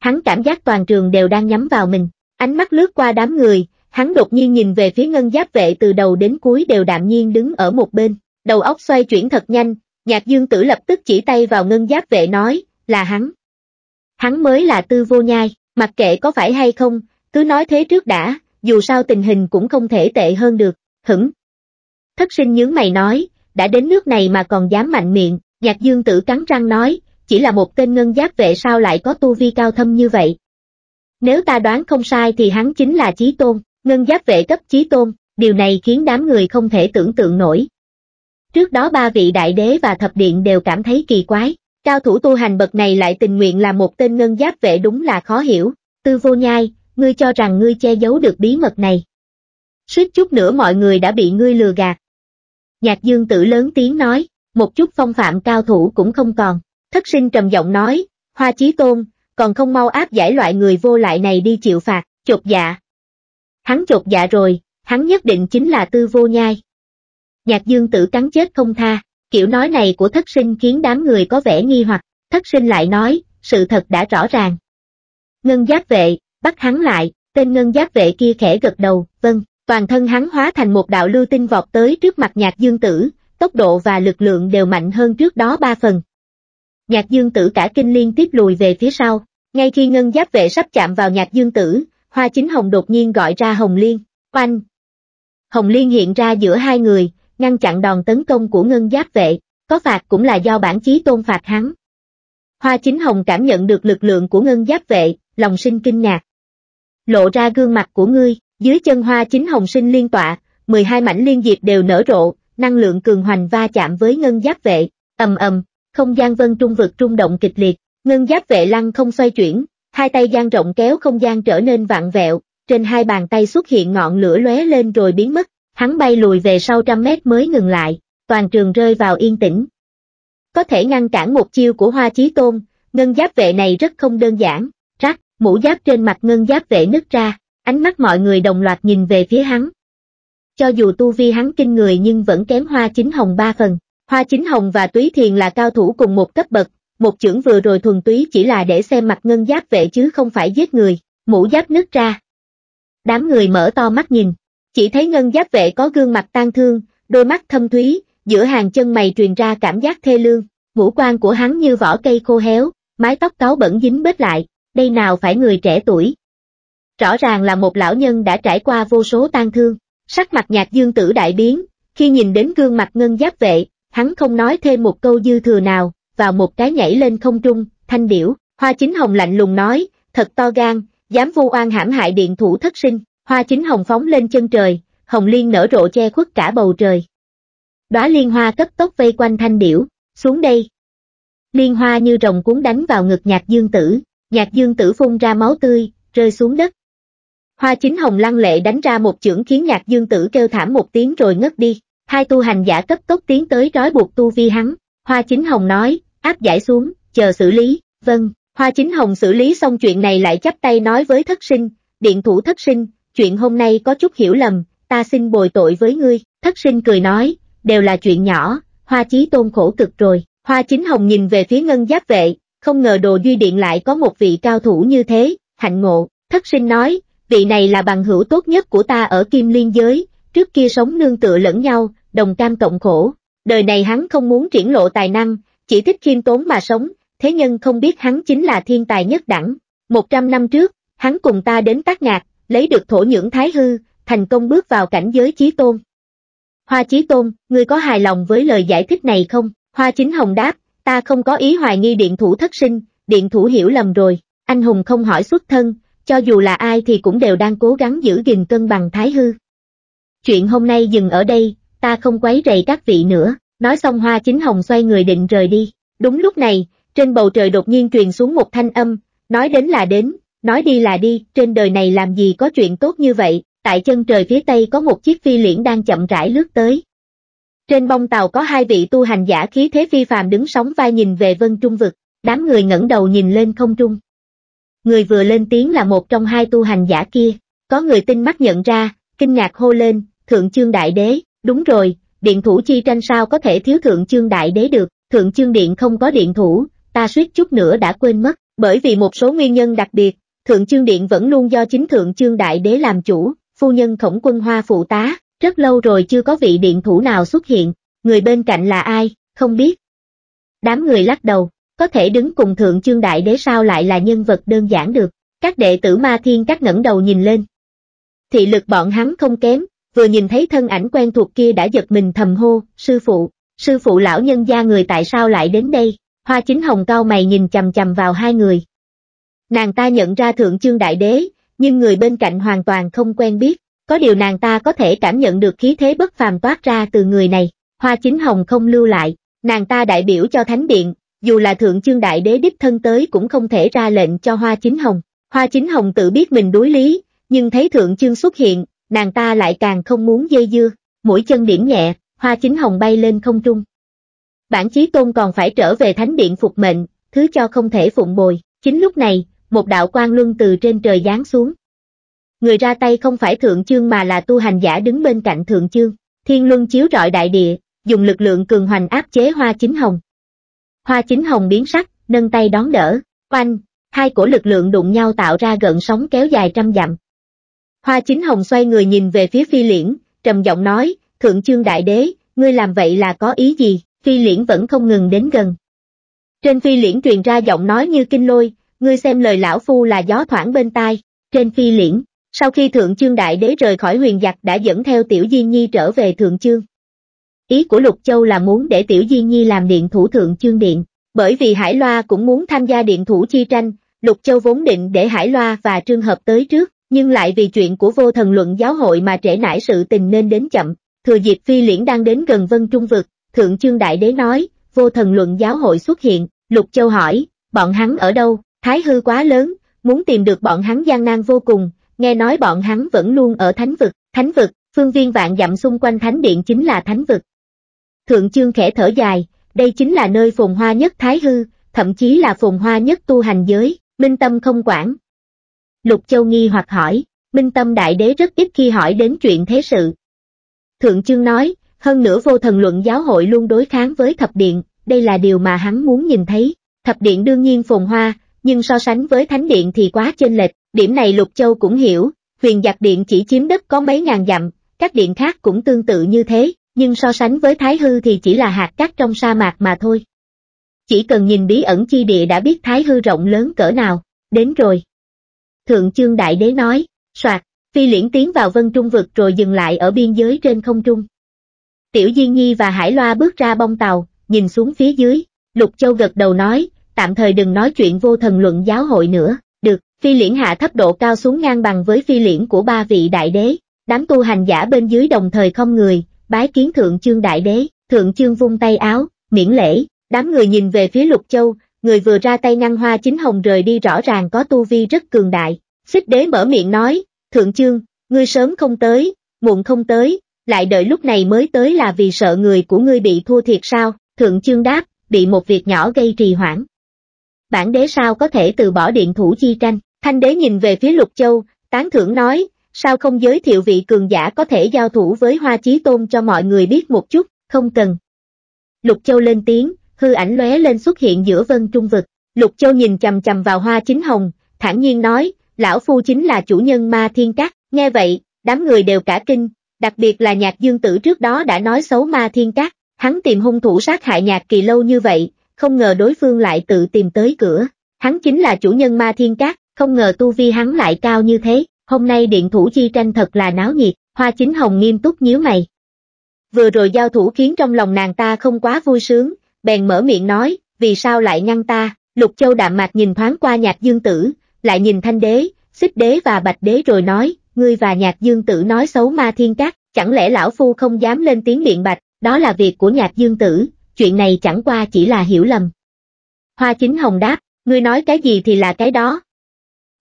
hắn cảm giác toàn trường đều đang nhắm vào mình. Ánh mắt lướt qua đám người, hắn đột nhiên nhìn về phía ngân giáp vệ từ đầu đến cuối đều đạm nhiên đứng ở một bên. Đầu óc xoay chuyển thật nhanh, nhạc dương tử lập tức chỉ tay vào ngân giáp vệ nói, là hắn. Hắn mới là tư vô nhai, mặc kệ có phải hay không, cứ nói thế trước đã, dù sao tình hình cũng không thể tệ hơn được, hửng. Thất sinh nhướng mày nói, đã đến nước này mà còn dám mạnh miệng, nhạc dương tử cắn răng nói, chỉ là một tên ngân giác vệ sao lại có tu vi cao thâm như vậy. Nếu ta đoán không sai thì hắn chính là Chí Tôn, ngân giác vệ cấp Chí Tôn, điều này khiến đám người không thể tưởng tượng nổi. Trước đó ba vị đại đế và thập điện đều cảm thấy kỳ quái, cao thủ tu hành bậc này lại tình nguyện là một tên ngân giáp vệ đúng là khó hiểu, tư vô nhai, ngươi cho rằng ngươi che giấu được bí mật này. Suýt chút nữa mọi người đã bị ngươi lừa gạt. Nhạc dương tử lớn tiếng nói, một chút phong phạm cao thủ cũng không còn. Thất sinh trầm giọng nói, hoa chí tôn, còn không mau áp giải loại người vô lại này đi chịu phạt, chột dạ. Hắn chột dạ rồi, hắn nhất định chính là tư vô nhai. Nhạc dương tử cắn chết không tha, kiểu nói này của thất sinh khiến đám người có vẻ nghi hoặc, thất sinh lại nói, sự thật đã rõ ràng. Ngân Giác vệ, bắt hắn lại, tên ngân Giác vệ kia khẽ gật đầu, vâng, toàn thân hắn hóa thành một đạo lưu tinh vọt tới trước mặt nhạc dương tử, tốc độ và lực lượng đều mạnh hơn trước đó ba phần, Nhạc dương tử cả kinh liên tiếp lùi về phía sau, ngay khi ngân giáp vệ sắp chạm vào nhạc dương tử, hoa chính hồng đột nhiên gọi ra hồng liên, oanh. Hồng liên hiện ra giữa hai người, ngăn chặn đòn tấn công của ngân giáp vệ, có phạt cũng là do bản chí tôn phạt hắn. Hoa chính hồng cảm nhận được lực lượng của ngân giáp vệ, lòng sinh kinh ngạc. Lộ ra gương mặt của ngươi, dưới chân hoa chính hồng sinh liên tọa, 12 mảnh liên diệp đều nở rộ, năng lượng cường hoành va chạm với ngân giáp vệ, ầm ầm, không gian vân trung vực trung động kịch liệt, ngân giáp vệ lăng không xoay chuyển, hai tay gian rộng kéo không gian trở nên vạn vẹo, trên hai bàn tay xuất hiện ngọn lửa lóe lên rồi biến mất, hắn bay lùi về sau trăm mét mới ngừng lại, toàn trường rơi vào yên tĩnh. Có thể ngăn cản một chiêu của hoa chí tôn, ngân giáp vệ này rất không đơn giản, rắc, mũ giáp trên mặt ngân giáp vệ nứt ra, ánh mắt mọi người đồng loạt nhìn về phía hắn. Cho dù tu vi hắn kinh người nhưng vẫn kém hoa chính hồng ba phần. Hoa Chính Hồng và Túy Thiền là cao thủ cùng một cấp bậc, một trưởng vừa rồi thuần túy chỉ là để xem mặt ngân giáp vệ chứ không phải giết người, mũ giáp nứt ra. Đám người mở to mắt nhìn, chỉ thấy ngân giáp vệ có gương mặt tan thương, đôi mắt thâm thúy, giữa hàng chân mày truyền ra cảm giác thê lương, ngũ quan của hắn như vỏ cây khô héo, mái tóc cáo bẩn dính bết lại, đây nào phải người trẻ tuổi. Rõ ràng là một lão nhân đã trải qua vô số tan thương, sắc mặt nhạc dương tử đại biến, khi nhìn đến gương mặt ngân giáp vệ, hắn không nói thêm một câu dư thừa nào, vào một cái nhảy lên không trung, thanh điểu, hoa chính hồng lạnh lùng nói, thật to gan, dám vu oan hãm hại điện thủ thất sinh, hoa chính hồng phóng lên chân trời, hồng liên nở rộ che khuất cả bầu trời. Đóa liên hoa cấp tốc vây quanh thanh điểu, xuống đây. Liên hoa như rồng cuốn đánh vào ngực nhạc dương tử, nhạc dương tử phun ra máu tươi, rơi xuống đất. Hoa chính hồng lăng lệ đánh ra một chưởng khiến nhạc dương tử kêu thảm một tiếng rồi ngất đi. Hai tu hành giả cấp tốc tiến tới trói buộc tu vi hắn. Hoa Chính Hồng nói, áp giải xuống, chờ xử lý, vâng. Hoa Chính Hồng xử lý xong chuyện này lại chắp tay nói với thất sinh, điện thủ thất sinh, chuyện hôm nay có chút hiểu lầm, ta xin bồi tội với ngươi. Thất sinh cười nói, đều là chuyện nhỏ, Hoa Chí Tôn khổ cực rồi. Hoa Chính Hồng nhìn về phía ngân giáp vệ, không ngờ đồ duy điện lại có một vị cao thủ như thế, hạnh ngộ. Thất sinh nói, vị này là bằng hữu tốt nhất của ta ở kim liên giới, trước kia sống nương tựa lẫn nhau, đồng cam cộng khổ. Đời này hắn không muốn triển lộ tài năng, chỉ thích khiêm tốn mà sống, thế nhân không biết hắn chính là thiên tài nhất đẳng. Một trăm năm trước, hắn cùng ta đến tác ngạc, lấy được thổ nhưỡng thái hư, thành công bước vào cảnh giới chí tôn. Hoa chí tôn, ngươi có hài lòng với lời giải thích này không? Hoa chính hồng đáp, ta không có ý hoài nghi điện thủ thất sinh, điện thủ hiểu lầm rồi, anh hùng không hỏi xuất thân, cho dù là ai thì cũng đều đang cố gắng giữ gìn cân bằng thái hư. Chuyện hôm nay dừng ở đây, ta không quấy rầy các vị nữa, nói xong hoa chính hồng xoay người định rời đi. Đúng lúc này, trên bầu trời đột nhiên truyền xuống một thanh âm, nói đến là đến, nói đi là đi, trên đời này làm gì có chuyện tốt như vậy, tại chân trời phía tây có một chiếc phi liễn đang chậm rãi lướt tới. Trên bông tàu có hai vị tu hành giả khí thế phi phàm đứng sóng vai nhìn về vân trung vực, đám người ngẩng đầu nhìn lên không trung. Người vừa lên tiếng là một trong hai tu hành giả kia, có người tinh mắt nhận ra, kinh ngạc hô lên, thượng chương đại đế, Đúng rồi, điện thủ chi tranh sao có thể thiếu thượng chương đại đế được, thượng chương điện không có điện thủ, ta suýt chút nữa đã quên mất, bởi vì một số nguyên nhân đặc biệt, thượng chương điện vẫn luôn do chính thượng chương đại đế làm chủ, phu nhân khổng quân hoa phụ tá, rất lâu rồi chưa có vị điện thủ nào xuất hiện, người bên cạnh là ai, không biết. Đám người lắc đầu, có thể đứng cùng thượng chương đại đế sao lại là nhân vật đơn giản được, các đệ tử ma thiên các ngẩng đầu nhìn lên. Thị lực bọn hắn không kém, vừa nhìn thấy thân ảnh quen thuộc kia đã giật mình thầm hô, sư phụ, sư phụ lão nhân gia người tại sao lại đến đây, hoa chính hồng cao mày nhìn chầm chầm vào hai người. Nàng ta nhận ra thượng chương đại đế, nhưng người bên cạnh hoàn toàn không quen biết, có điều nàng ta có thể cảm nhận được khí thế bất phàm toát ra từ người này, hoa chính hồng không lưu lại, nàng ta đại biểu cho thánh điện, dù là thượng chương đại đế đích thân tới cũng không thể ra lệnh cho hoa chính hồng. Hoa chính hồng tự biết mình đối lý, nhưng thấy thượng chương xuất hiện, nàng ta lại càng không muốn dây dưa, mũi chân điểm nhẹ, hoa chính hồng bay lên không trung. Bản chí tôn còn phải trở về thánh điện phục mệnh, thứ cho không thể phụng bồi, chính lúc này, một đạo quan luân từ trên trời giáng xuống. Người ra tay không phải thượng chương mà là tu hành giả đứng bên cạnh thượng chương, thiên luân chiếu rọi đại địa, dùng lực lượng cường hoành áp chế hoa chính hồng. Hoa chính hồng biến sắc, nâng tay đón đỡ, quanh hai cổ lực lượng đụng nhau tạo ra gợn sóng kéo dài trăm dặm, Hoa Chính Hồng xoay người nhìn về phía phi liễn, trầm giọng nói, Thượng chương đại đế, ngươi làm vậy là có ý gì, phi liễn vẫn không ngừng đến gần. Trên phi liễn truyền ra giọng nói như kinh lôi, ngươi xem lời lão phu là gió thoảng bên tai, trên phi liễn, sau khi Thượng chương đại đế rời khỏi huyền giặc đã dẫn theo Tiểu Di Nhi trở về Thượng chương. Ý của Lục Châu là muốn để Tiểu Di Nhi làm điện thủ Thượng chương điện, bởi vì Hải Loa cũng muốn tham gia điện thủ chi tranh, Lục Châu vốn định để Hải Loa và Trương Hợp tới trước, nhưng lại vì chuyện của vô thần luận giáo hội mà trễ nải sự tình nên đến chậm, thừa dịp phi liễn đang đến gần vân trung vực, thượng chương đại đế nói, vô thần luận giáo hội xuất hiện, Lục Châu hỏi, bọn hắn ở đâu, thái hư quá lớn, muốn tìm được bọn hắn gian nan vô cùng, nghe nói bọn hắn vẫn luôn ở thánh vực, thánh vực, phương viên vạn dặm xung quanh thánh điện chính là thánh vực. Thượng chương khẽ thở dài, đây chính là nơi phồn hoa nhất thái hư, thậm chí là phồn hoa nhất tu hành giới, minh tâm không quản, Lục Châu nghi hoặc hỏi, Minh Tâm Đại Đế rất ít khi hỏi đến chuyện thế sự. Thượng Chương nói, hơn nữa vô thần luận giáo hội luôn đối kháng với thập điện, đây là điều mà hắn muốn nhìn thấy. Thập điện đương nhiên phồn hoa, nhưng so sánh với thánh điện thì quá chênh lệch, điểm này Lục Châu cũng hiểu, huyền giặc điện chỉ chiếm đất có mấy ngàn dặm, các điện khác cũng tương tự như thế, nhưng so sánh với Thái Hư thì chỉ là hạt cát trong sa mạc mà thôi. Chỉ cần nhìn bí ẩn chi địa đã biết Thái Hư rộng lớn cỡ nào, đến rồi, Thượng chương đại đế nói, soạt, phi liễn tiến vào vân trung vực rồi dừng lại ở biên giới trên không trung. Tiểu Diên Nhi và Hải Loa bước ra bong tàu, nhìn xuống phía dưới, Lục Châu gật đầu nói, tạm thời đừng nói chuyện vô thần luận giáo hội nữa, được, phi liễn hạ thấp độ cao xuống ngang bằng với phi liễn của ba vị đại đế, đám tu hành giả bên dưới đồng thời không người, bái kiến thượng chương đại đế, thượng chương vung tay áo, miễn lễ, đám người nhìn về phía Lục Châu, người vừa ra tay ngăn hoa chính hồng rời đi rõ ràng có tu vi rất cường đại. Xích đế mở miệng nói, thượng chương, ngươi sớm không tới, muộn không tới, lại đợi lúc này mới tới là vì sợ người của ngươi bị thua thiệt sao, thượng chương đáp, bị một việc nhỏ gây trì hoãn. Bản đế sao có thể từ bỏ điện thủ chi tranh, thanh đế nhìn về phía lục châu, tán thưởng nói, sao không giới thiệu vị cường giả có thể giao thủ với hoa chí tôn cho mọi người biết một chút, không cần. Lục châu lên tiếng, hư ảnh lóe lên xuất hiện giữa vân trung vực. Lục Châu nhìn chầm chầm vào hoa chính hồng, thản nhiên nói, lão phu chính là chủ nhân ma thiên cát. Nghe vậy, đám người đều cả kinh, đặc biệt là nhạc dương tử trước đó đã nói xấu ma thiên cát. Hắn tìm hung thủ sát hại nhạc kỳ lâu như vậy, không ngờ đối phương lại tự tìm tới cửa. Hắn chính là chủ nhân ma thiên cát, không ngờ tu vi hắn lại cao như thế. Hôm nay điện thủ chi tranh thật là náo nhiệt, hoa chính hồng nghiêm túc nhíu mày. Vừa rồi giao thủ khiến trong lòng nàng ta không quá vui sướng, bèn mở miệng nói, vì sao lại ngăn ta, Lục Châu đạm mạc nhìn thoáng qua nhạc dương tử, lại nhìn thanh đế, xích đế và bạch đế rồi nói, ngươi và nhạc dương tử nói xấu ma thiên cát chẳng lẽ lão phu không dám lên tiếng biện bạch, đó là việc của nhạc dương tử, chuyện này chẳng qua chỉ là hiểu lầm. Hoa chính hồng đáp, ngươi nói cái gì thì là cái đó.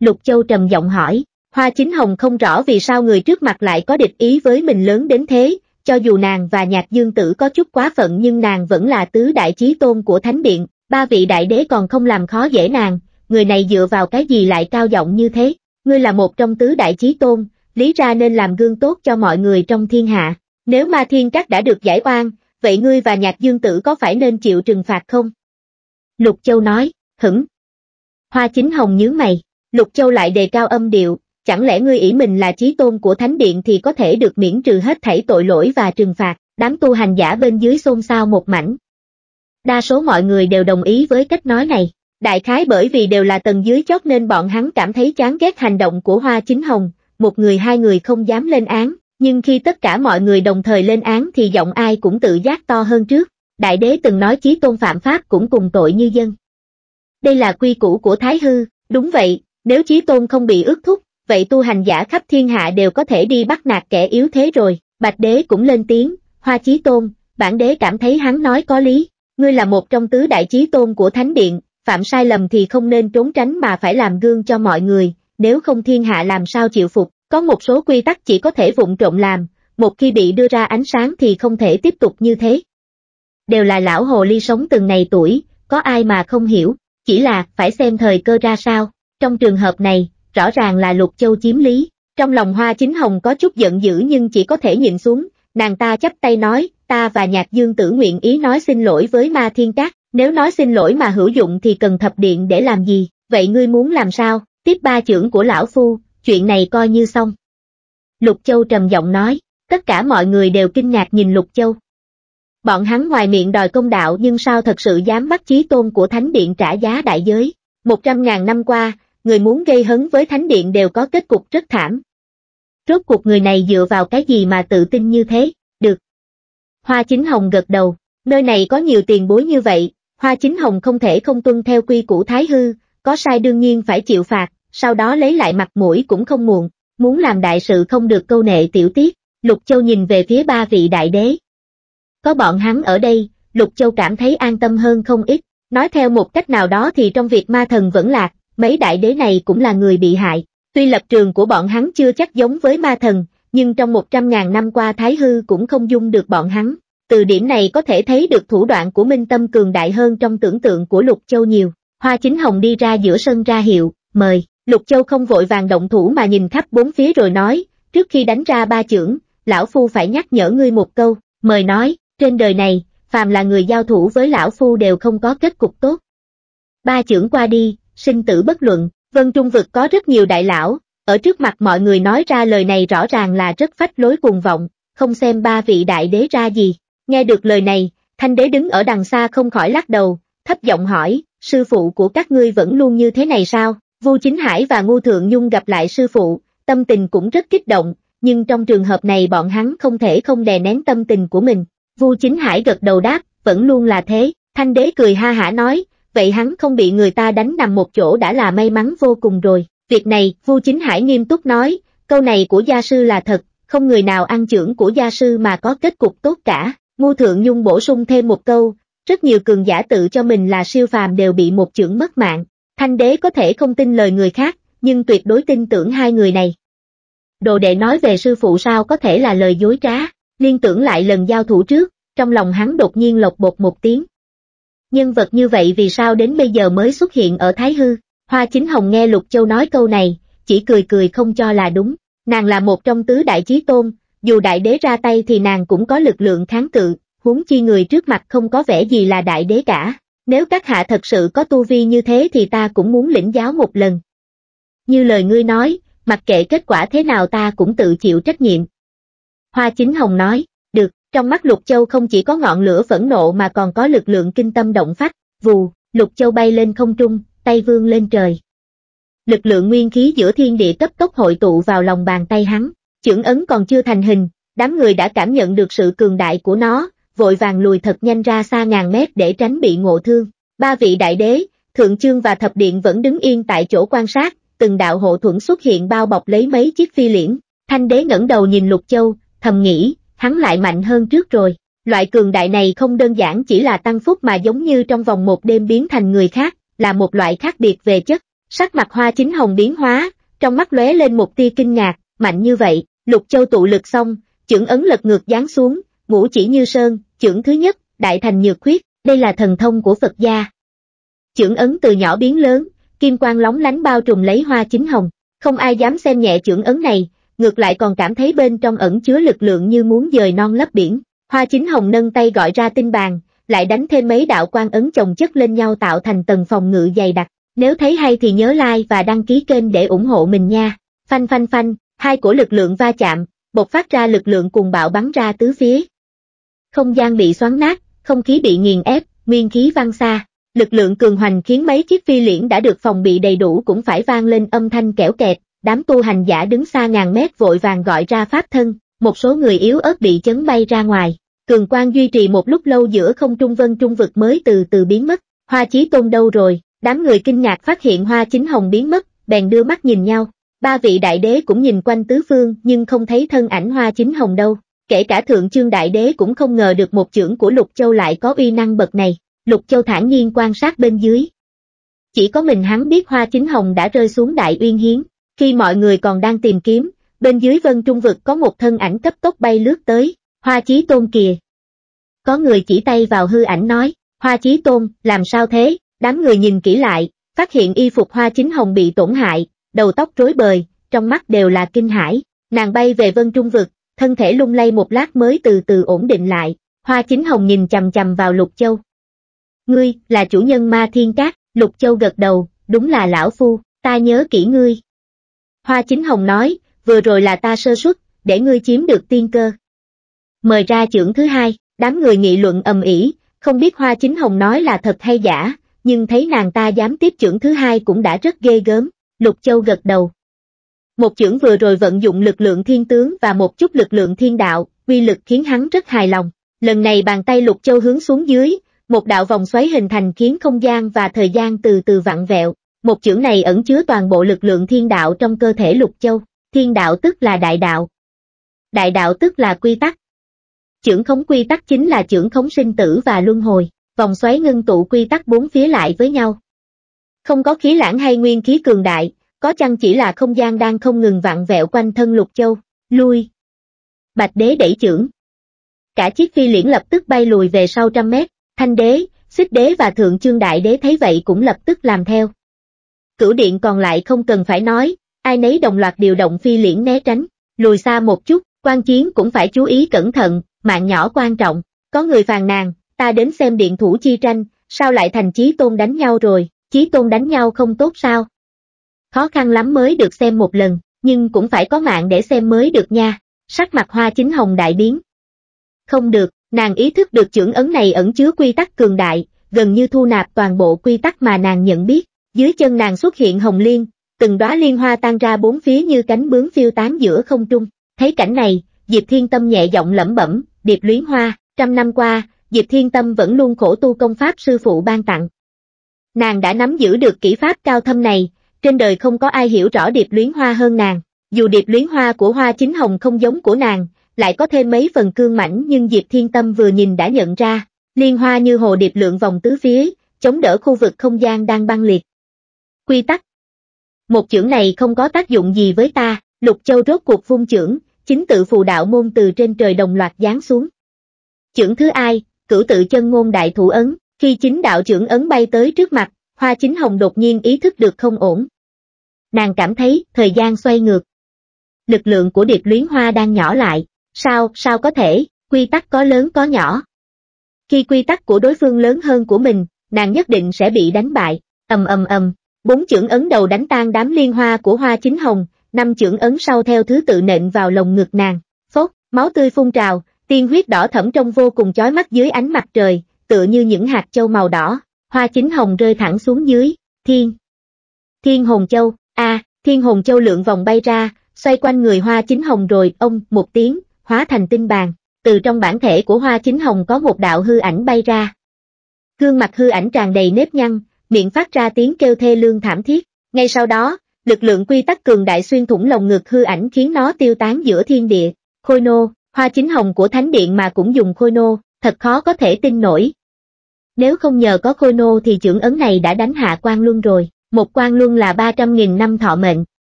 Lục Châu trầm giọng hỏi, Hoa chính hồng không rõ vì sao người trước mặt lại có địch ý với mình lớn đến thế, cho dù nàng và nhạc dương tử có chút quá phận nhưng nàng vẫn là tứ đại chí tôn của Thánh Điện, ba vị đại đế còn không làm khó dễ nàng, người này dựa vào cái gì lại cao giọng như thế, ngươi là một trong tứ đại chí tôn, lý ra nên làm gương tốt cho mọi người trong thiên hạ, nếu ma thiên các đã được giải oan, vậy ngươi và nhạc dương tử có phải nên chịu trừng phạt không? Lục Châu nói, hửng. Hoa chính hồng nhớ mày, Lục Châu lại đề cao âm điệu, chẳng lẽ ngươi ý mình là chí tôn của thánh điện thì có thể được miễn trừ hết thảy tội lỗi và trừng phạt, đám tu hành giả bên dưới xôn xao một mảnh. Đa số mọi người đều đồng ý với cách nói này, đại khái bởi vì đều là tầng dưới chót nên bọn hắn cảm thấy chán ghét hành động của Hoa Chính Hồng, một người hai người không dám lên án, nhưng khi tất cả mọi người đồng thời lên án thì giọng ai cũng tự giác to hơn trước, đại đế từng nói chí tôn phạm pháp cũng cùng tội như dân. Đây là quy củ của Thái Hư, đúng vậy, nếu chí tôn không bị ước thúc vậy tu hành giả khắp thiên hạ đều có thể đi bắt nạt kẻ yếu thế rồi, Bạch Đế cũng lên tiếng, Hoa Chí Tôn, bản đế cảm thấy hắn nói có lý, ngươi là một trong tứ đại chí tôn của Thánh Điện, phạm sai lầm thì không nên trốn tránh mà phải làm gương cho mọi người, nếu không thiên hạ làm sao chịu phục, có một số quy tắc chỉ có thể vụng trộm làm, một khi bị đưa ra ánh sáng thì không thể tiếp tục như thế. Đều là lão hồ ly sống từng này tuổi, có ai mà không hiểu, chỉ là phải xem thời cơ ra sao, trong trường hợp này, rõ ràng là Lục Châu chiếm lý. Trong lòng Hoa Chính Hồng có chút giận dữ nhưng chỉ có thể nhìn xuống, nàng ta chấp tay nói, ta và Nhạc Dương tử nguyện ý nói xin lỗi với Ma Thiên Các, nếu nói xin lỗi mà hữu dụng thì cần thập điện để làm gì, vậy ngươi muốn làm sao, tiếp ba trưởng của lão phu, chuyện này coi như xong. Lục Châu trầm giọng nói, tất cả mọi người đều kinh ngạc nhìn Lục Châu. Bọn hắn ngoài miệng đòi công đạo nhưng sao thật sự dám bắt chí tôn của Thánh Điện trả giá đại giới. Một trăm ngàn năm qua, người muốn gây hấn với thánh điện đều có kết cục rất thảm. Rốt cuộc người này dựa vào cái gì mà tự tin như thế, được. Hoa chính hồng gật đầu, nơi này có nhiều tiền bối như vậy, hoa chính hồng không thể không tuân theo quy củ thái hư, có sai đương nhiên phải chịu phạt, sau đó lấy lại mặt mũi cũng không muộn, muốn làm đại sự không được câu nệ tiểu tiết, Lục Châu nhìn về phía ba vị đại đế. Có bọn hắn ở đây, Lục Châu cảm thấy an tâm hơn không ít, nói theo một cách nào đó thì trong việc ma thần vẫn lạc, mấy đại đế này cũng là người bị hại. Tuy lập trường của bọn hắn chưa chắc giống với ma thần, nhưng trong 100.000 năm qua Thái Hư cũng không dung được bọn hắn. Từ điểm này có thể thấy được thủ đoạn của Minh Tâm cường đại hơn trong tưởng tượng của Lục Châu nhiều. Hoa Chính Hồng đi ra giữa sân ra hiệu, mời. Lục Châu không vội vàng động thủ mà nhìn khắp bốn phía rồi nói, trước khi đánh ra ba chưởng, Lão Phu phải nhắc nhở ngươi một câu, mời nói, trên đời này, phàm là người giao thủ với Lão Phu đều không có kết cục tốt. Ba chưởng qua đi, sinh tử bất luận, vân trung vực có rất nhiều đại lão, ở trước mặt mọi người nói ra lời này rõ ràng là rất phách lối cuồng vọng, không xem ba vị đại đế ra gì. Nghe được lời này, thanh đế đứng ở đằng xa không khỏi lắc đầu, thấp giọng hỏi, sư phụ của các ngươi vẫn luôn như thế này sao? Vu Chính Hải và Ngô Thượng Nhung gặp lại sư phụ, tâm tình cũng rất kích động, nhưng trong trường hợp này bọn hắn không thể không đè nén tâm tình của mình. Vu Chính Hải gật đầu đáp, vẫn luôn là thế, thanh đế cười ha hả nói, vậy hắn không bị người ta đánh nằm một chỗ đã là may mắn vô cùng rồi. Việc này, Vu Chính Hải nghiêm túc nói, câu này của gia sư là thật, không người nào ăn trưởng của gia sư mà có kết cục tốt cả. Ngô Thượng Nhung bổ sung thêm một câu, rất nhiều cường giả tự cho mình là siêu phàm đều bị một trưởng mất mạng. Thanh đế có thể không tin lời người khác, nhưng tuyệt đối tin tưởng hai người này. Đồ đệ nói về sư phụ sao có thể là lời dối trá, liên tưởng lại lần giao thủ trước, trong lòng hắn đột nhiên lột bột một tiếng nhân vật như vậy vì sao đến bây giờ mới xuất hiện ở Thái Hư? Hoa Chính Hồng nghe Lục Châu nói câu này, chỉ cười cười không cho là đúng, nàng là một trong tứ đại chí tôn, dù đại đế ra tay thì nàng cũng có lực lượng kháng cự, huống chi người trước mặt không có vẻ gì là đại đế cả. Nếu các hạ thật sự có tu vi như thế thì ta cũng muốn lĩnh giáo một lần. Như lời ngươi nói, mặc kệ kết quả thế nào ta cũng tự chịu trách nhiệm. Hoa Chính Hồng nói, trong mắt Lục Châu không chỉ có ngọn lửa phẫn nộ mà còn có lực lượng kinh tâm động phách, vù, Lục Châu bay lên không trung, tay vươn lên trời. Lực lượng nguyên khí giữa thiên địa cấp tốc hội tụ vào lòng bàn tay hắn, chưởng ấn còn chưa thành hình, đám người đã cảm nhận được sự cường đại của nó, vội vàng lùi thật nhanh ra xa ngàn mét để tránh bị ngộ thương. Ba vị đại đế, Thượng Chương và Thập Điện vẫn đứng yên tại chỗ quan sát, từng đạo hộ thuẫn xuất hiện bao bọc lấy mấy chiếc phi liễn. Thanh đế ngẩng đầu nhìn Lục Châu, thầm nghĩ, hắn lại mạnh hơn trước rồi. Loại cường đại này không đơn giản chỉ là tăng phúc mà giống như trong vòng một đêm biến thành người khác, là một loại khác biệt về chất. Sắc mặt hoa chính hồng biến hóa, trong mắt lóe lên một tia kinh ngạc, mạnh như vậy, lục châu tụ lực xong, chưởng ấn lật ngược giáng xuống, ngũ chỉ như sơn, chưởng thứ nhất, đại thành nhược khuyết, đây là thần thông của Phật gia. chưởng ấn từ nhỏ biến lớn, kim quang lóng lánh bao trùm lấy hoa chính hồng, không ai dám xem nhẹ chưởng ấn này, ngược lại còn cảm thấy bên trong ẩn chứa lực lượng như muốn dời non lấp biển. Hoa chính hồng nâng tay gọi ra tinh bàn, lại đánh thêm mấy đạo quan ấn chồng chất lên nhau tạo thành tầng phòng ngự dày đặc. Nếu thấy hay thì nhớ like và đăng ký kênh để ủng hộ mình nha. Phanh phanh phanh, hai của lực lượng va chạm, bộc phát ra lực lượng cùng bạo bắn ra tứ phía. Không gian bị xoắn nát, không khí bị nghiền ép, nguyên khí văng xa. Lực lượng cường hoành khiến mấy chiếc phi liễn đã được phòng bị đầy đủ cũng phải vang lên âm thanh kẽo kẹt, đám tu hành giả đứng xa ngàn mét vội vàng gọi ra pháp thân, một số người yếu ớt bị chấn bay ra ngoài. Cường quan duy trì một lúc lâu giữa không trung vân trung vực mới từ từ biến mất, hoa chí tôn đâu rồi, đám người kinh ngạc phát hiện hoa chính hồng biến mất, bèn đưa mắt nhìn nhau, ba vị đại đế cũng nhìn quanh tứ phương nhưng không thấy thân ảnh hoa chính hồng đâu, kể cả thượng chương đại đế cũng không ngờ được một trưởng của Lục Châu lại có uy năng bậc này, Lục Châu thản nhiên quan sát bên dưới. Chỉ có mình hắn biết hoa chính hồng đã rơi xuống đại uyên hiến, khi mọi người còn đang tìm kiếm, bên dưới vân trung vực có một thân ảnh cấp tốc bay lướt tới, hoa chí tôn kìa. Có người chỉ tay vào hư ảnh nói, hoa chí tôn, làm sao thế, đám người nhìn kỹ lại, phát hiện y phục hoa chính hồng bị tổn hại, đầu tóc rối bời, trong mắt đều là kinh hãi. nàng bay về vân trung vực, thân thể lung lay một lát mới từ từ ổn định lại, hoa chính hồng nhìn chầm chầm vào lục châu. Ngươi, là chủ nhân ma thiên cát, lục châu gật đầu, đúng là lão phu, ta nhớ kỹ ngươi, Hoa Chính Hồng nói, vừa rồi là ta sơ suất, để ngươi chiếm được tiên cơ. Mời ra trưởng thứ hai, đám người nghị luận ầm ĩ, không biết Hoa Chính Hồng nói là thật hay giả, nhưng thấy nàng ta dám tiếp trưởng thứ hai cũng đã rất ghê gớm, Lục Châu gật đầu. Một trưởng vừa rồi vận dụng lực lượng thiên tướng và một chút lực lượng thiên đạo, quy lực khiến hắn rất hài lòng. Lần này bàn tay Lục Châu hướng xuống dưới, một đạo vòng xoáy hình thành khiến không gian và thời gian từ từ vặn vẹo. Một chữ này ẩn chứa toàn bộ lực lượng thiên đạo trong cơ thể lục châu, thiên đạo tức là đại đạo. Đại đạo tức là quy tắc. Chưởng khống quy tắc chính là chưởng khống sinh tử và luân hồi, vòng xoáy ngưng tụ quy tắc bốn phía lại với nhau. Không có khí lãng hay nguyên khí cường đại, có chăng chỉ là không gian đang không ngừng vặn vẹo quanh thân lục châu, lui. Bạch đế đẩy chưởng. Cả chiếc phi liễn lập tức bay lùi về sau trăm mét, thanh đế, xích đế và thượng trương đại đế thấy vậy cũng lập tức làm theo cửu điện còn lại không cần phải nói, ai nấy đồng loạt điều động phi liễn né tránh, lùi xa một chút, quan chiến cũng phải chú ý cẩn thận, mạng nhỏ quan trọng, có người phàn nàn, ta đến xem điện thủ chi tranh, sao lại thành chí tôn đánh nhau rồi, chí tôn đánh nhau không tốt sao? Khó khăn lắm mới được xem một lần, nhưng cũng phải có mạng để xem mới được nha, sắc mặt hoa chính hồng đại biến. Không được, nàng ý thức được trưởng ấn này ẩn chứa quy tắc cường đại, gần như thu nạp toàn bộ quy tắc mà nàng nhận biết, dưới chân nàng xuất hiện hồng liên, từng đóa liên hoa tan ra bốn phía như cánh bướm phiêu tán giữa không trung. Thấy cảnh này, Diệp Thiên Tâm nhẹ giọng lẩm bẩm, Điệp luyến hoa, trăm năm qua, Diệp Thiên Tâm vẫn luôn khổ tu công pháp sư phụ ban tặng. Nàng đã nắm giữ được kỹ pháp cao thâm này, trên đời không có ai hiểu rõ điệp luyến hoa hơn nàng. Dù điệp luyến hoa của hoa chính hồng không giống của nàng, lại có thêm mấy phần cương mảnh nhưng Diệp Thiên Tâm vừa nhìn đã nhận ra, liên hoa như hồ điệp lượng vòng tứ phía, chống đỡ khu vực không gian đang băng liệt. Quy tắc Một chưởng này không có tác dụng gì với ta, Lục Châu rốt cuộc vung chưởng, chính tự phù đạo môn từ trên trời đồng loạt giáng xuống. Chưởng thứ ai, cửu tự chân ngôn đại thủ ấn, khi chính đạo trưởng ấn bay tới trước mặt, Hoa Chính Hồng đột nhiên ý thức được không ổn. Nàng cảm thấy thời gian xoay ngược. Lực lượng của điệp luyến hoa đang nhỏ lại, sao, sao có thể, quy tắc có lớn có nhỏ. Khi quy tắc của đối phương lớn hơn của mình, nàng nhất định sẽ bị đánh bại, ầm ầm ầm. Bốn chưởng ấn đầu đánh tan đám liên hoa của hoa chính hồng, năm chưởng ấn sau theo thứ tự nện vào lồng ngực nàng. Phốt, máu tươi phun trào, tiên huyết đỏ thẫm trong vô cùng chói mắt dưới ánh mặt trời, tựa như những hạt châu màu đỏ. Hoa chính hồng rơi thẳng xuống dưới, thiên. Thiên hồn châu, a thiên hồn châu lượng vòng bay ra, xoay quanh người hoa chính hồng rồi ông một tiếng, hóa thành tinh bàn. Từ trong bản thể của hoa chính hồng có một đạo hư ảnh bay ra. Gương mặt hư ảnh tràn đầy nếp nhăn, miệng phát ra tiếng kêu thê lương thảm thiết. Ngay sau đó, lực lượng quy tắc cường đại xuyên thủng lồng ngực hư ảnh khiến nó tiêu tán giữa thiên địa. Khôi nô, hoa chính hồng của thánh điện mà cũng dùng khôi nô, thật khó có thể tin nổi. Nếu không nhờ có khôi nô thì trưởng ấn này đã đánh hạ quan luân rồi, một quan luân là 300.000 năm thọ mệnh.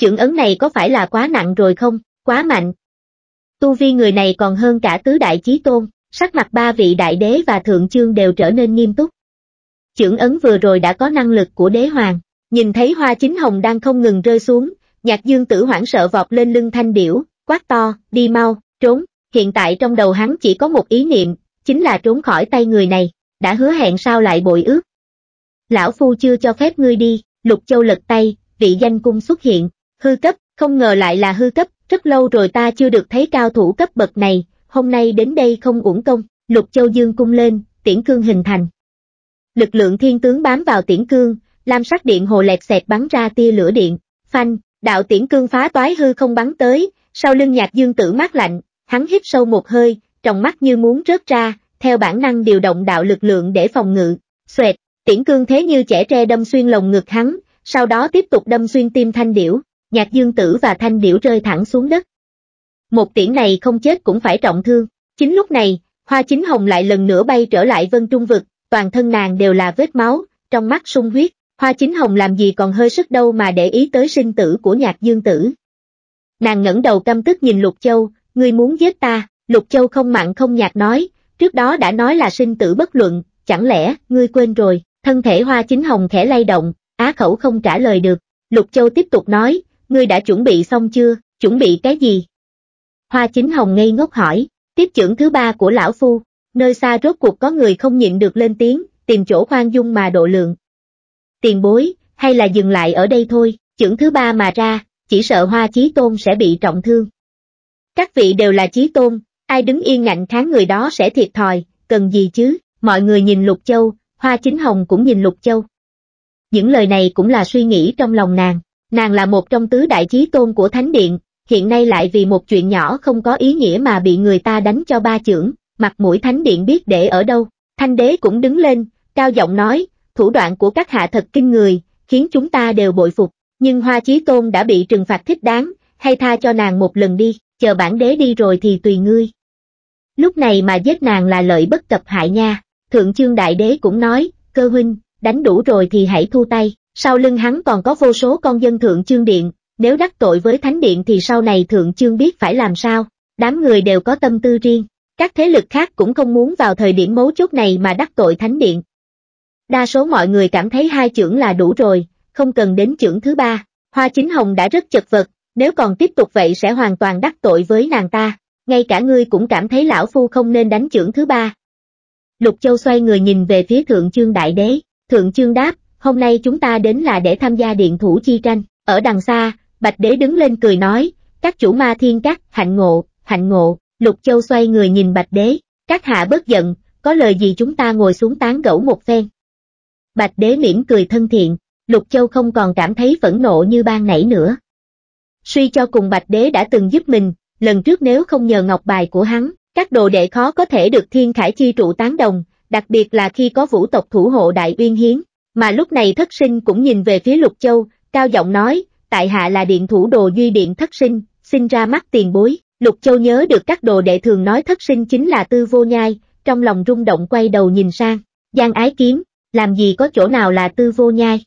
Trưởng ấn này có phải là quá nặng rồi không, quá mạnh. Tu vi người này còn hơn cả tứ đại chí tôn, sắc mặt ba vị đại đế và thượng chương đều trở nên nghiêm túc. Chưởng ấn vừa rồi đã có năng lực của đế hoàng, nhìn thấy hoa chính hồng đang không ngừng rơi xuống, nhạc dương tử hoảng sợ vọt lên lưng thanh điểu, quát to, đi mau, trốn, hiện tại trong đầu hắn chỉ có một ý niệm, chính là trốn khỏi tay người này, đã hứa hẹn sao lại bội ước. Lão Phu chưa cho phép ngươi đi, Lục Châu lật tay, vị danh cung xuất hiện, hư cấp, không ngờ lại là hư cấp, rất lâu rồi ta chưa được thấy cao thủ cấp bậc này, hôm nay đến đây không uổng công, Lục Châu dương cung lên, tiễn cương hình thành, Lực lượng thiên tướng bám vào tiễn cương, lam sắc điện hồ lẹt xẹt bắn ra tia lửa điện, phanh, đạo tiễn cương phá toái hư không bắn tới, sau lưng nhạc dương tử mát lạnh, hắn hít sâu một hơi, trong mắt như muốn rớt ra, theo bản năng điều động đạo lực lượng để phòng ngự, xoẹt, tiễn cương thế như trẻ tre đâm xuyên lồng ngực hắn, sau đó tiếp tục đâm xuyên tim thanh điểu, nhạc dương tử và thanh điểu rơi thẳng xuống đất. Một tiễn này không chết cũng phải trọng thương, chính lúc này, hoa chính hồng lại lần nữa bay trở lại vân trung vực, toàn thân nàng đều là vết máu, trong mắt sung huyết, hoa chính hồng làm gì còn hơi sức đâu mà để ý tới sinh tử của nhạc dương tử. Nàng ngẩng đầu căm tức nhìn Lục Châu, ngươi muốn giết ta, Lục Châu không mặn không nhạt nói, trước đó đã nói là sinh tử bất luận, chẳng lẽ, ngươi quên rồi, thân thể hoa chính hồng khẽ lay động, á khẩu không trả lời được, Lục Châu tiếp tục nói, ngươi đã chuẩn bị xong chưa, chuẩn bị cái gì? Hoa chính hồng ngây ngốc hỏi, tiếp trưởng thứ ba của lão phu, Nơi xa rốt cuộc có người không nhịn được lên tiếng, tìm chỗ khoan dung mà độ lượng. Tiền bối, hay là dừng lại ở đây thôi, chưởng thứ ba mà ra, chỉ sợ hoa chí tôn sẽ bị trọng thương. Các vị đều là chí tôn, ai đứng yên ngạnh kháng người đó sẽ thiệt thòi, cần gì chứ, mọi người nhìn Lục Châu, Hoa Chính Hồng cũng nhìn Lục Châu. Những lời này cũng là suy nghĩ trong lòng nàng, nàng là một trong tứ đại chí tôn của Thánh Điện, hiện nay lại vì một chuyện nhỏ không có ý nghĩa mà bị người ta đánh cho ba chưởng, mặt mũi thánh điện biết để ở đâu. Thanh đế cũng đứng lên, cao giọng nói, thủ đoạn của các hạ thật kinh người, khiến chúng ta đều bội phục, nhưng Hoa Chí Tôn đã bị trừng phạt thích đáng, hay tha cho nàng một lần đi, chờ bản đế đi rồi thì tùy ngươi. Lúc này mà giết nàng là lợi bất cập hại nha, Thượng Chương Đại Đế cũng nói, cơ huynh, đánh đủ rồi thì hãy thu tay, sau lưng hắn còn có vô số con dân Thượng Chương Điện, nếu đắc tội với Thánh Điện thì sau này Thượng Chương biết phải làm sao, đám người đều có tâm tư riêng, các thế lực khác cũng không muốn vào thời điểm mấu chốt này mà đắc tội Thánh Điện. Đa số mọi người cảm thấy hai trưởng là đủ rồi, không cần đến trưởng thứ ba. Hoa Chính Hồng đã rất chật vật, nếu còn tiếp tục vậy sẽ hoàn toàn đắc tội với nàng ta. Ngay cả ngươi cũng cảm thấy lão phu không nên đánh trưởng thứ ba. Lục Châu xoay người nhìn về phía Thượng Chương Đại Đế, Thượng Chương đáp, hôm nay chúng ta đến là để tham gia điện thủ chi tranh. Ở đằng xa, Bạch Đế đứng lên cười nói, các chủ ma thiên các, hạnh ngộ, hạnh ngộ, Lục Châu xoay người nhìn Bạch Đế, các hạ bớt giận, có lời gì chúng ta ngồi xuống tán gẫu một phen. Bạch Đế mỉm cười thân thiện, Lục Châu không còn cảm thấy phẫn nộ như ban nãy nữa. Suy cho cùng Bạch Đế đã từng giúp mình, lần trước nếu không nhờ ngọc bài của hắn, các đồ đệ khó có thể được thiên khải chi trụ tán đồng, đặc biệt là khi có vũ tộc thủ hộ đại uyên hiến, mà lúc này thất sinh cũng nhìn về phía Lục Châu, cao giọng nói, tại hạ là điện thủ đồ duy điện thất sinh, xin ra mắt tiền bối. Lục Châu nhớ được các đồ đệ thường nói thất sinh chính là tư vô nhai, trong lòng rung động quay đầu nhìn sang, Giang Ái Kiếm, làm gì có chỗ nào là tư vô nhai.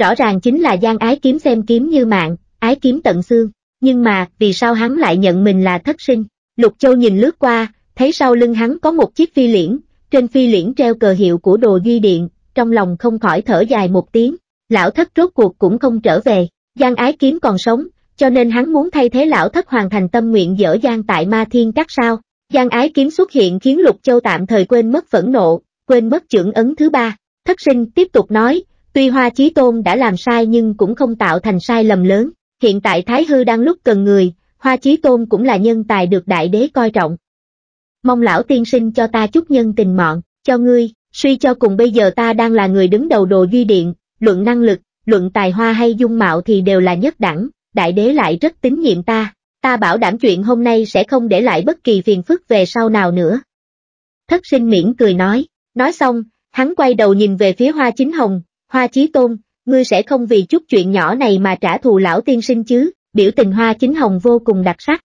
Rõ ràng chính là Giang Ái Kiếm xem kiếm như mạng, ái kiếm tận xương, nhưng mà vì sao hắn lại nhận mình là thất sinh. Lục Châu nhìn lướt qua, thấy sau lưng hắn có một chiếc phi liễn, trên phi liễn treo cờ hiệu của đồ duy điện, trong lòng không khỏi thở dài một tiếng, lão thất rốt cuộc cũng không trở về, Giang Ái Kiếm còn sống, cho nên hắn muốn thay thế lão thất hoàn thành tâm nguyện dở dang tại ma thiên các sao. Giang ái kiếm xuất hiện khiến Lục Châu tạm thời quên mất phẫn nộ, quên mất trưởng ấn thứ ba. Thất sinh tiếp tục nói, tuy Hoa Chí Tôn đã làm sai nhưng cũng không tạo thành sai lầm lớn. Hiện tại Thái Hư đang lúc cần người, Hoa Chí Tôn cũng là nhân tài được đại đế coi trọng. Mong lão tiên sinh cho ta chút nhân tình mọn, cho ngươi, suy cho cùng bây giờ ta đang là người đứng đầu đồ duy điện, luận năng lực, luận tài hoa hay dung mạo thì đều là nhất đẳng, đại đế lại rất tín nhiệm ta, ta bảo đảm chuyện hôm nay sẽ không để lại bất kỳ phiền phức về sau nào nữa. Thất sinh miễn cười nói, nói xong, hắn quay đầu nhìn về phía hoa chính hồng, hoa chí tôn, ngươi sẽ không vì chút chuyện nhỏ này mà trả thù lão tiên sinh chứ, biểu tình hoa chính hồng vô cùng đặc sắc.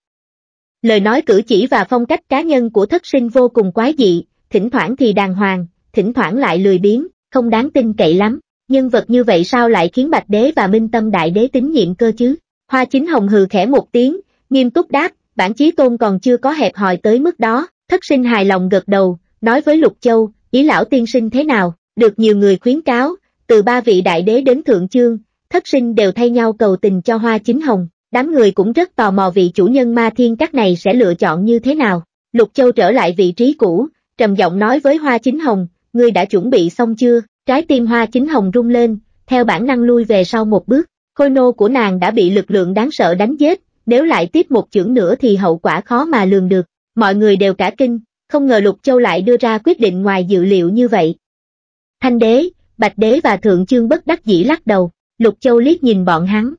Lời nói cử chỉ và phong cách cá nhân của thất sinh vô cùng quái dị, thỉnh thoảng thì đàng hoàng, thỉnh thoảng lại lười biếng, không đáng tin cậy lắm, nhân vật như vậy sao lại khiến Bạch Đế và Minh Tâm Đại Đế tín nhiệm cơ chứ? Hoa chính hồng hừ khẽ một tiếng, nghiêm túc đáp, bản chí tôn còn chưa có hẹp hòi tới mức đó, thất sinh hài lòng gật đầu, nói với Lục Châu, ý lão tiên sinh thế nào, được nhiều người khuyến cáo, từ ba vị đại đế đến thượng chương, thất sinh đều thay nhau cầu tình cho hoa chính hồng, đám người cũng rất tò mò vị chủ nhân ma thiên các này sẽ lựa chọn như thế nào. Lục Châu trở lại vị trí cũ, trầm giọng nói với hoa chính hồng, ngươi đã chuẩn bị xong chưa, trái tim hoa chính hồng rung lên, theo bản năng lui về sau một bước, Khôi nô của nàng đã bị lực lượng đáng sợ đánh giết, nếu lại tiếp một chưởng nữa thì hậu quả khó mà lường được. Mọi người đều cả kinh, không ngờ Lục Châu lại đưa ra quyết định ngoài dự liệu như vậy. Thanh đế, Bạch đế và Thượng chương bất đắc dĩ lắc đầu, Lục Châu liếc nhìn bọn hắn.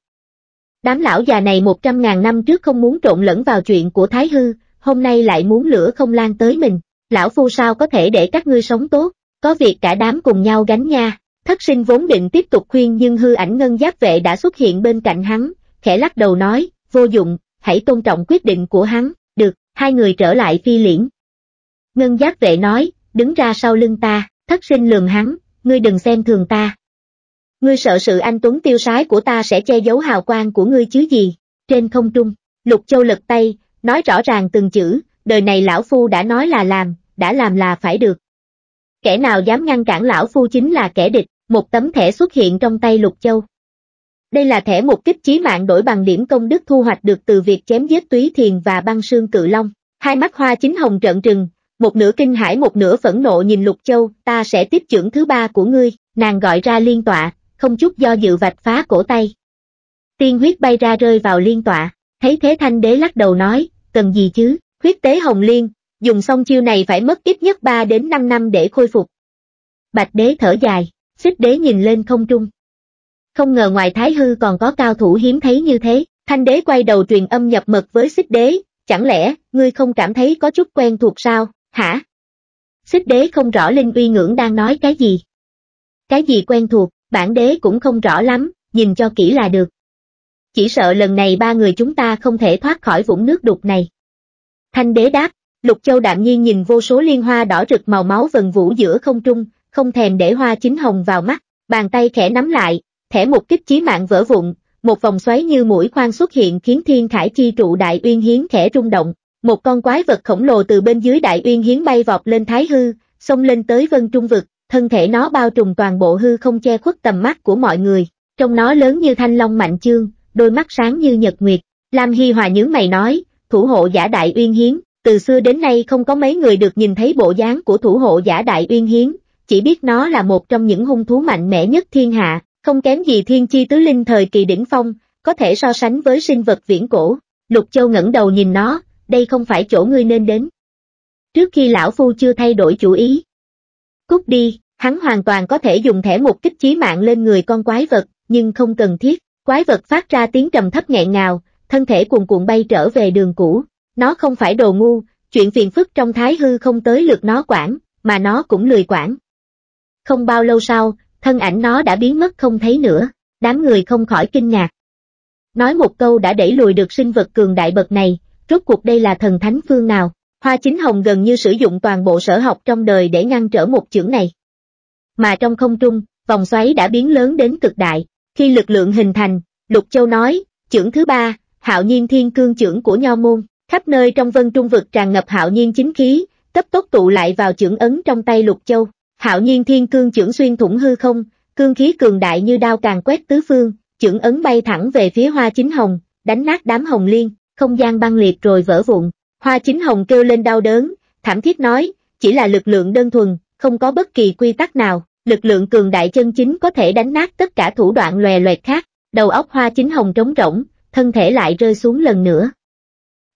Đám lão già này một trăm ngàn năm trước không muốn trộn lẫn vào chuyện của Thái Hư, hôm nay lại muốn lửa không lan tới mình, lão phu sao có thể để các ngươi sống tốt, có việc cả đám cùng nhau gánh nha. Thất sinh vốn định tiếp tục khuyên nhưng hư ảnh ngân giáp vệ đã xuất hiện bên cạnh hắn, khẽ lắc đầu nói, vô dụng, hãy tôn trọng quyết định của hắn, được, hai người trở lại phi liễn. Ngân giáp vệ nói, đứng ra sau lưng ta, thất sinh lườm hắn, ngươi đừng xem thường ta. Ngươi sợ sự anh tuấn tiêu sái của ta sẽ che giấu hào quang của ngươi chứ gì, trên không trung, lục châu lật tay, nói rõ ràng từng chữ, đời này lão phu đã nói là làm, đã làm là phải được. Kẻ nào dám ngăn cản lão phu chính là kẻ địch, một tấm thẻ xuất hiện trong tay Lục Châu. Đây là thẻ một kích chí mạng đổi bằng điểm công đức thu hoạch được từ việc chém giết túy thiền và băng sương cự long. Hai mắt hoa chính hồng trợn trừng, một nửa kinh hãi một nửa phẫn nộ nhìn Lục Châu, ta sẽ tiếp trưởng thứ ba của ngươi, nàng gọi ra liên tọa, không chút do dự vạch phá cổ tay. Tiên huyết bay ra rơi vào liên tọa, thấy thế thanh đế lắc đầu nói, cần gì chứ, huyết tế hồng liên, dùng xong chiêu này phải mất ít nhất 3 đến 5 năm để khôi phục. Bạch đế thở dài, xích đế nhìn lên không trung. Không ngờ ngoài thái hư còn có cao thủ hiếm thấy như thế, thanh đế quay đầu truyền âm nhập mật với xích đế, chẳng lẽ, ngươi không cảm thấy có chút quen thuộc sao, hả? Xích đế không rõ Linh uy ngưỡng đang nói cái gì. Cái gì quen thuộc, bản đế cũng không rõ lắm, nhìn cho kỹ là được. Chỉ sợ lần này ba người chúng ta không thể thoát khỏi vũng nước đục này. Thanh đế đáp, Lục Châu đạm nhiên nhìn vô số liên hoa đỏ rực màu máu vần vũ giữa không trung, không thèm để hoa chính hồng vào mắt, bàn tay khẽ nắm lại, thẻ một kích chí mạng vỡ vụn, một vòng xoáy như mũi khoan xuất hiện khiến thiên khải chi trụ đại uyên hiến khẽ rung động, một con quái vật khổng lồ từ bên dưới đại uyên hiến bay vọt lên thái hư, xông lên tới vân trung vực, thân thể nó bao trùm toàn bộ hư không che khuất tầm mắt của mọi người, trong nó lớn như thanh long mạnh chương, đôi mắt sáng như nhật nguyệt, Lam Hi Hòa nhướng mày nói, thủ hộ giả đại uyên hiến, từ xưa đến nay không có mấy người được nhìn thấy bộ dáng của thủ hộ giả đại uyên hiến, chỉ biết nó là một trong những hung thú mạnh mẽ nhất thiên hạ, không kém gì thiên chi tứ linh thời kỳ đỉnh phong, có thể so sánh với sinh vật viễn cổ. Lục Châu ngẩng đầu nhìn nó, đây không phải chỗ ngươi nên đến. Trước khi lão phu chưa thay đổi chủ ý. Cút đi, hắn hoàn toàn có thể dùng thẻ một kích chí mạng lên người con quái vật, nhưng không cần thiết. Quái vật phát ra tiếng trầm thấp nghẹn ngào, thân thể cuồn cuộn bay trở về đường cũ. Nó không phải đồ ngu, chuyện phiền phức trong thái hư không tới lượt nó quản, mà nó cũng lười quản. Không bao lâu sau, thân ảnh nó đã biến mất không thấy nữa, đám người không khỏi kinh ngạc. Nói một câu đã đẩy lùi được sinh vật cường đại bậc này, rốt cuộc đây là thần thánh phương nào, Hoa Chính Hồng gần như sử dụng toàn bộ sở học trong đời để ngăn trở một chưởng này. Mà trong không trung, vòng xoáy đã biến lớn đến cực đại, khi lực lượng hình thành, Lục Châu nói, chưởng thứ ba, hạo nhiên thiên cương chưởng của Nho Môn, khắp nơi trong vân trung vực tràn ngập hạo nhiên chính khí, cấp tốc tụ lại vào chưởng ấn trong tay Lục Châu. Hạo nhiên thiên cương trưởng xuyên thủng hư không, cương khí cường đại như đao càng quét tứ phương, trưởng ấn bay thẳng về phía hoa chính hồng, đánh nát đám hồng liên, không gian băng liệt rồi vỡ vụn. Hoa chính hồng kêu lên đau đớn, thảm thiết nói, chỉ là lực lượng đơn thuần, không có bất kỳ quy tắc nào, lực lượng cường đại chân chính có thể đánh nát tất cả thủ đoạn lòe loẹt khác, đầu óc hoa chính hồng trống rỗng, thân thể lại rơi xuống lần nữa.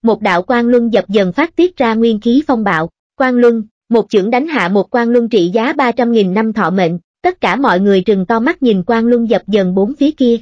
Một đạo quan luân dập dần phát tiết ra nguyên khí phong bạo, quan luân, một chưởng đánh hạ một quan luân trị giá 300.000 năm thọ mệnh, tất cả mọi người trừng to mắt nhìn quan luân dập dần bốn phía kia.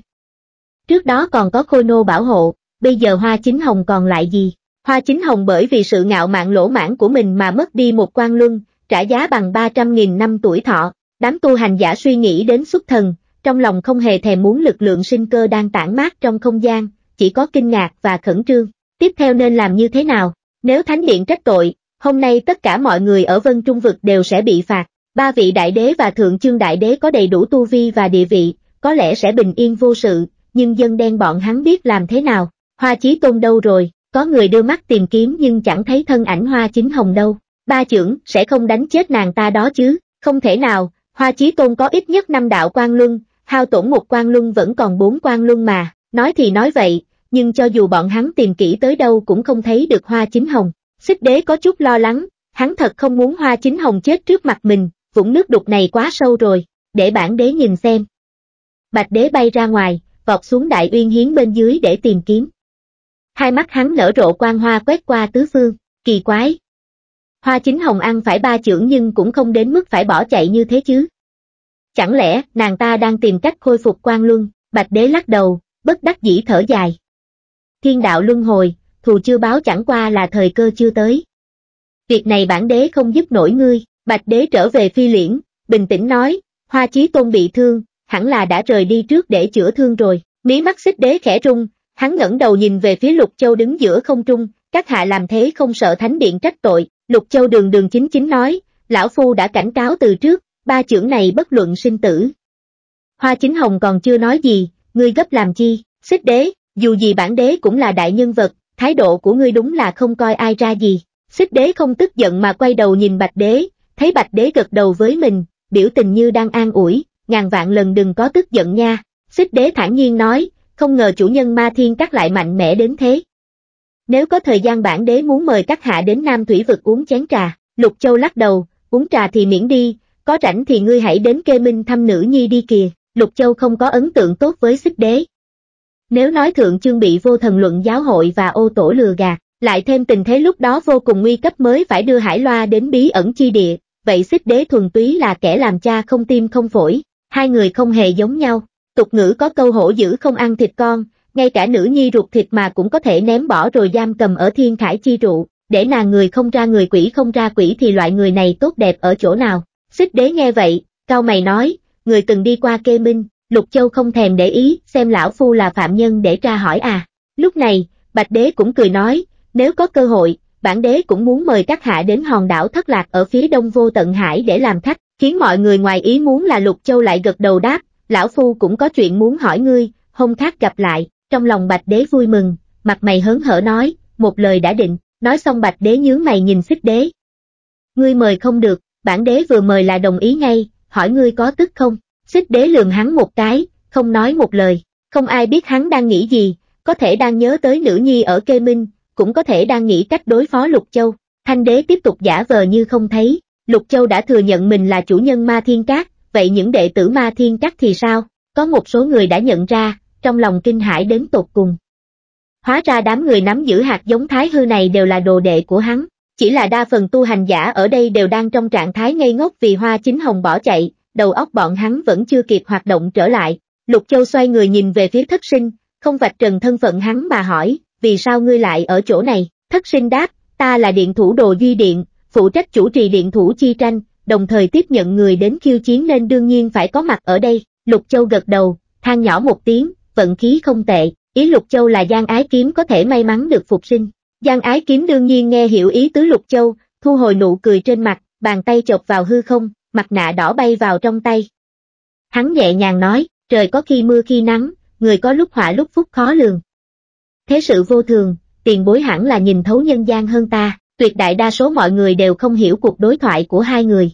Trước đó còn có khôi nô bảo hộ, bây giờ hoa chính hồng còn lại gì? Hoa chính hồng bởi vì sự ngạo mạn lỗ mãn của mình mà mất đi một quan luân, trả giá bằng 300.000 năm tuổi thọ, đám tu hành giả suy nghĩ đến xuất thần, trong lòng không hề thèm muốn lực lượng sinh cơ đang tản mát trong không gian, chỉ có kinh ngạc và khẩn trương. Tiếp theo nên làm như thế nào? Nếu Thánh Điện trách tội, hôm nay tất cả mọi người ở Vân Trung Vực đều sẽ bị phạt. Ba vị đại đế và thượng chương đại đế có đầy đủ tu vi và địa vị, có lẽ sẽ bình yên vô sự, nhưng dân đen bọn hắn biết làm thế nào. Hoa Chí Tôn đâu rồi, có người đưa mắt tìm kiếm nhưng chẳng thấy thân ảnh Hoa Chính Hồng đâu. Ba trưởng sẽ không đánh chết nàng ta đó chứ, không thể nào, Hoa Chí Tôn có ít nhất năm đạo quan luân, hao tổn một quan luân vẫn còn bốn quan luân mà, nói thì nói vậy, nhưng cho dù bọn hắn tìm kỹ tới đâu cũng không thấy được Hoa Chính Hồng. Xích đế có chút lo lắng, hắn thật không muốn hoa chính hồng chết trước mặt mình, vũng nước đục này quá sâu rồi, để bản đế nhìn xem. Bạch đế bay ra ngoài, vọt xuống đại uyên hiến bên dưới để tìm kiếm. Hai mắt hắn nở rộ quang hoa quét qua tứ phương, kỳ quái. Hoa chính hồng ăn phải ba chưởng nhưng cũng không đến mức phải bỏ chạy như thế chứ. Chẳng lẽ nàng ta đang tìm cách khôi phục quang luân, bạch đế lắc đầu, bất đắc dĩ thở dài. Thiên đạo luân hồi, thù chưa báo chẳng qua là thời cơ chưa tới. Việc này bản đế không giúp nổi ngươi, bạch đế trở về phi liễn, bình tĩnh nói, hoa chí tôn bị thương, hẳn là đã rời đi trước để chữa thương rồi, mí mắt xích đế khẽ rung, hắn ngẩng đầu nhìn về phía lục châu đứng giữa không trung, các hạ làm thế không sợ thánh điện trách tội, lục châu đường đường chính chính nói, lão phu đã cảnh cáo từ trước, ba trưởng này bất luận sinh tử. Hoa chính hồng còn chưa nói gì, ngươi gấp làm chi, xích đế, dù gì bản đế cũng là đại nhân vật, thái độ của ngươi đúng là không coi ai ra gì. Xích đế không tức giận mà quay đầu nhìn bạch đế, thấy bạch đế gật đầu với mình, biểu tình như đang an ủi, ngàn vạn lần đừng có tức giận nha. Xích đế thản nhiên nói, không ngờ chủ nhân ma thiên các lại mạnh mẽ đến thế. Nếu có thời gian bản đế muốn mời các hạ đến Nam Thủy Vực uống chén trà, Lục Châu lắc đầu, uống trà thì miễn đi, có rảnh thì ngươi hãy đến kê minh thăm nữ nhi đi kìa. Lục Châu không có ấn tượng tốt với xích đế, nếu nói thượng chương bị vô thần luận giáo hội và ô tổ lừa gạt, lại thêm tình thế lúc đó vô cùng nguy cấp mới phải đưa Hải Loa đến bí ẩn chi địa, vậy xích đế thuần túy là kẻ làm cha không tim không phổi, hai người không hề giống nhau, tục ngữ có câu hổ dữ không ăn thịt con, ngay cả nữ nhi ruột thịt mà cũng có thể ném bỏ rồi giam cầm ở thiên khải chi trụ, để nàng người không ra người quỷ không ra quỷ thì loại người này tốt đẹp ở chỗ nào, xích đế nghe vậy, cao mày nói, người từng đi qua kê minh, Lục Châu không thèm để ý, xem lão phu là phạm nhân để tra hỏi à. Lúc này, Bạch Đế cũng cười nói, nếu có cơ hội, bản đế cũng muốn mời các hạ đến hòn đảo thất lạc ở phía đông vô tận hải để làm khách, khiến mọi người ngoài ý muốn là Lục Châu lại gật đầu đáp, lão phu cũng có chuyện muốn hỏi ngươi, hôm khác gặp lại, trong lòng Bạch Đế vui mừng, mặt mày hớn hở nói, một lời đã định, nói xong Bạch Đế nhướng mày nhìn xích đế. Ngươi mời không được, bản đế vừa mời là đồng ý ngay, hỏi ngươi có tức không? Xích đế lườm hắn một cái, không nói một lời, không ai biết hắn đang nghĩ gì, có thể đang nhớ tới nữ nhi ở kê minh, cũng có thể đang nghĩ cách đối phó Lục Châu. Thanh đế tiếp tục giả vờ như không thấy, Lục Châu đã thừa nhận mình là chủ nhân ma thiên cát, vậy những đệ tử ma thiên cát thì sao? Có một số người đã nhận ra, trong lòng kinh hãi đến tột cùng. Hóa ra đám người nắm giữ hạt giống thái hư này đều là đồ đệ của hắn, chỉ là đa phần tu hành giả ở đây đều đang trong trạng thái ngây ngốc vì hoa chính hồng bỏ chạy, đầu óc bọn hắn vẫn chưa kịp hoạt động trở lại. Lục Châu xoay người nhìn về phía thất sinh, không vạch trần thân phận hắn mà hỏi, vì sao ngươi lại ở chỗ này? Thất sinh đáp, ta là điện thủ đồ duy điện, phụ trách chủ trì điện thủ chi tranh, đồng thời tiếp nhận người đến khiêu chiến nên đương nhiên phải có mặt ở đây. Lục Châu gật đầu, than nhỏ một tiếng, vận khí không tệ, ý Lục Châu là Giang Ái Kiếm có thể may mắn được phục sinh. Giang Ái Kiếm đương nhiên nghe hiểu ý tứ Lục Châu, thu hồi nụ cười trên mặt, bàn tay chọc vào hư không, mặt nạ đỏ bay vào trong tay. Hắn nhẹ nhàng nói, trời có khi mưa khi nắng, người có lúc họa lúc phúc khó lường. Thế sự vô thường, tiền bối hẳn là nhìn thấu nhân gian hơn ta, tuyệt đại đa số mọi người đều không hiểu cuộc đối thoại của hai người.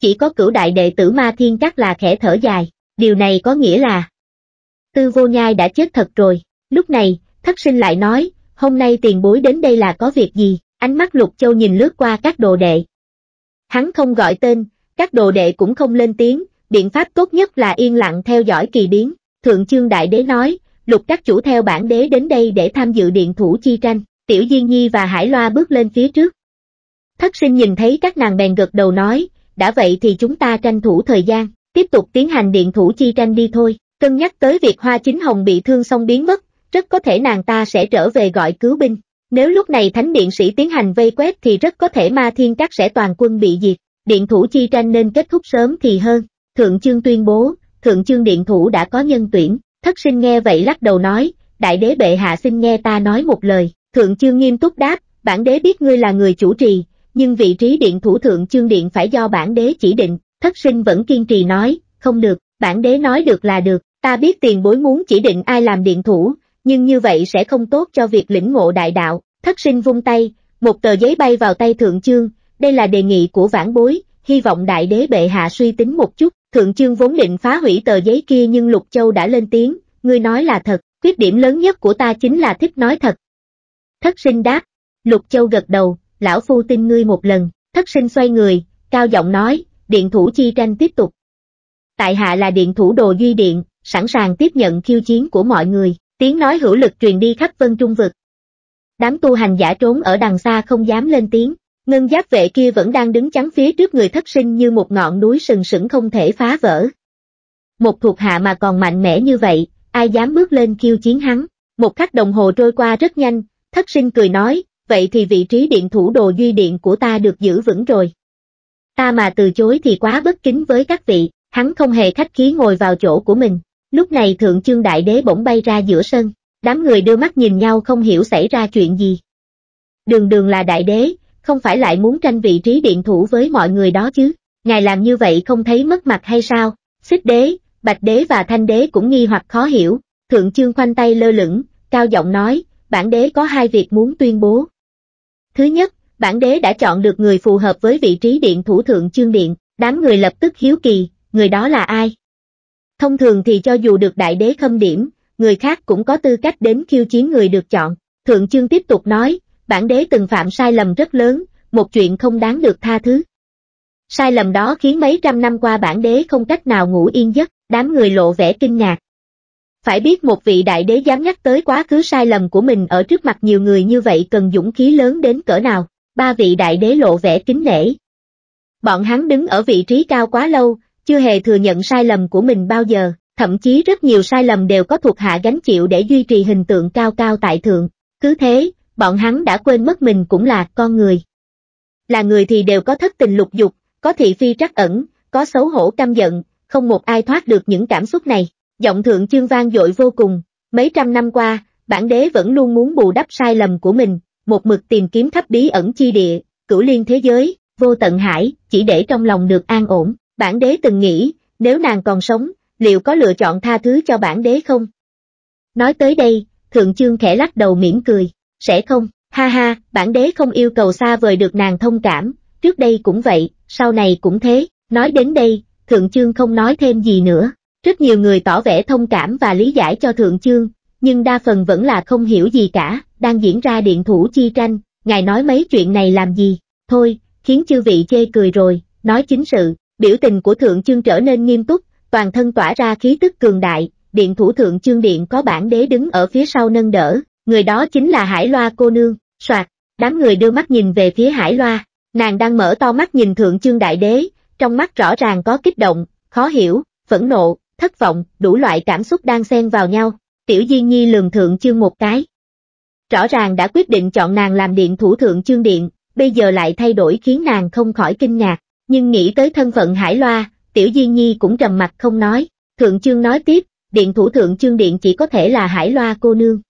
Chỉ có cửu đại đệ tử Ma Thiên chắc là khẽ thở dài, điều này có nghĩa là Tư vô nhai đã chết thật rồi, lúc này, thất sinh lại nói, hôm nay tiền bối đến đây là có việc gì, ánh mắt lục châu nhìn lướt qua các đồ đệ. Hắn không gọi tên, các đồ đệ cũng không lên tiếng, biện pháp tốt nhất là yên lặng theo dõi kỳ biến. Thượng chương đại đế nói, lục các chủ theo bản đế đến đây để tham dự điện thủ chi tranh, tiểu Diên Nhi và Hải Loa bước lên phía trước. Thất sinh nhìn thấy các nàng bèn gật đầu nói, đã vậy thì chúng ta tranh thủ thời gian, tiếp tục tiến hành điện thủ chi tranh đi thôi, cân nhắc tới việc Hoa Chính Hồng bị thương xong biến mất, rất có thể nàng ta sẽ trở về gọi cứu binh. Nếu lúc này thánh điện sĩ tiến hành vây quét thì rất có thể ma thiên các sẽ toàn quân bị diệt điện thủ chi tranh nên kết thúc sớm thì hơn, Thượng Chương tuyên bố, Thượng Chương điện thủ đã có nhân tuyển, thất sinh nghe vậy lắc đầu nói, Đại đế bệ hạ xin nghe ta nói một lời, Thượng Chương nghiêm túc đáp, bản đế biết ngươi là người chủ trì, nhưng vị trí điện thủ Thượng Chương điện phải do bản đế chỉ định, thất sinh vẫn kiên trì nói, không được, bản đế nói được là được, ta biết tiền bối muốn chỉ định ai làm điện thủ, nhưng như vậy sẽ không tốt cho việc lĩnh ngộ đại đạo, thất sinh vung tay, một tờ giấy bay vào tay Thượng Chương, đây là đề nghị của vãn bối, hy vọng đại đế bệ hạ suy tính một chút, thượng chương vốn định phá hủy tờ giấy kia nhưng Lục Châu đã lên tiếng, ngươi nói là thật, khuyết điểm lớn nhất của ta chính là thích nói thật. Thất sinh đáp, Lục Châu gật đầu, lão phu tin ngươi một lần, thất sinh xoay người, cao giọng nói, điện thủ chi tranh tiếp tục. Tại hạ là điện thủ đồ duy điện, sẵn sàng tiếp nhận khiêu chiến của mọi người, tiếng nói hữu lực truyền đi khắp vân trung vực. Đám tu hành giả trốn ở đằng xa không dám lên tiếng, Ngân giáp vệ kia vẫn đang đứng chắn phía trước người thất sinh như một ngọn núi sừng sững không thể phá vỡ. Một thuộc hạ mà còn mạnh mẽ như vậy, ai dám bước lên khiêu chiến hắn. Một khắc đồng hồ trôi qua rất nhanh, thất sinh cười nói, vậy thì vị trí điện thủ đồ duy điện của ta được giữ vững rồi. Ta mà từ chối thì quá bất kính với các vị, hắn không hề khách khí ngồi vào chỗ của mình. Lúc này thượng chương đại đế bỗng bay ra giữa sân, đám người đưa mắt nhìn nhau không hiểu xảy ra chuyện gì. Đường đường là đại đế, không phải lại muốn tranh vị trí điện thủ với mọi người đó chứ, ngài làm như vậy không thấy mất mặt hay sao, xích đế, bạch đế và thanh đế cũng nghi hoặc khó hiểu, thượng chương khoanh tay lơ lửng, cao giọng nói, bản đế có hai việc muốn tuyên bố. Thứ nhất, bản đế đã chọn được người phù hợp với vị trí điện thủ thượng chương điện, đám người lập tức hiếu kỳ, người đó là ai? Thông thường thì cho dù được đại đế khâm điểm, người khác cũng có tư cách đến khiêu chiến người được chọn. Thượng chương tiếp tục nói, bản đế từng phạm sai lầm rất lớn, một chuyện không đáng được tha thứ. Sai lầm đó khiến mấy trăm năm qua bản đế không cách nào ngủ yên giấc, đám người lộ vẻ kinh ngạc. Phải biết một vị đại đế dám nhắc tới quá khứ sai lầm của mình ở trước mặt nhiều người như vậy cần dũng khí lớn đến cỡ nào, ba vị đại đế lộ vẻ kính nể. Bọn hắn đứng ở vị trí cao quá lâu, chưa hề thừa nhận sai lầm của mình bao giờ, thậm chí rất nhiều sai lầm đều có thuộc hạ gánh chịu để duy trì hình tượng cao cao tại thượng. Cứ thế, bọn hắn đã quên mất mình cũng là con người. Là người thì đều có thất tình lục dục, có thị phi trắc ẩn, có xấu hổ căm giận, không một ai thoát được những cảm xúc này. Giọng thượng chương vang dội vô cùng, mấy trăm năm qua, bản đế vẫn luôn muốn bù đắp sai lầm của mình, một mực tìm kiếm thấp bí ẩn chi địa, cửu liên thế giới, vô tận hải, chỉ để trong lòng được an ổn. Bản đế từng nghĩ, nếu nàng còn sống, liệu có lựa chọn tha thứ cho bản đế không? Nói tới đây, thượng chương khẽ lắc đầu mỉm cười sẽ không, ha ha, bản đế không yêu cầu xa vời được nàng thông cảm, trước đây cũng vậy, sau này cũng thế, nói đến đây, Thượng Chương không nói thêm gì nữa. Rất nhiều người tỏ vẻ thông cảm và lý giải cho Thượng Chương, nhưng đa phần vẫn là không hiểu gì cả, đang diễn ra điện thủ chi tranh, ngài nói mấy chuyện này làm gì, thôi, khiến chư vị chê cười rồi, nói chính sự, biểu tình của Thượng Chương trở nên nghiêm túc, toàn thân tỏa ra khí tức cường đại, điện thủ Thượng Chương Điện có bản đế đứng ở phía sau nâng đỡ, người đó chính là Hải Loa cô nương, soạt, đám người đưa mắt nhìn về phía Hải Loa, nàng đang mở to mắt nhìn Thượng Chương Đại Đế, trong mắt rõ ràng có kích động, khó hiểu, phẫn nộ, thất vọng, đủ loại cảm xúc đang xen vào nhau, Tiểu Diên Nhi lường Thượng Chương một cái. Rõ ràng đã quyết định chọn nàng làm điện thủ Thượng Chương Điện, bây giờ lại thay đổi khiến nàng không khỏi kinh ngạc, nhưng nghĩ tới thân phận Hải Loa, Tiểu Diên Nhi cũng trầm mặt không nói, Thượng Chương nói tiếp, điện thủ Thượng Chương Điện chỉ có thể là Hải Loa cô nương.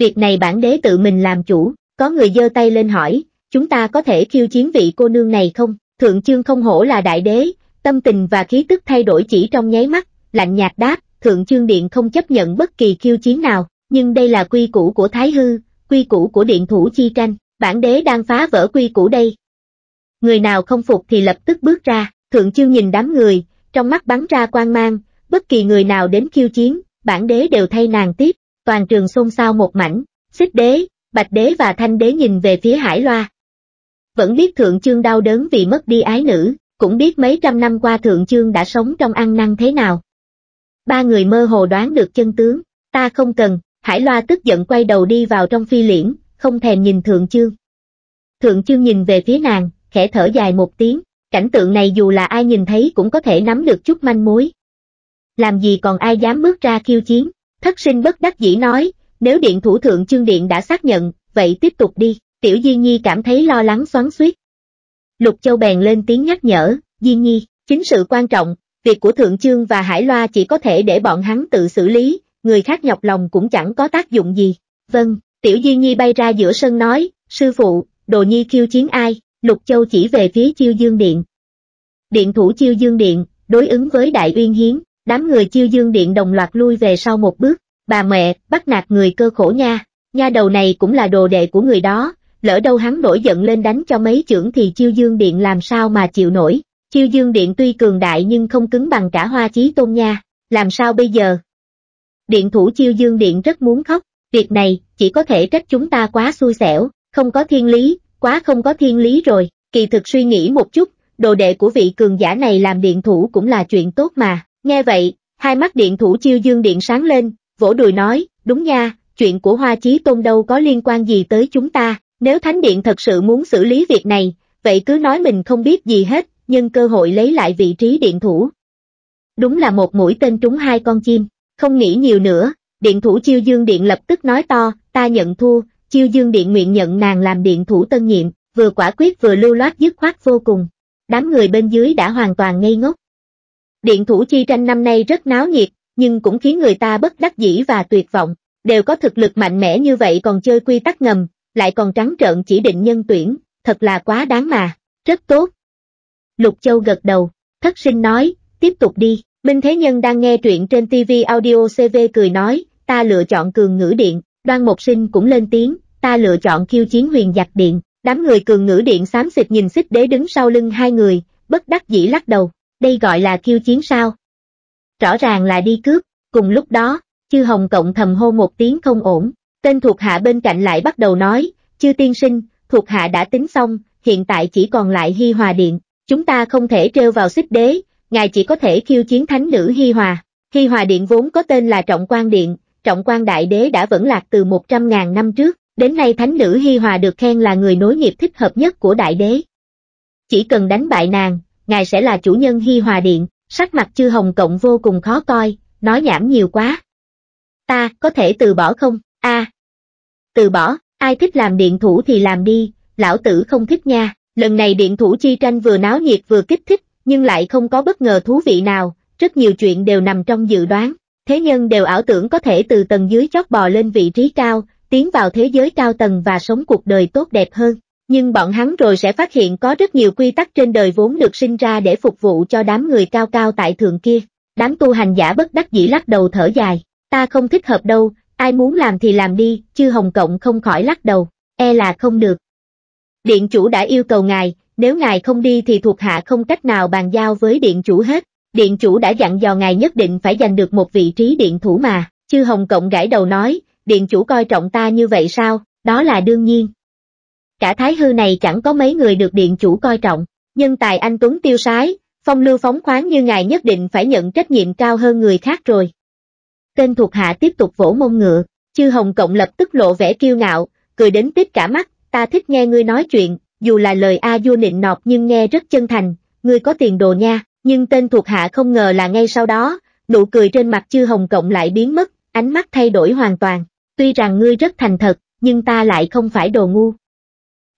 Việc này bản đế tự mình làm chủ, có người giơ tay lên hỏi, chúng ta có thể khiêu chiến vị cô nương này không? Thượng chương không hổ là đại đế, tâm tình và khí tức thay đổi chỉ trong nháy mắt, lạnh nhạt đáp, thượng chương điện không chấp nhận bất kỳ khiêu chiến nào, nhưng đây là quy củ của Thái Hư, quy củ của điện thủ chi tranh, bản đế đang phá vỡ quy củ đây. Người nào không phục thì lập tức bước ra, thượng chương nhìn đám người, trong mắt bắn ra quan mang, bất kỳ người nào đến khiêu chiến, bản đế đều thay nàng tiếp, toàn trường xôn xao một mảnh, xích đế, bạch đế và thanh đế nhìn về phía hải loa. Vẫn biết thượng chương đau đớn vì mất đi ái nữ, cũng biết mấy trăm năm qua thượng chương đã sống trong ăn năn thế nào. Ba người mơ hồ đoán được chân tướng, ta không cần, hải loa tức giận quay đầu đi vào trong phi liễn, không thèm nhìn thượng chương. Thượng chương nhìn về phía nàng, khẽ thở dài một tiếng, cảnh tượng này dù là ai nhìn thấy cũng có thể nắm được chút manh mối. Làm gì còn ai dám bước ra khiêu chiến? Thất sinh bất đắc dĩ nói, nếu điện thủ thượng chương điện đã xác nhận, vậy tiếp tục đi, tiểu Di Nhi cảm thấy lo lắng xoắn suýt. Lục Châu bèn lên tiếng nhắc nhở, Di Nhi, chính sự quan trọng, việc của Thượng Chương và Hải Loa chỉ có thể để bọn hắn tự xử lý, người khác nhọc lòng cũng chẳng có tác dụng gì. Vâng, Tiểu Di Nhi bay ra giữa sân nói, sư phụ, Đồ Nhi khiêu chiến ai, Lục Châu chỉ về phía Chiêu Dương Điện. Điện thủ Chiêu Dương Điện, đối ứng với Đại Uyên Hiến, đám người chiêu dương điện đồng loạt lui về sau một bước, bà mẹ, bắt nạt người cơ khổ nha, nha đầu này cũng là đồ đệ của người đó, lỡ đâu hắn nổi giận lên đánh cho mấy trưởng thì chiêu dương điện làm sao mà chịu nổi, chiêu dương điện tuy cường đại nhưng không cứng bằng cả hoa chí tôn nha, làm sao bây giờ? Điện thủ chiêu dương điện rất muốn khóc, việc này chỉ có thể trách chúng ta quá xui xẻo, không có thiên lý, quá không có thiên lý rồi, kỳ thực suy nghĩ một chút, đồ đệ của vị cường giả này làm điện thủ cũng là chuyện tốt mà. Nghe vậy, hai mắt điện thủ chiêu dương điện sáng lên, vỗ đùi nói, đúng nha, chuyện của Hoa Chí Tôn đâu có liên quan gì tới chúng ta, nếu Thánh Điện thật sự muốn xử lý việc này, vậy cứ nói mình không biết gì hết, nhưng cơ hội lấy lại vị trí điện thủ. Đúng là một mũi tên trúng hai con chim, không nghĩ nhiều nữa, điện thủ chiêu dương điện lập tức nói to, ta nhận thua, chiêu dương điện nguyện nhận nàng làm điện thủ tân nhiệm, vừa quả quyết vừa lưu loát dứt khoát vô cùng. Đám người bên dưới đã hoàn toàn ngây ngốc. Điện thủ chi tranh năm nay rất náo nhiệt, nhưng cũng khiến người ta bất đắc dĩ và tuyệt vọng, đều có thực lực mạnh mẽ như vậy còn chơi quy tắc ngầm, lại còn trắng trợn chỉ định nhân tuyển, thật là quá đáng mà, rất tốt. Lục Châu gật đầu, thất sinh nói, tiếp tục đi, Minh Thế Nhân đang nghe truyện trên TV Audio CV cười nói, ta lựa chọn cường ngữ điện, đoan một sinh cũng lên tiếng, ta lựa chọn khiêu chiến huyền giặc điện, đám người cường ngữ điện xám xịt nhìn xích đế đứng sau lưng hai người, bất đắc dĩ lắc đầu đây gọi là khiêu chiến sao? Rõ ràng là đi cướp, cùng lúc đó, chư Hồng Cộng thầm hô một tiếng không ổn, tên thuộc hạ bên cạnh lại bắt đầu nói, chư tiên sinh, thuộc hạ đã tính xong, hiện tại chỉ còn lại Hi Hòa Điện, chúng ta không thể treo vào xích đế, ngài chỉ có thể khiêu chiến thánh nữ Hi Hòa. Hi Hòa Điện vốn có tên là Trọng Quang Điện, Trọng Quang Đại Đế đã vẫn lạc từ 100.000 năm trước, đến nay thánh nữ Hi Hòa được khen là người nối nghiệp thích hợp nhất của Đại Đế. Chỉ cần đánh bại nàng, ngài sẽ là chủ nhân hy Hòa Điện, sắc mặt chư hồng cộng vô cùng khó coi, nói nhảm nhiều quá. Ta, có thể từ bỏ không? a Từ bỏ, ai thích làm điện thủ thì làm đi, lão tử không thích nha. Lần này điện thủ chi tranh vừa náo nhiệt vừa kích thích, nhưng lại không có bất ngờ thú vị nào, rất nhiều chuyện đều nằm trong dự đoán. Thế nhân đều ảo tưởng có thể từ tầng dưới chót bò lên vị trí cao, tiến vào thế giới cao tầng và sống cuộc đời tốt đẹp hơn nhưng bọn hắn rồi sẽ phát hiện có rất nhiều quy tắc trên đời vốn được sinh ra để phục vụ cho đám người cao cao tại thượng kia. Đám tu hành giả bất đắc dĩ lắc đầu thở dài, ta không thích hợp đâu, ai muốn làm thì làm đi, chứ Hồng Cộng không khỏi lắc đầu, e là không được. Điện chủ đã yêu cầu ngài, nếu ngài không đi thì thuộc hạ không cách nào bàn giao với điện chủ hết, điện chủ đã dặn dò ngài nhất định phải giành được một vị trí điện thủ mà, chư Hồng Cộng gãi đầu nói, điện chủ coi trọng ta như vậy sao, đó là đương nhiên, cả thái hư này chẳng có mấy người được điện chủ coi trọng, nhân tài anh Tuấn tiêu sái, phong lưu phóng khoáng như ngài nhất định phải nhận trách nhiệm cao hơn người khác rồi. Tên thuộc hạ tiếp tục vỗ mông ngựa, chư Hồng Cộng lập tức lộ vẻ kiêu ngạo, cười đến tít cả mắt, ta thích nghe ngươi nói chuyện, dù là lời A vua nịnh nọt nhưng nghe rất chân thành, ngươi có tiền đồ nha, nhưng tên thuộc hạ không ngờ là ngay sau đó, nụ cười trên mặt chư Hồng Cộng lại biến mất, ánh mắt thay đổi hoàn toàn, tuy rằng ngươi rất thành thật, nhưng ta lại không phải đồ ngu.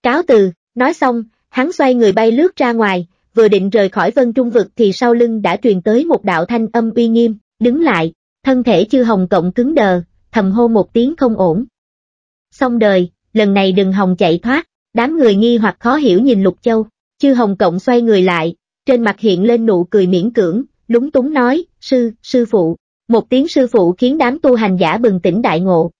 Cáo từ, nói xong, hắn xoay người bay lướt ra ngoài, vừa định rời khỏi vân trung vực thì sau lưng đã truyền tới một đạo thanh âm uy nghiêm, đứng lại, thân thể chư hồng cộng cứng đờ, thầm hô một tiếng không ổn. Xong đời, lần này đừng hồng chạy thoát, đám người nghi hoặc khó hiểu nhìn Lục Châu, chư hồng cộng xoay người lại, trên mặt hiện lên nụ cười miễn cưỡng, lúng túng nói, sư, sư phụ. Một tiếng sư phụ khiến đám tu hành giả bừng tỉnh đại ngộ,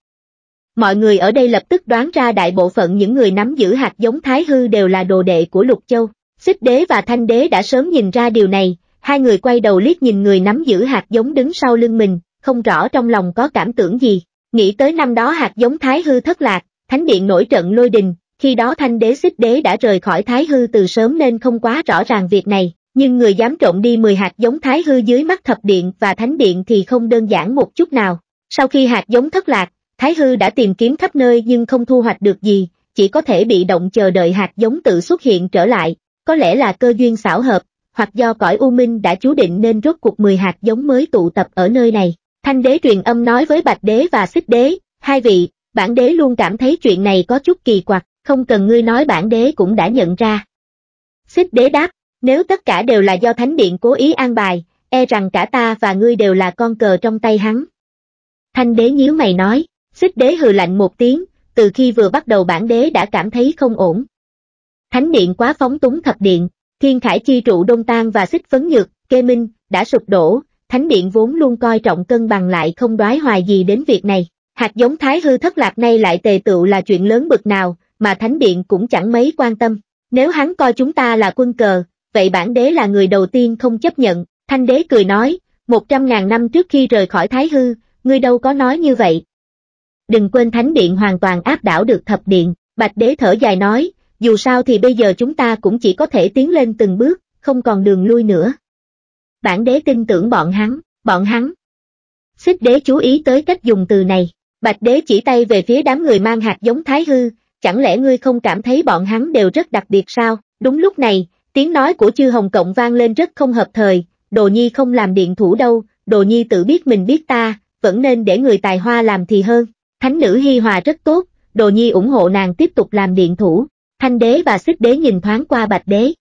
Mọi người ở đây lập tức đoán ra đại bộ phận những người nắm giữ hạt giống Thái Hư đều là đồ đệ của Lục Châu. Xích đế và Thanh đế đã sớm nhìn ra điều này, hai người quay đầu liếc nhìn người nắm giữ hạt giống đứng sau lưng mình, không rõ trong lòng có cảm tưởng gì. Nghĩ tới năm đó hạt giống Thái Hư thất lạc, Thánh Điện nổi trận lôi đình, khi đó Thanh đế xích đế đã rời khỏi Thái Hư từ sớm nên không quá rõ ràng việc này, nhưng người dám trộn đi 10 hạt giống Thái Hư dưới mắt Thập Điện và Thánh Điện thì không đơn giản một chút nào. Sau khi hạt giống thất lạc, Thái hư đã tìm kiếm khắp nơi nhưng không thu hoạch được gì, chỉ có thể bị động chờ đợi hạt giống tự xuất hiện trở lại, có lẽ là cơ duyên xảo hợp, hoặc do cõi U Minh đã chú định nên rốt cuộc 10 hạt giống mới tụ tập ở nơi này. Thanh đế truyền âm nói với Bạch đế và Xích đế, hai vị, bản đế luôn cảm thấy chuyện này có chút kỳ quặc, không cần ngươi nói bản đế cũng đã nhận ra. Xích đế đáp, nếu tất cả đều là do Thánh Điện cố ý an bài, e rằng cả ta và ngươi đều là con cờ trong tay hắn. Thanh đế nhíu mày nói, Xích đế hừ lạnh một tiếng, từ khi vừa bắt đầu bản đế đã cảm thấy không ổn. Thánh điện quá phóng túng thập điện, thiên khải chi trụ đông tan và xích phấn nhược, kê minh, đã sụp đổ, thánh điện vốn luôn coi trọng cân bằng lại không đoái hoài gì đến việc này. Hạt giống thái hư thất lạc nay lại tề tựu là chuyện lớn bực nào, mà thánh điện cũng chẳng mấy quan tâm. Nếu hắn coi chúng ta là quân cờ, vậy bản đế là người đầu tiên không chấp nhận. Thanh đế cười nói, một trăm ngàn năm trước khi rời khỏi thái hư, ngươi đâu có nói như vậy, đừng quên Thánh Điện hoàn toàn áp đảo được Thập Điện, Bạch Đế thở dài nói, dù sao thì bây giờ chúng ta cũng chỉ có thể tiến lên từng bước, không còn đường lui nữa. Bản đế tin tưởng bọn hắn, bọn hắn. Xích đế chú ý tới cách dùng từ này, Bạch đế chỉ tay về phía đám người mang hạt giống thái hư, chẳng lẽ ngươi không cảm thấy bọn hắn đều rất đặc biệt sao? Đúng lúc này, tiếng nói của chư Hồng Cộng vang lên rất không hợp thời, đồ nhi không làm điện thủ đâu, đồ nhi tự biết mình biết ta, vẫn nên để người tài hoa làm thì hơn. Thánh nữ Hi Hòa rất tốt, Đồ Nhi ủng hộ nàng tiếp tục làm điện thủ. Thanh đế và xích đế nhìn thoáng qua bạch đế.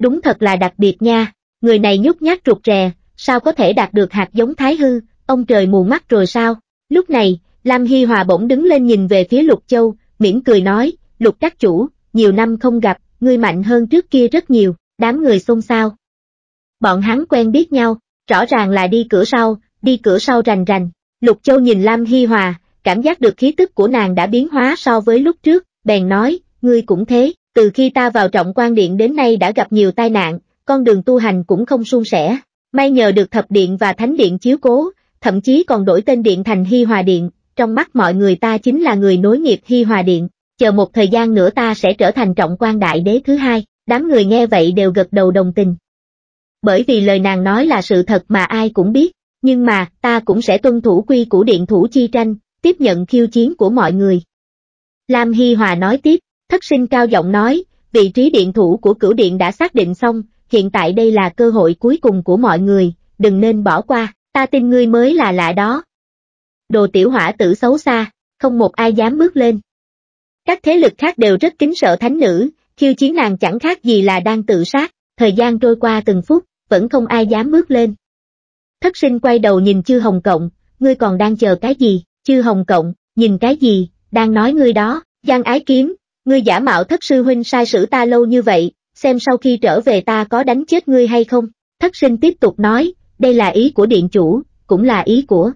Đúng thật là đặc biệt nha, người này nhút nhát rụt rè, sao có thể đạt được hạt giống thái hư, ông trời mù mắt rồi sao? Lúc này, Lam Hi Hòa bỗng đứng lên nhìn về phía Lục Châu, mỉm cười nói, Lục các chủ, nhiều năm không gặp, ngươi mạnh hơn trước kia rất nhiều, đám người xôn xao. Bọn hắn quen biết nhau, rõ ràng là đi cửa sau, đi cửa sau rành rành. Lục Châu nhìn Lam Hi Hòa, cảm giác được khí tức của nàng đã biến hóa so với lúc trước, bèn nói, ngươi cũng thế, từ khi ta vào trọng quan điện đến nay đã gặp nhiều tai nạn, con đường tu hành cũng không suôn sẻ, may nhờ được thập điện và thánh điện chiếu cố, thậm chí còn đổi tên điện thành Hy Hòa Điện, trong mắt mọi người ta chính là người nối nghiệp Hy Hòa Điện, chờ một thời gian nữa ta sẽ trở thành trọng quan đại đế thứ hai, đám người nghe vậy đều gật đầu đồng tình. Bởi vì lời nàng nói là sự thật mà ai cũng biết, nhưng mà ta cũng sẽ tuân thủ quy của điện thủ chi tranh, tiếp nhận khiêu chiến của mọi người. Lam Hy Hòa nói tiếp, thất sinh cao giọng nói, vị trí điện thủ của cửu điện đã xác định xong, hiện tại đây là cơ hội cuối cùng của mọi người, đừng nên bỏ qua, ta tin ngươi mới là lạ đó. Đồ tiểu hỏa tử xấu xa, không một ai dám bước lên. Các thế lực khác đều rất kính sợ thánh nữ, khiêu chiến nàng chẳng khác gì là đang tự sát, thời gian trôi qua từng phút, vẫn không ai dám bước lên. Thất sinh quay đầu nhìn chư Hồng Cộng, ngươi còn đang chờ cái gì? chư Hồng Cộng, nhìn cái gì, đang nói ngươi đó, Giang Ái Kiếm, ngươi giả mạo thất sư huynh sai sử ta lâu như vậy, xem sau khi trở về ta có đánh chết ngươi hay không, thất sinh tiếp tục nói, đây là ý của điện chủ, cũng là ý của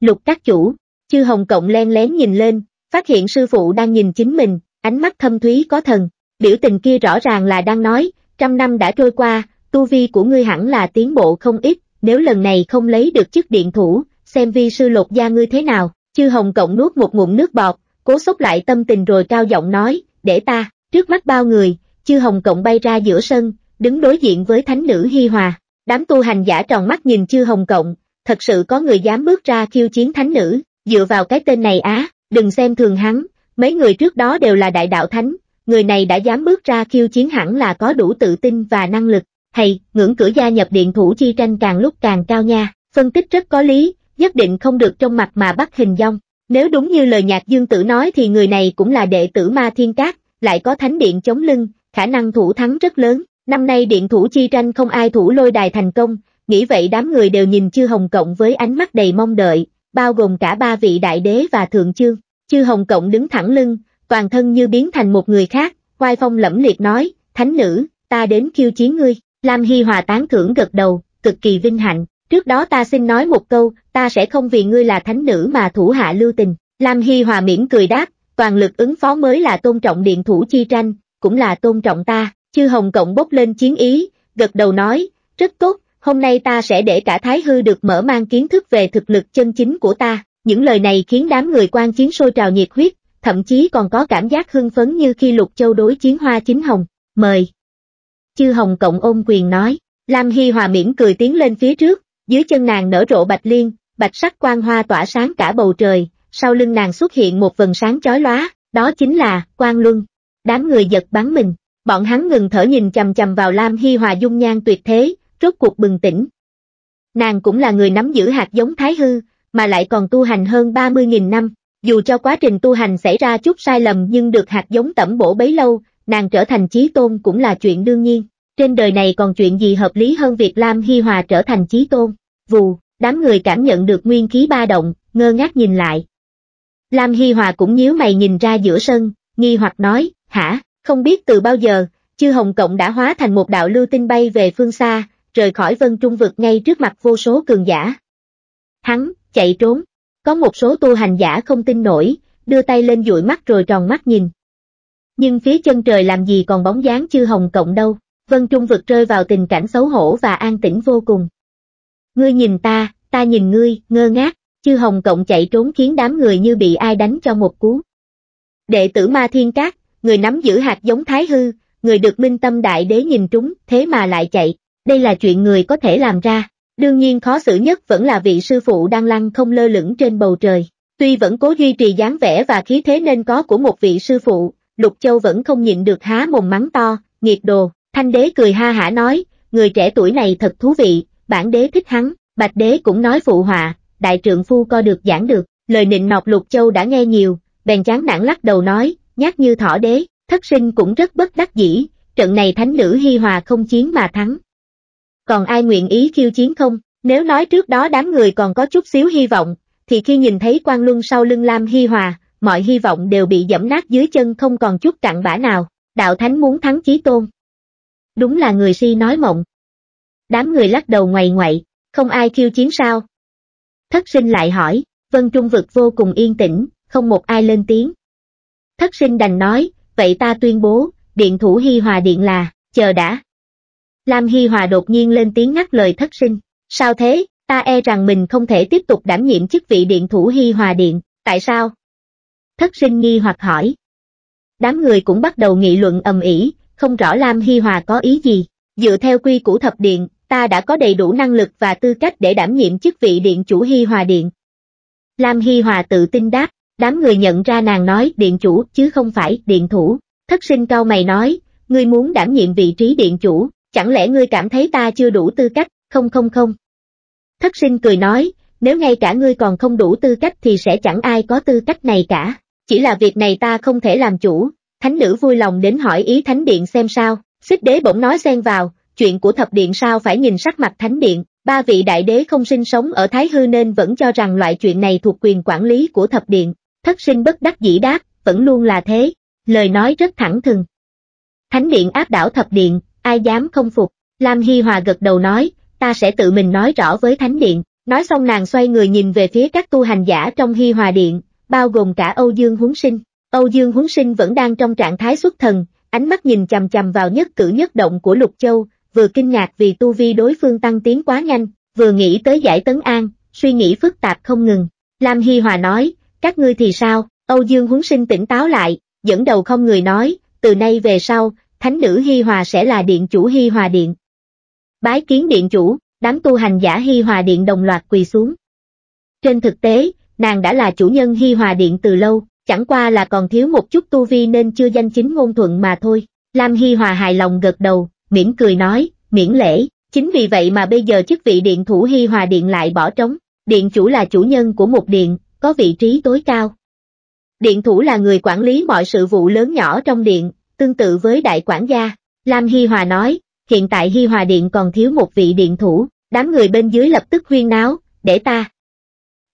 lục các chủ, chư Hồng Cộng len lén nhìn lên, phát hiện sư phụ đang nhìn chính mình, ánh mắt thâm thúy có thần, biểu tình kia rõ ràng là đang nói, trăm năm đã trôi qua, tu vi của ngươi hẳn là tiến bộ không ít, nếu lần này không lấy được chức điện thủ, xem vi sư lột da ngươi thế nào, chư hồng cộng nuốt một ngụm nước bọt, cố xúc lại tâm tình rồi cao giọng nói, để ta, trước mắt bao người, chư hồng cộng bay ra giữa sân, đứng đối diện với thánh nữ Hi Hòa, đám tu hành giả tròn mắt nhìn chư hồng cộng, thật sự có người dám bước ra khiêu chiến thánh nữ, dựa vào cái tên này á, đừng xem thường hắn, mấy người trước đó đều là đại đạo thánh, người này đã dám bước ra khiêu chiến hẳn là có đủ tự tin và năng lực, hay, ngưỡng cửa gia nhập điện thủ chi tranh càng lúc càng cao nha, phân tích rất có lý, nhất định không được trong mặt mà bắt hình dong. Nếu đúng như lời nhạc dương tử nói thì người này cũng là đệ tử ma thiên cát, lại có thánh điện chống lưng, khả năng thủ thắng rất lớn. Năm nay điện thủ chi tranh không ai thủ lôi đài thành công, nghĩ vậy đám người đều nhìn chư Hồng Cộng với ánh mắt đầy mong đợi, bao gồm cả ba vị đại đế và thượng chương. Chư Hồng Cộng đứng thẳng lưng, toàn thân như biến thành một người khác, oai phong lẫm liệt nói, thánh nữ, ta đến khiêu chiến ngươi. Lam Hy Hòa tán thưởng gật đầu, cực kỳ vinh hạnh, Trước đó ta xin nói một câu, ta sẽ không vì ngươi là thánh nữ mà thủ hạ lưu tình. Lam Hy Hòa miễn cười đáp, toàn lực ứng phó mới là tôn trọng điện thủ chi tranh, cũng là tôn trọng ta. Chư Hồng Cộng bốc lên chiến ý, gật đầu nói, rất tốt, hôm nay ta sẽ để cả Thái Hư được mở mang kiến thức về thực lực chân chính của ta. Những lời này khiến đám người quan chiến sôi trào nhiệt huyết, thậm chí còn có cảm giác hưng phấn như khi Lục Châu đối chiến Hoa Chính Hồng. Mời! Chư Hồng Cộng ôm quyền nói, Lam Hy Hòa miễn cười tiến lên phía trước, dưới chân nàng nở rộ bạch liên, bạch sắc quang hoa tỏa sáng cả bầu trời, sau lưng nàng xuất hiện một vần sáng chói lóa, đó chính là Quang Luân. Đám người giật bắn mình, bọn hắn ngừng thở nhìn chầm chầm vào Lam Hi Hòa dung nhan tuyệt thế, rốt cuộc bừng tỉnh. Nàng cũng là người nắm giữ hạt giống Thái Hư, mà lại còn tu hành hơn 30.000 năm, dù cho quá trình tu hành xảy ra chút sai lầm nhưng được hạt giống tẩm bổ bấy lâu, nàng trở thành trí tôn cũng là chuyện đương nhiên. Trên đời này còn chuyện gì hợp lý hơn việc Lam Hi Hòa trở thành trí tôn. Vù, đám người cảm nhận được nguyên khí ba động, ngơ ngác nhìn lại. Lam Hy Hòa cũng nhíu mày nhìn ra giữa sân, nghi hoặc nói, hả, không biết từ bao giờ, chư Hồng Cộng đã hóa thành một đạo lưu tinh bay về phương xa, rời khỏi vân trung vực ngay trước mặt vô số cường giả. Hắn, chạy trốn, có một số tu hành giả không tin nổi, đưa tay lên dụi mắt rồi tròn mắt nhìn. Nhưng phía chân trời làm gì còn bóng dáng chư Hồng Cộng đâu, vân trung vực rơi vào tình cảnh xấu hổ và an tĩnh vô cùng. Ngươi nhìn ta, ta nhìn ngươi, ngơ ngác, chư hồng cộng chạy trốn khiến đám người như bị ai đánh cho một cú. Đệ tử ma thiên cát, người nắm giữ hạt giống thái hư, người được minh tâm đại đế nhìn trúng, thế mà lại chạy, đây là chuyện người có thể làm ra. Đương nhiên khó xử nhất vẫn là vị sư phụ đang lăn không lơ lửng trên bầu trời. Tuy vẫn cố duy trì dáng vẻ và khí thế nên có của một vị sư phụ, Lục Châu vẫn không nhịn được há mồm mắng to, nghiệt đồ, thanh đế cười ha hả nói, người trẻ tuổi này thật thú vị, bản đế thích hắn, bạch đế cũng nói phụ họa, đại trượng phu co được giảng được, lời nịnh nọt lục châu đã nghe nhiều, bèn chán nản lắc đầu nói, nhát như thỏ đế, thất sinh cũng rất bất đắc dĩ, trận này thánh nữ hy hòa không chiến mà thắng. Còn ai nguyện ý khiêu chiến không? Nếu nói trước đó đám người còn có chút xíu hy vọng, thì khi nhìn thấy quan luân sau lưng Lam hy Hòa, mọi hy vọng đều bị dẫm nát dưới chân không còn chút cặn bã nào, đạo thánh muốn thắng chí tôn. Đúng là người si nói mộng, Đám người lắc đầu ngoài ngoại, không ai khiêu chiến sao. Thất sinh lại hỏi, vân trung vực vô cùng yên tĩnh, không một ai lên tiếng. Thất sinh đành nói, vậy ta tuyên bố, điện thủ Hi Hòa Điện là, chờ đã. Lam Hi Hòa đột nhiên lên tiếng ngắt lời thất sinh, sao thế, ta e rằng mình không thể tiếp tục đảm nhiệm chức vị điện thủ Hi Hòa Điện, tại sao? Thất sinh nghi hoặc hỏi. Đám người cũng bắt đầu nghị luận ầm ĩ, không rõ Lam Hi Hòa có ý gì, dựa theo quy củ thập điện, ta đã có đầy đủ năng lực và tư cách để đảm nhiệm chức vị điện chủ Hy Hòa Điện. Lam Hy Hòa tự tin đáp, đám người nhận ra nàng nói điện chủ chứ không phải điện thủ. Thất sinh cao mày nói, ngươi muốn đảm nhiệm vị trí điện chủ, chẳng lẽ ngươi cảm thấy ta chưa đủ tư cách, không không không. Thất sinh cười nói, nếu ngay cả ngươi còn không đủ tư cách thì sẽ chẳng ai có tư cách này cả, chỉ là việc này ta không thể làm chủ, thánh nữ vui lòng đến hỏi ý thánh điện xem sao, xích đế bỗng nói xen vào, chuyện của thập điện sao phải nhìn sắc mặt thánh điện, ba vị đại đế không sinh sống ở Thái Hư nên vẫn cho rằng loại chuyện này thuộc quyền quản lý của thập điện, thất sinh bất đắc dĩ đáp, vẫn luôn là thế, lời nói rất thẳng thừng. Thánh điện áp đảo thập điện, ai dám không phục, Lam Hy Hòa gật đầu nói, ta sẽ tự mình nói rõ với thánh điện, nói xong nàng xoay người nhìn về phía các tu hành giả trong Hy Hòa điện, bao gồm cả Âu Dương huấn Sinh. Âu Dương huấn Sinh vẫn đang trong trạng thái xuất thần, ánh mắt nhìn chằm chằm vào nhất cử nhất động của Lục Châu, vừa kinh ngạc vì tu vi đối phương tăng tiến quá nhanh, vừa nghĩ tới giải tấn an, suy nghĩ phức tạp không ngừng. Lam Hy Hòa nói, các ngươi thì sao, Âu Dương huấn sinh tỉnh táo lại, dẫn đầu không người nói, từ nay về sau, thánh nữ Hy Hòa sẽ là điện chủ Hy Hòa Điện. Bái kiến điện chủ, đám tu hành giả Hy Hòa Điện đồng loạt quỳ xuống. Trên thực tế, nàng đã là chủ nhân Hy Hòa Điện từ lâu, chẳng qua là còn thiếu một chút tu vi nên chưa danh chính ngôn thuận mà thôi. Lam Hy Hòa hài lòng gật đầu, miễn cười nói, miễn lễ, chính vì vậy mà bây giờ chức vị điện thủ Hi Hòa Điện lại bỏ trống, điện chủ là chủ nhân của một điện, có vị trí tối cao. Điện thủ là người quản lý mọi sự vụ lớn nhỏ trong điện, tương tự với đại quản gia, Lam Hi Hòa nói, hiện tại Hi Hòa Điện còn thiếu một vị điện thủ, đám người bên dưới lập tức huyên náo, để ta.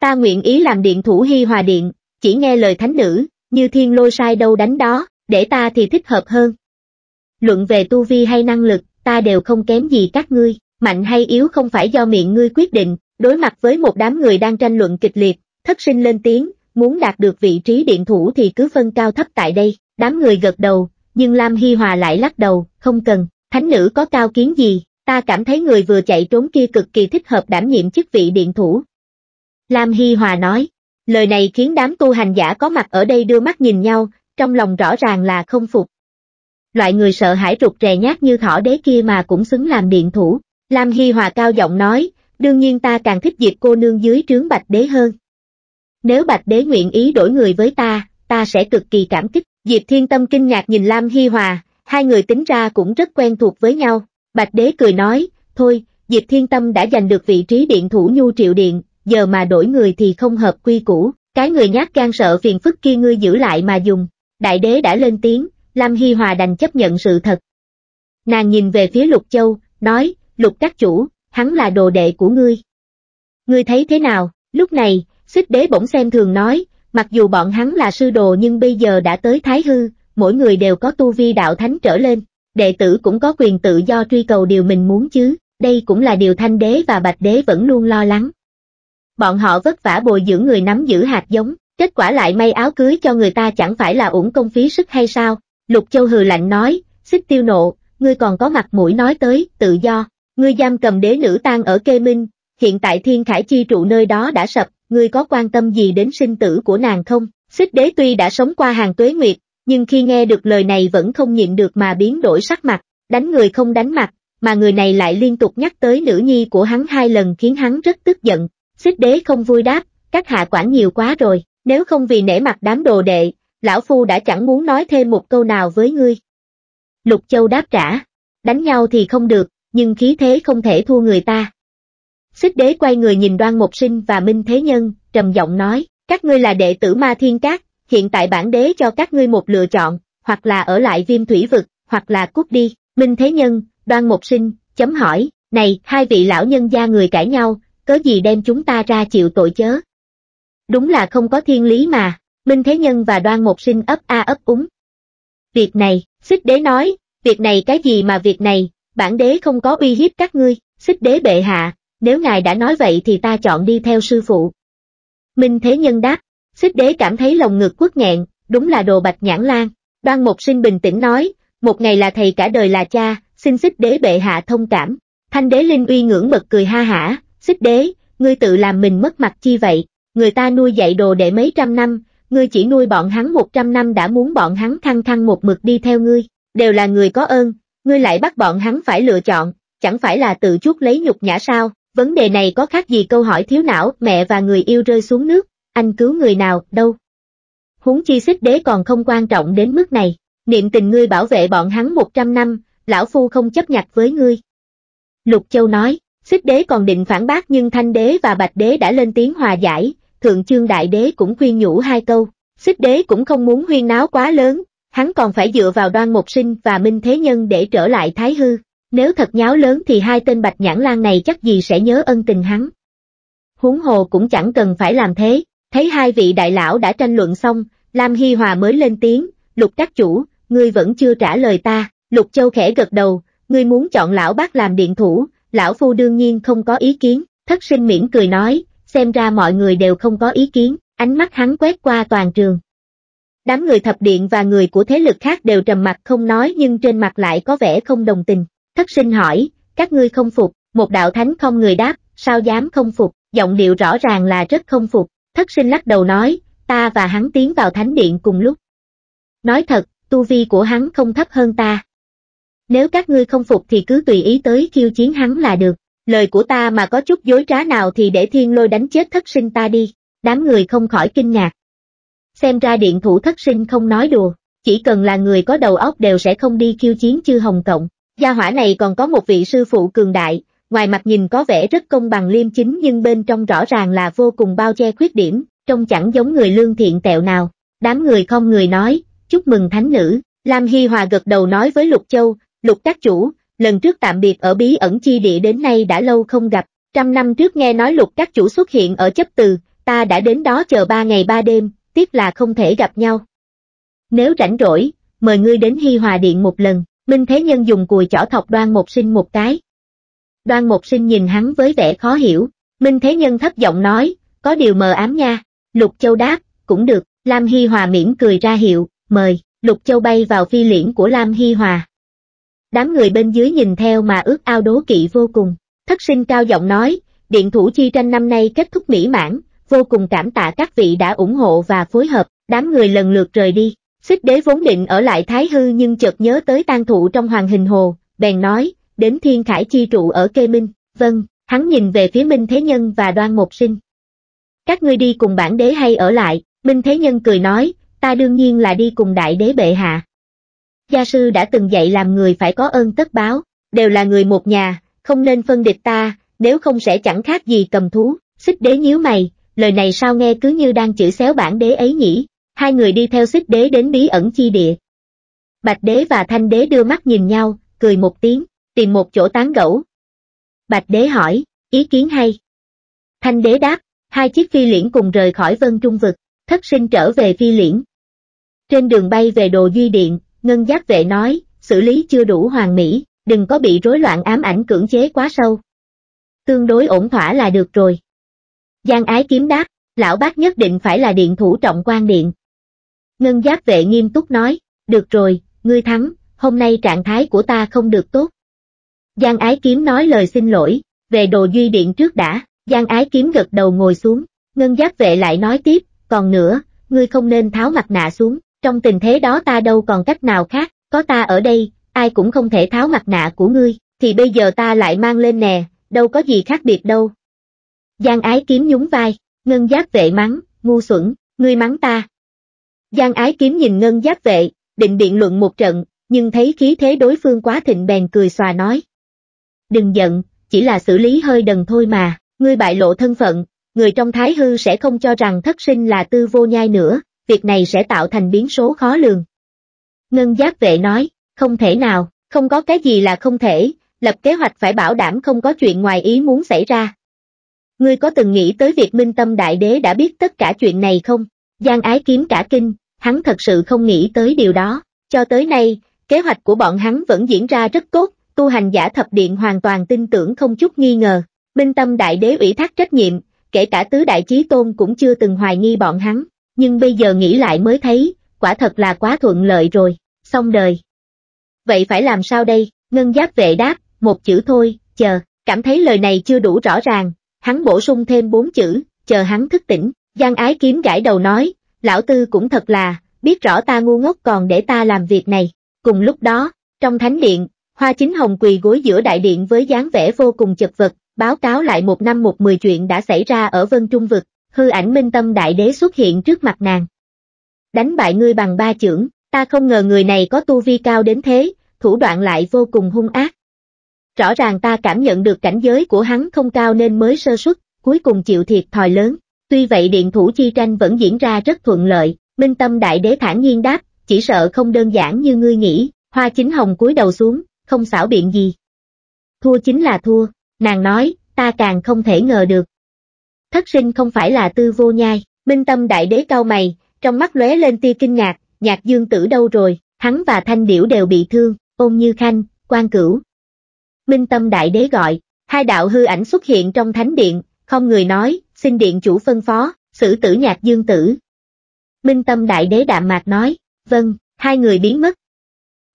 Ta nguyện ý làm điện thủ Hi Hòa Điện, chỉ nghe lời thánh nữ, như thiên lôi sai đâu đánh đó, để ta thì thích hợp hơn luận về tu vi hay năng lực, ta đều không kém gì các ngươi, mạnh hay yếu không phải do miệng ngươi quyết định, đối mặt với một đám người đang tranh luận kịch liệt, thất sinh lên tiếng, muốn đạt được vị trí điện thủ thì cứ phân cao thấp tại đây, đám người gật đầu, nhưng Lam Hy Hòa lại lắc đầu, không cần, thánh nữ có cao kiến gì, ta cảm thấy người vừa chạy trốn kia cực kỳ thích hợp đảm nhiệm chức vị điện thủ. Lam Hy Hòa nói, lời này khiến đám tu hành giả có mặt ở đây đưa mắt nhìn nhau, trong lòng rõ ràng là không phục, loại người sợ hãi rụt rè nhát như thỏ đế kia mà cũng xứng làm điện thủ. Lam Hy Hòa cao giọng nói, đương nhiên ta càng thích diệp cô nương dưới trướng Bạch Đế hơn. Nếu Bạch Đế nguyện ý đổi người với ta, ta sẽ cực kỳ cảm kích. Diệp Thiên Tâm kinh ngạc nhìn Lam Hy Hòa, hai người tính ra cũng rất quen thuộc với nhau. Bạch Đế cười nói, thôi, Diệp Thiên Tâm đã giành được vị trí điện thủ nhu triệu điện, giờ mà đổi người thì không hợp quy củ. Cái người nhát gan sợ phiền phức kia ngươi giữ lại mà dùng. Đại đế đã lên tiếng, Lam Hy Hòa đành chấp nhận sự thật. Nàng nhìn về phía Lục Châu, nói, Lục các chủ, hắn là đồ đệ của ngươi. Ngươi thấy thế nào, lúc này, xích đế bỗng xem thường nói, mặc dù bọn hắn là sư đồ nhưng bây giờ đã tới Thái Hư, mỗi người đều có tu vi đạo thánh trở lên, đệ tử cũng có quyền tự do truy cầu điều mình muốn chứ, đây cũng là điều thanh đế và bạch đế vẫn luôn lo lắng. Bọn họ vất vả bồi dưỡng người nắm giữ hạt giống, kết quả lại may áo cưới cho người ta chẳng phải là uổng công phí sức hay sao, Lục Châu hừ lạnh nói, xích tiêu nộ, ngươi còn có mặt mũi nói tới, tự do, ngươi giam cầm đế nữ tan ở kê minh, hiện tại thiên khải chi trụ nơi đó đã sập, ngươi có quan tâm gì đến sinh tử của nàng không? Xích đế tuy đã sống qua hàng tuế nguyệt, nhưng khi nghe được lời này vẫn không nhịn được mà biến đổi sắc mặt, đánh người không đánh mặt, mà người này lại liên tục nhắc tới nữ nhi của hắn hai lần khiến hắn rất tức giận. Xích đế không vui đáp, các hạ quản nhiều quá rồi, nếu không vì nể mặt đám đồ đệ, lão phu đã chẳng muốn nói thêm một câu nào với ngươi. Lục Châu đáp trả, đánh nhau thì không được, nhưng khí thế không thể thua người ta. Xích đế quay người nhìn đoan mục sinh và Minh Thế Nhân, trầm giọng nói, các ngươi là đệ tử ma thiên cát, hiện tại bản đế cho các ngươi một lựa chọn, hoặc là ở lại viêm thủy vực, hoặc là cút đi. Minh Thế Nhân, đoan mục sinh, chấm hỏi, này, hai vị lão nhân gia người cãi nhau, có gì đem chúng ta ra chịu tội chớ? Đúng là không có thiên lý mà. Minh Thế Nhân và đoan một sinh ấp a ấp úng. Việc này, xích đế nói, việc này cái gì mà việc này, bản đế không có uy hiếp các ngươi, xích đế bệ hạ, nếu ngài đã nói vậy thì ta chọn đi theo sư phụ. Minh Thế Nhân đáp, xích đế cảm thấy lòng ngực quất nghẹn, đúng là đồ bạch nhãn lan. Đoan Mộc Sinh bình tĩnh nói, một ngày là thầy cả đời là cha, xin xích đế bệ hạ thông cảm. Thanh đế Linh Uy ngưỡng bật cười ha hả, xích đế, ngươi tự làm mình mất mặt chi vậy, người ta nuôi dạy đồ để mấy trăm năm, ngươi chỉ nuôi bọn hắn 100 năm đã muốn bọn hắn thăng thăng một mực đi theo ngươi, đều là người có ơn, ngươi lại bắt bọn hắn phải lựa chọn, chẳng phải là tự chuốc lấy nhục nhã sao, vấn đề này có khác gì câu hỏi thiếu não mẹ và người yêu rơi xuống nước, anh cứu người nào, đâu. Húng chi xích đế còn không quan trọng đến mức này, niệm tình ngươi bảo vệ bọn hắn 100 năm, lão phu không chấp nhặt với ngươi. Lục Châu nói, xích đế còn định phản bác nhưng thanh đế và bạch đế đã lên tiếng hòa giải, Thượng chương đại đế cũng khuyên nhủ hai câu, xích đế cũng không muốn huyên náo quá lớn, hắn còn phải dựa vào đoan một sinh và minh thế nhân để trở lại thái hư, nếu thật nháo lớn thì hai tên bạch nhãn lan này chắc gì sẽ nhớ ân tình hắn. Huống hồ cũng chẳng cần phải làm thế, thấy hai vị đại lão đã tranh luận xong, Lam Hy Hòa mới lên tiếng, lục các chủ, ngươi vẫn chưa trả lời ta, lục châu khẽ gật đầu, ngươi muốn chọn lão bác làm điện thủ, lão phu đương nhiên không có ý kiến, thất sinh miễn cười nói, xem ra mọi người đều không có ý kiến, ánh mắt hắn quét qua toàn trường. Đám người thập điện và người của thế lực khác đều trầm mặt không nói nhưng trên mặt lại có vẻ không đồng tình. Thất sinh hỏi, các ngươi không phục, một đạo thánh không người đáp, sao dám không phục, giọng điệu rõ ràng là rất không phục. Thất sinh lắc đầu nói, ta và hắn tiến vào thánh điện cùng lúc. Nói thật, tu vi của hắn không thấp hơn ta. Nếu các ngươi không phục thì cứ tùy ý tới khiêu chiến hắn là được lời của ta mà có chút dối trá nào thì để thiên lôi đánh chết thất sinh ta đi, đám người không khỏi kinh ngạc. Xem ra điện thủ thất sinh không nói đùa, chỉ cần là người có đầu óc đều sẽ không đi khiêu chiến chư Hồng Cộng. Gia hỏa này còn có một vị sư phụ cường đại, ngoài mặt nhìn có vẻ rất công bằng liêm chính nhưng bên trong rõ ràng là vô cùng bao che khuyết điểm, trông chẳng giống người lương thiện tẹo nào. Đám người không người nói, chúc mừng thánh nữ, Lam Hy Hòa gật đầu nói với Lục Châu, Lục các chủ, lần trước tạm biệt ở bí ẩn chi địa đến nay đã lâu không gặp, trăm năm trước nghe nói lục các chủ xuất hiện ở chấp từ, ta đã đến đó chờ ba ngày ba đêm, tiếc là không thể gặp nhau. Nếu rảnh rỗi, mời ngươi đến Hy Hòa Điện một lần, Minh Thế Nhân dùng cùi chỏ thọc đoan một sinh một cái. Đoan một sinh nhìn hắn với vẻ khó hiểu, Minh Thế Nhân thấp giọng nói, có điều mờ ám nha, Lục Châu đáp, cũng được, Lam Hy Hòa miễn cười ra hiệu, mời, Lục Châu bay vào phi liễn của Lam Hy Hòa. Đám người bên dưới nhìn theo mà ước ao đố kỵ vô cùng. Thất sinh cao giọng nói, điện thủ chi tranh năm nay kết thúc mỹ mãn, vô cùng cảm tạ các vị đã ủng hộ và phối hợp, đám người lần lượt rời đi. Xích đế vốn định ở lại Thái Hư nhưng chợt nhớ tới tang thụ trong hoàng hình hồ, bèn nói, đến thiên khải chi trụ ở kê minh, vâng, hắn nhìn về phía Minh Thế Nhân và đoan một sinh. Các ngươi đi cùng bản đế hay ở lại, Minh Thế Nhân cười nói, ta đương nhiên là đi cùng đại đế bệ hạ gia sư đã từng dạy làm người phải có ơn tất báo, đều là người một nhà, không nên phân địch ta, nếu không sẽ chẳng khác gì cầm thú, xích đế nhíu mày, lời này sao nghe cứ như đang chửi xéo bản đế ấy nhỉ, hai người đi theo xích đế đến bí ẩn chi địa. Bạch đế và thanh đế đưa mắt nhìn nhau, cười một tiếng, tìm một chỗ tán gẫu. Bạch đế hỏi, ý kiến hay. Thanh đế đáp, hai chiếc phi liễn cùng rời khỏi vân trung vực, thất sinh trở về phi liễn. Trên đường bay về đồ duy điện, Ngân giác vệ nói, xử lý chưa đủ hoàn mỹ, đừng có bị rối loạn ám ảnh cưỡng chế quá sâu. Tương đối ổn thỏa là được rồi. Giang ái kiếm đáp, lão bác nhất định phải là điện thủ trọng quan điện. Ngân giác vệ nghiêm túc nói, được rồi, ngươi thắng, hôm nay trạng thái của ta không được tốt. Giang ái kiếm nói lời xin lỗi, về đồ duy điện trước đã, Giang ái kiếm gật đầu ngồi xuống, ngân giác vệ lại nói tiếp, còn nữa, ngươi không nên tháo mặt nạ xuống, trong tình thế đó ta đâu còn cách nào khác, có ta ở đây, ai cũng không thể tháo mặt nạ của ngươi, thì bây giờ ta lại mang lên nè, đâu có gì khác biệt đâu. Giang ái kiếm nhún vai, ngân giáp vệ mắng, ngu xuẩn, ngươi mắng ta. Giang ái kiếm nhìn ngân giáp vệ, định biện luận một trận, nhưng thấy khí thế đối phương quá thịnh bèn cười xòa nói. Đừng giận, chỉ là xử lý hơi đần thôi mà, ngươi bại lộ thân phận, người trong thái hư sẽ không cho rằng thất sinh là tư vô nhai nữa, việc này sẽ tạo thành biến số khó lường. Ngân giác vệ nói, không thể nào, không có cái gì là không thể, lập kế hoạch phải bảo đảm không có chuyện ngoài ý muốn xảy ra. Ngươi có từng nghĩ tới việc minh tâm đại đế đã biết tất cả chuyện này không? Giang ái kiếm cả kinh, hắn thật sự không nghĩ tới điều đó. Cho tới nay, kế hoạch của bọn hắn vẫn diễn ra rất tốt, tu hành giả thập điện hoàn toàn tin tưởng không chút nghi ngờ. Minh tâm đại đế ủy thác trách nhiệm, kể cả tứ đại chí tôn cũng chưa từng hoài nghi bọn hắn nhưng bây giờ nghĩ lại mới thấy, quả thật là quá thuận lợi rồi, xong đời. Vậy phải làm sao đây, ngân giáp vệ đáp, một chữ thôi, chờ, cảm thấy lời này chưa đủ rõ ràng, hắn bổ sung thêm bốn chữ, chờ hắn thức tỉnh, Giang ái kiếm gãi đầu nói, lão tư cũng thật là, biết rõ ta ngu ngốc còn để ta làm việc này. Cùng lúc đó, trong thánh điện, hoa chính hồng quỳ gối giữa đại điện với dáng vẻ vô cùng chật vật, báo cáo lại một năm một mười chuyện đã xảy ra ở Vân Trung Vực, hư ảnh minh tâm đại đế xuất hiện trước mặt nàng. Đánh bại ngươi bằng ba chưởng, ta không ngờ người này có tu vi cao đến thế, thủ đoạn lại vô cùng hung ác. Rõ ràng ta cảm nhận được cảnh giới của hắn không cao nên mới sơ suất, cuối cùng chịu thiệt thòi lớn. Tuy vậy điện thủ chi tranh vẫn diễn ra rất thuận lợi, minh tâm đại đế thản nhiên đáp, chỉ sợ không đơn giản như ngươi nghĩ, hoa chính hồng cúi đầu xuống, không xảo biện gì. Thua chính là thua, nàng nói, ta càng không thể ngờ được, Thất sinh không phải là tư vô nhai, minh tâm đại đế cao mày, trong mắt lóe lên tia kinh ngạc, nhạc dương tử đâu rồi, hắn và thanh điểu đều bị thương, ôn như khanh, quan cửu. Minh tâm đại đế gọi, hai đạo hư ảnh xuất hiện trong thánh điện, không người nói, xin điện chủ phân phó, xử tử nhạc dương tử. Minh tâm đại đế đạm mạc nói, vâng, hai người biến mất.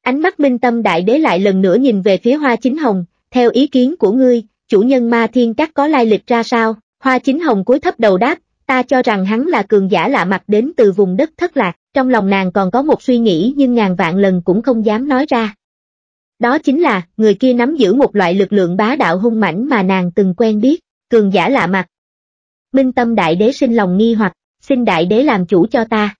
Ánh mắt minh tâm đại đế lại lần nữa nhìn về phía hoa chính hồng, theo ý kiến của ngươi, chủ nhân ma thiên các có lai lịch ra sao? Hoa chính hồng cúi thấp đầu đáp, ta cho rằng hắn là cường giả lạ mặt đến từ vùng đất thất lạc, trong lòng nàng còn có một suy nghĩ nhưng ngàn vạn lần cũng không dám nói ra. Đó chính là, người kia nắm giữ một loại lực lượng bá đạo hung mãnh mà nàng từng quen biết, cường giả lạ mặt. Minh tâm đại đế sinh lòng nghi hoặc, xin đại đế làm chủ cho ta.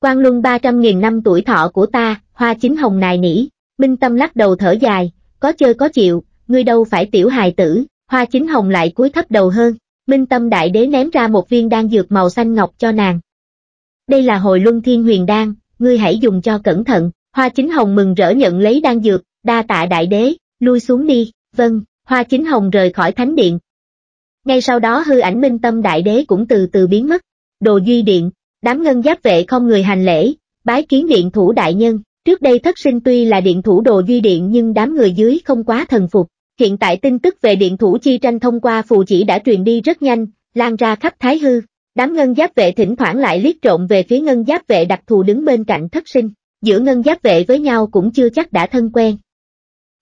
Quang luân 300.000 năm tuổi thọ của ta, hoa chính hồng nài nỉ, minh tâm lắc đầu thở dài, có chơi có chịu, ngươi đâu phải tiểu hài tử, hoa chính hồng lại cúi thấp đầu hơn. Minh Tâm Đại Đế ném ra một viên đan dược màu xanh ngọc cho nàng. Đây là hồi luân thiên huyền đan, ngươi hãy dùng cho cẩn thận. Hoa Chính Hồng mừng rỡ nhận lấy đan dược, đa tạ Đại Đế, lui xuống đi, vâng, Hoa Chính Hồng rời khỏi thánh điện. Ngay sau đó hư ảnh Minh Tâm Đại Đế cũng từ từ biến mất. Đồ Duy Điện, đám ngân giáp vệ không người hành lễ, bái kiến điện thủ đại nhân. Trước đây thất sinh tuy là điện thủ đồ Duy Điện nhưng đám người dưới không quá thần phục, Hiện tại tin tức về điện thủ chi tranh thông qua phù chỉ đã truyền đi rất nhanh, lan ra khắp Thái Hư. Đám ngân giáp vệ thỉnh thoảng lại liếc trộn về phía ngân giáp vệ đặc thù đứng bên cạnh thất sinh, giữa ngân giáp vệ với nhau cũng chưa chắc đã thân quen.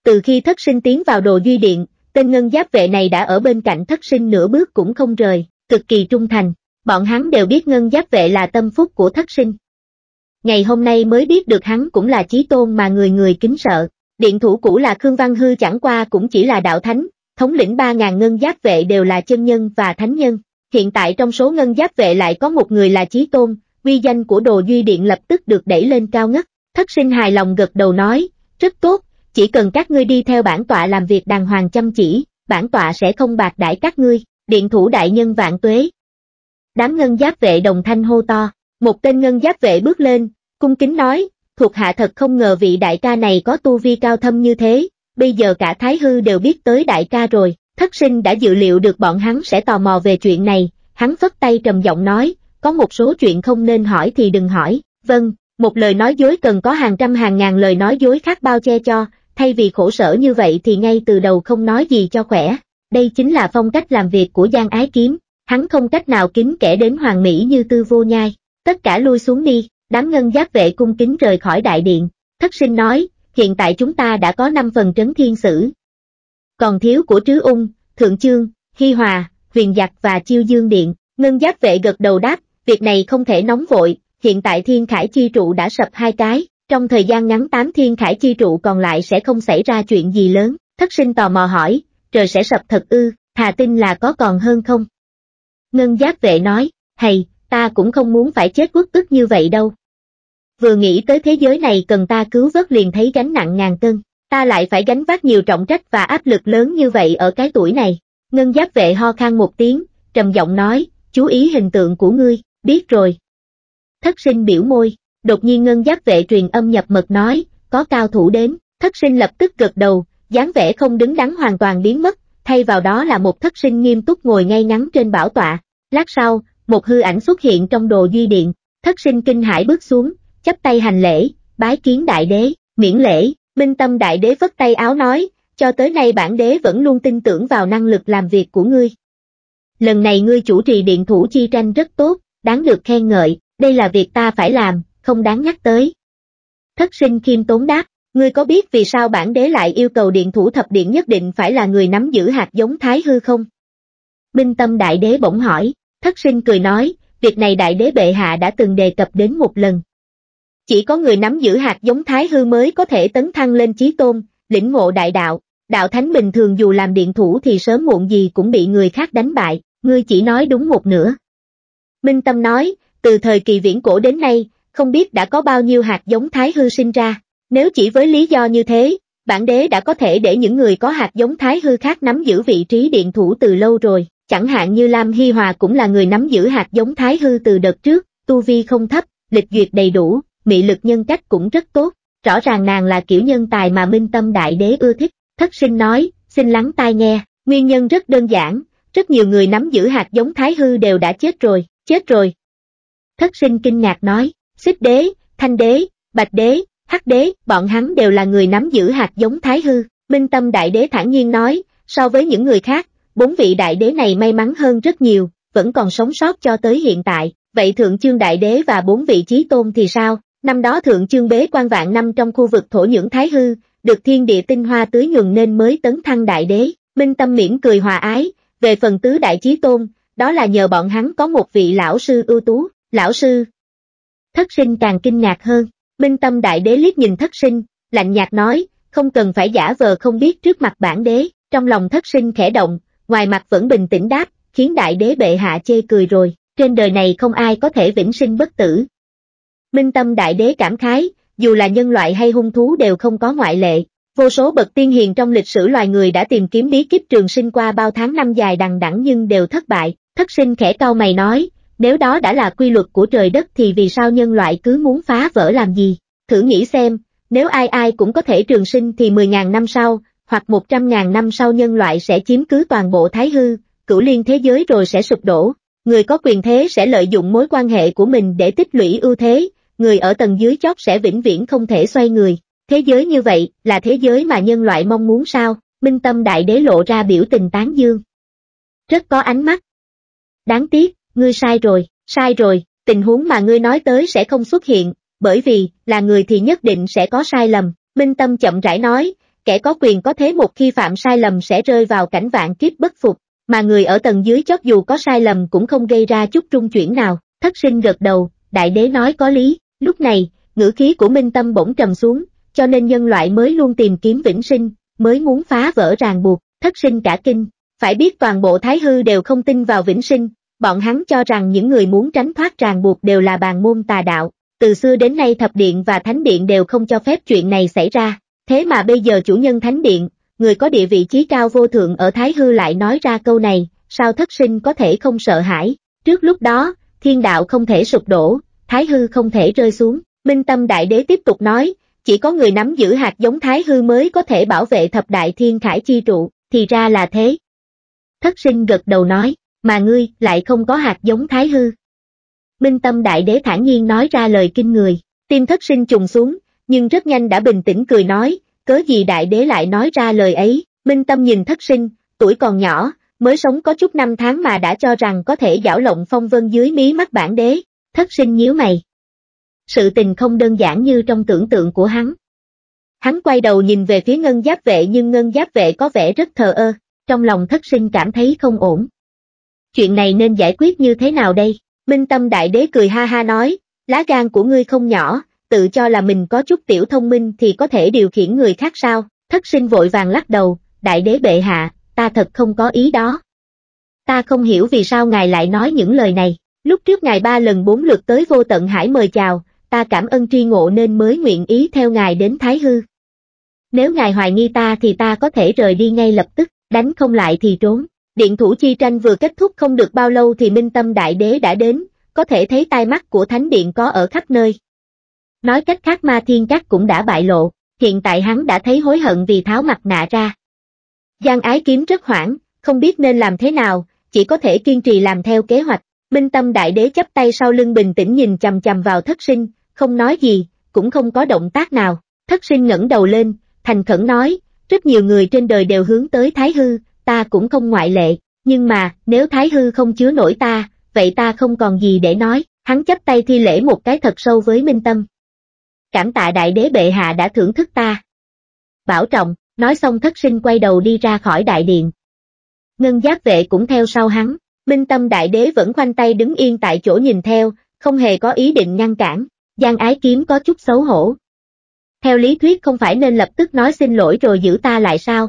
Từ khi thất sinh tiến vào đồ duy điện, tên ngân giáp vệ này đã ở bên cạnh thất sinh nửa bước cũng không rời, cực kỳ trung thành, bọn hắn đều biết ngân giáp vệ là tâm phúc của thất sinh. Ngày hôm nay mới biết được hắn cũng là chí tôn mà người người kính sợ điện thủ cũ là Khương Văn Hư chẳng qua cũng chỉ là đạo thánh, thống lĩnh 3.000 ngân giáp vệ đều là chân nhân và thánh nhân. Hiện tại trong số ngân giáp vệ lại có một người là Chí Tôn, uy danh của Đồ Duy Điện lập tức được đẩy lên cao ngất. Thất sinh hài lòng gật đầu nói, rất tốt, chỉ cần các ngươi đi theo bản tọa làm việc đàng hoàng chăm chỉ, bản tọa sẽ không bạc đãi các ngươi, điện thủ đại nhân vạn tuế. Đám ngân giáp vệ đồng thanh hô to, một tên ngân giáp vệ bước lên, cung kính nói, thuộc hạ thật không ngờ vị đại ca này có tu vi cao thâm như thế, bây giờ cả Thái Hư đều biết tới đại ca rồi, thất sinh đã dự liệu được bọn hắn sẽ tò mò về chuyện này, hắn phất tay trầm giọng nói, có một số chuyện không nên hỏi thì đừng hỏi, vâng, một lời nói dối cần có hàng trăm hàng ngàn lời nói dối khác bao che cho, thay vì khổ sở như vậy thì ngay từ đầu không nói gì cho khỏe, đây chính là phong cách làm việc của Giang Ái Kiếm, hắn không cách nào kín kẻ đến hoàng mỹ như tư vô nhai, tất cả lui xuống đi. Đám ngân giác vệ cung kính rời khỏi đại điện, thất sinh nói, hiện tại chúng ta đã có 5 phần trấn thiên sử. Còn thiếu của trứ ung, thượng chương, hy hòa, huyền giặc và chiêu dương điện, ngân giác vệ gật đầu đáp, việc này không thể nóng vội, hiện tại thiên khải chi trụ đã sập hai cái, trong thời gian ngắn tám thiên khải chi trụ còn lại sẽ không xảy ra chuyện gì lớn, thất sinh tò mò hỏi, trời sẽ sập thật ư, thà tin là có còn hơn không? Ngân giác vệ nói, hay, ta cũng không muốn phải chết quốc ức như vậy đâu vừa nghĩ tới thế giới này cần ta cứu vớt liền thấy gánh nặng ngàn cân, ta lại phải gánh vác nhiều trọng trách và áp lực lớn như vậy ở cái tuổi này. Ngân giáp vệ ho khan một tiếng, trầm giọng nói, chú ý hình tượng của ngươi, biết rồi. Thất sinh biểu môi, đột nhiên ngân giáp vệ truyền âm nhập mật nói, có cao thủ đến, thất sinh lập tức gật đầu, dáng vẻ không đứng đắn hoàn toàn biến mất, thay vào đó là một thất sinh nghiêm túc ngồi ngay ngắn trên bảo tọa. Lát sau, một hư ảnh xuất hiện trong đồ duy điện, thất sinh kinh hãi bước xuống, chắp tay hành lễ, bái kiến đại đế, miễn lễ, minh tâm đại đế vất tay áo nói, cho tới nay bản đế vẫn luôn tin tưởng vào năng lực làm việc của ngươi. Lần này ngươi chủ trì điện thủ chi tranh rất tốt, đáng được khen ngợi, đây là việc ta phải làm, không đáng nhắc tới. Thất sinh khiêm tốn đáp, ngươi có biết vì sao bản đế lại yêu cầu điện thủ thập điện nhất định phải là người nắm giữ hạt giống thái hư không? Minh tâm đại đế bỗng hỏi, thất sinh cười nói, việc này đại đế bệ hạ đã từng đề cập đến một lần, chỉ có người nắm giữ hạt giống thái hư mới có thể tấn thăng lên chí tôn, lĩnh ngộ đại đạo. Đạo thánh bình thường dù làm điện thủ thì sớm muộn gì cũng bị người khác đánh bại, ngươi chỉ nói đúng một nửa. Minh Tâm nói, từ thời kỳ viễn cổ đến nay, không biết đã có bao nhiêu hạt giống thái hư sinh ra. Nếu chỉ với lý do như thế, bản đế đã có thể để những người có hạt giống thái hư khác nắm giữ vị trí điện thủ từ lâu rồi. Chẳng hạn như Lam Hy Hòa cũng là người nắm giữ hạt giống thái hư từ đợt trước, tu vi không thấp, lịch duyệt đầy đủ, mị lực nhân cách cũng rất tốt, rõ ràng nàng là kiểu nhân tài mà minh tâm đại đế ưa thích, thất sinh nói, xin lắng tai nghe, nguyên nhân rất đơn giản, rất nhiều người nắm giữ hạt giống thái hư đều đã chết rồi, chết rồi. Thất sinh kinh ngạc nói, xích đế, thanh đế, bạch đế, hắc đế, bọn hắn đều là người nắm giữ hạt giống thái hư, minh tâm đại đế thản nhiên nói, so với những người khác, bốn vị đại đế này may mắn hơn rất nhiều, vẫn còn sống sót cho tới hiện tại, vậy thượng chương đại đế và bốn vị trí tôn thì sao, Năm đó thượng chương bế quan vạn năm trong khu vực thổ nhưỡng Thái Hư, được thiên địa tinh hoa tưới nhuần nên mới tấn thăng đại đế, minh tâm miễn cười hòa ái, về phần tứ đại chí tôn, đó là nhờ bọn hắn có một vị lão sư ưu tú, lão sư. Thất sinh càng kinh ngạc hơn, minh tâm đại đế liếc nhìn thất sinh, lạnh nhạt nói, không cần phải giả vờ không biết trước mặt bản đế, trong lòng thất sinh khẽ động, ngoài mặt vẫn bình tĩnh đáp, khiến đại đế bệ hạ chê cười rồi, trên đời này không ai có thể vĩnh sinh bất tử, Minh tâm đại đế cảm khái, dù là nhân loại hay hung thú đều không có ngoại lệ. Vô số bậc tiên hiền trong lịch sử loài người đã tìm kiếm bí kíp trường sinh qua bao tháng năm dài đằng đẵng nhưng đều thất bại. Thất sinh khẽ cau mày nói, nếu đó đã là quy luật của trời đất thì vì sao nhân loại cứ muốn phá vỡ làm gì? Thử nghĩ xem, nếu ai ai cũng có thể trường sinh thì 10.000 năm sau, hoặc 100.000 năm sau nhân loại sẽ chiếm cứ toàn bộ thái hư, cửu liên thế giới rồi sẽ sụp đổ. Người có quyền thế sẽ lợi dụng mối quan hệ của mình để tích lũy ưu thế, người ở tầng dưới chót sẽ vĩnh viễn không thể xoay người. Thế giới như vậy, là thế giới mà nhân loại mong muốn sao? Minh Tâm Đại Đế lộ ra biểu tình tán dương. Rất có ánh mắt. Đáng tiếc, ngươi sai rồi, sai rồi, tình huống mà ngươi nói tới sẽ không xuất hiện, bởi vì, là người thì nhất định sẽ có sai lầm. Minh Tâm chậm rãi nói, kẻ có quyền có thế một khi phạm sai lầm sẽ rơi vào cảnh vạn kiếp bất phục, mà người ở tầng dưới chót dù có sai lầm cũng không gây ra chút trung chuyển nào. Thất sinh gật đầu, đại đế nói có lý, Lúc này, ngữ khí của Minh Tâm bỗng trầm xuống, cho nên nhân loại mới luôn tìm kiếm vĩnh sinh, mới muốn phá vỡ ràng buộc, thất sinh cả kinh. Phải biết toàn bộ Thái Hư đều không tin vào vĩnh sinh, bọn hắn cho rằng những người muốn tránh thoát ràng buộc đều là bàn môn tà đạo. Từ xưa đến nay Thập Điện và Thánh Điện đều không cho phép chuyện này xảy ra, thế mà bây giờ chủ nhân Thánh Điện, người có địa vị trí cao vô thượng ở Thái Hư lại nói ra câu này, sao thất sinh có thể không sợ hãi. Trước lúc đó, thiên đạo không thể sụp đổ, thái hư không thể rơi xuống. Minh Tâm Đại Đế tiếp tục nói, chỉ có người nắm giữ hạt giống thái hư mới có thể bảo vệ thập đại thiên khải chi trụ, thì ra là thế. Thất sinh gật đầu nói, mà ngươi lại không có hạt giống thái hư. Minh Tâm Đại Đế thản nhiên nói ra lời kinh người, tim thất sinh trùng xuống, nhưng rất nhanh đã bình tĩnh cười nói, cớ gì Đại Đế lại nói ra lời ấy, Minh Tâm nhìn thất sinh, tuổi còn nhỏ, mới sống có chút năm tháng mà đã cho rằng có thể giảo lộng phong vân dưới mí mắt bản đế, thất sinh nhíu mày. Sự tình không đơn giản như trong tưởng tượng của hắn. Hắn quay đầu nhìn về phía ngân giáp vệ nhưng ngân giáp vệ có vẻ rất thờ ơ, trong lòng thất sinh cảm thấy không ổn. Chuyện này nên giải quyết như thế nào đây? Minh tâm đại đế cười ha ha nói, lá gan của ngươi không nhỏ, tự cho là mình có chút tiểu thông minh thì có thể điều khiển người khác sao? Thất sinh vội vàng lắc đầu, đại đế bệ hạ, ta thật không có ý đó. Ta không hiểu vì sao ngài lại nói những lời này. Lúc trước ngài ba lần bốn lượt tới vô tận hải mời chào, ta cảm ơn tri ngộ nên mới nguyện ý theo ngài đến Thái Hư. Nếu ngài hoài nghi ta thì ta có thể rời đi ngay lập tức, đánh không lại thì trốn. Điện thủ chi tranh vừa kết thúc không được bao lâu thì minh tâm đại đế đã đến, có thể thấy tai mắt của thánh điện có ở khắp nơi. Nói cách khác ma thiên các cũng đã bại lộ, hiện tại hắn đã thấy hối hận vì tháo mặt nạ ra. Giang ái kiếm rất hoảng, không biết nên làm thế nào, chỉ có thể kiên trì làm theo kế hoạch. Minh tâm đại đế chắp tay sau lưng bình tĩnh nhìn chầm chầm vào thất sinh, không nói gì, cũng không có động tác nào. Thất sinh ngẩng đầu lên, thành khẩn nói, rất nhiều người trên đời đều hướng tới Thái Hư, ta cũng không ngoại lệ, nhưng mà, nếu Thái Hư không chứa nổi ta, vậy ta không còn gì để nói, hắn chấp tay thi lễ một cái thật sâu với Minh Tâm. Cảm tạ đại đế bệ hạ đã thưởng thức ta. Bảo trọng, nói xong thất sinh quay đầu đi ra khỏi đại điện. Ngân giác vệ cũng theo sau hắn. Minh tâm đại đế vẫn khoanh tay đứng yên tại chỗ nhìn theo, không hề có ý định ngăn cản, Giang ái kiếm có chút xấu hổ. Theo lý thuyết không phải nên lập tức nói xin lỗi rồi giữ ta lại sao?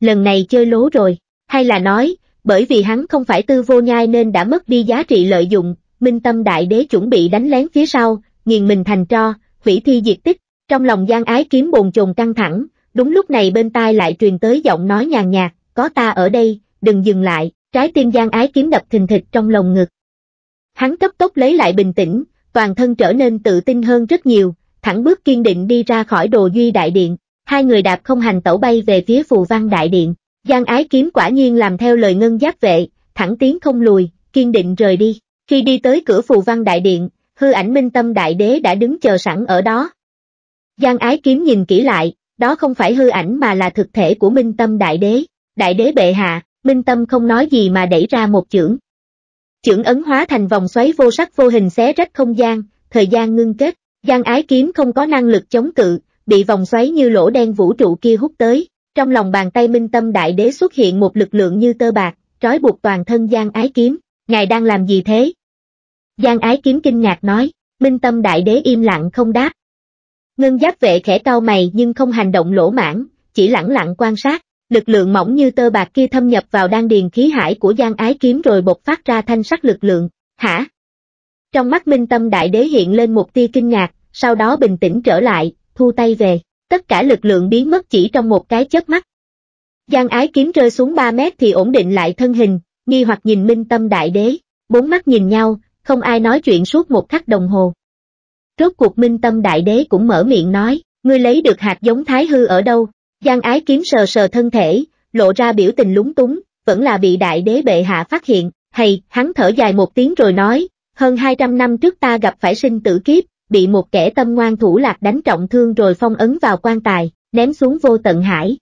Lần này chơi lố rồi, hay là nói, bởi vì hắn không phải tư vô nhai nên đã mất đi giá trị lợi dụng, minh tâm đại đế chuẩn bị đánh lén phía sau, nghiền mình thành tro, hủy thi diệt tích, trong lòng Giang ái kiếm bồn chồn căng thẳng, đúng lúc này bên tai lại truyền tới giọng nói nhàn nhạt, có ta ở đây, đừng dừng lại. Trái tim Giang Ái Kiếm đập thình thịch trong lồng ngực. Hắn cấp tốc lấy lại bình tĩnh, toàn thân trở nên tự tin hơn rất nhiều, thẳng bước kiên định đi ra khỏi đồ duy đại điện. Hai người đạp không hành tẩu bay về phía phù văn đại điện. Giang Ái Kiếm quả nhiên làm theo lời ngân giác vệ, thẳng tiến không lùi, kiên định rời đi. Khi đi tới cửa phù văn đại điện, hư ảnh minh tâm đại đế đã đứng chờ sẵn ở đó. Giang Ái Kiếm nhìn kỹ lại, đó không phải hư ảnh mà là thực thể của minh tâm đại đế. Đại đế bệ hạ, Minh Tâm không nói gì mà đẩy ra một chưởng. Chưởng ấn hóa thành vòng xoáy vô sắc vô hình xé rách không gian, thời gian ngưng kết, gian ái kiếm không có năng lực chống cự, bị vòng xoáy như lỗ đen vũ trụ kia hút tới. Trong lòng bàn tay Minh Tâm Đại Đế xuất hiện một lực lượng như tơ bạc, trói buộc toàn thân gian ái kiếm. Ngài đang làm gì thế? Giang ái kiếm kinh ngạc nói, minh tâm đại đế im lặng không đáp. Ngân giáp vệ khẽ cao mày nhưng không hành động lỗ mãn, chỉ lặng lặng quan sát, lực lượng mỏng như tơ bạc kia thâm nhập vào đan điền khí hải của Giang Ái Kiếm rồi bộc phát ra thanh sắc lực lượng, hả? Trong mắt minh tâm đại đế hiện lên một tia kinh ngạc, sau đó bình tĩnh trở lại, thu tay về, tất cả lực lượng biến mất chỉ trong một cái chớp mắt. Giang Ái Kiếm rơi xuống 3 mét thì ổn định lại thân hình, nghi hoặc nhìn minh tâm đại đế, bốn mắt nhìn nhau, không ai nói chuyện suốt một khắc đồng hồ. Rốt cuộc minh tâm đại đế cũng mở miệng nói, ngươi lấy được hạt giống thái hư ở đâu? Giang ái kiếm sờ sờ thân thể, lộ ra biểu tình lúng túng, vẫn là bị đại đế bệ hạ phát hiện, hay, hắn thở dài một tiếng rồi nói, hơn 200 năm trước ta gặp phải sinh tử kiếp, bị một kẻ tâm ngoan thủ lạc đánh trọng thương rồi phong ấn vào quan tài, ném xuống vô tận hải.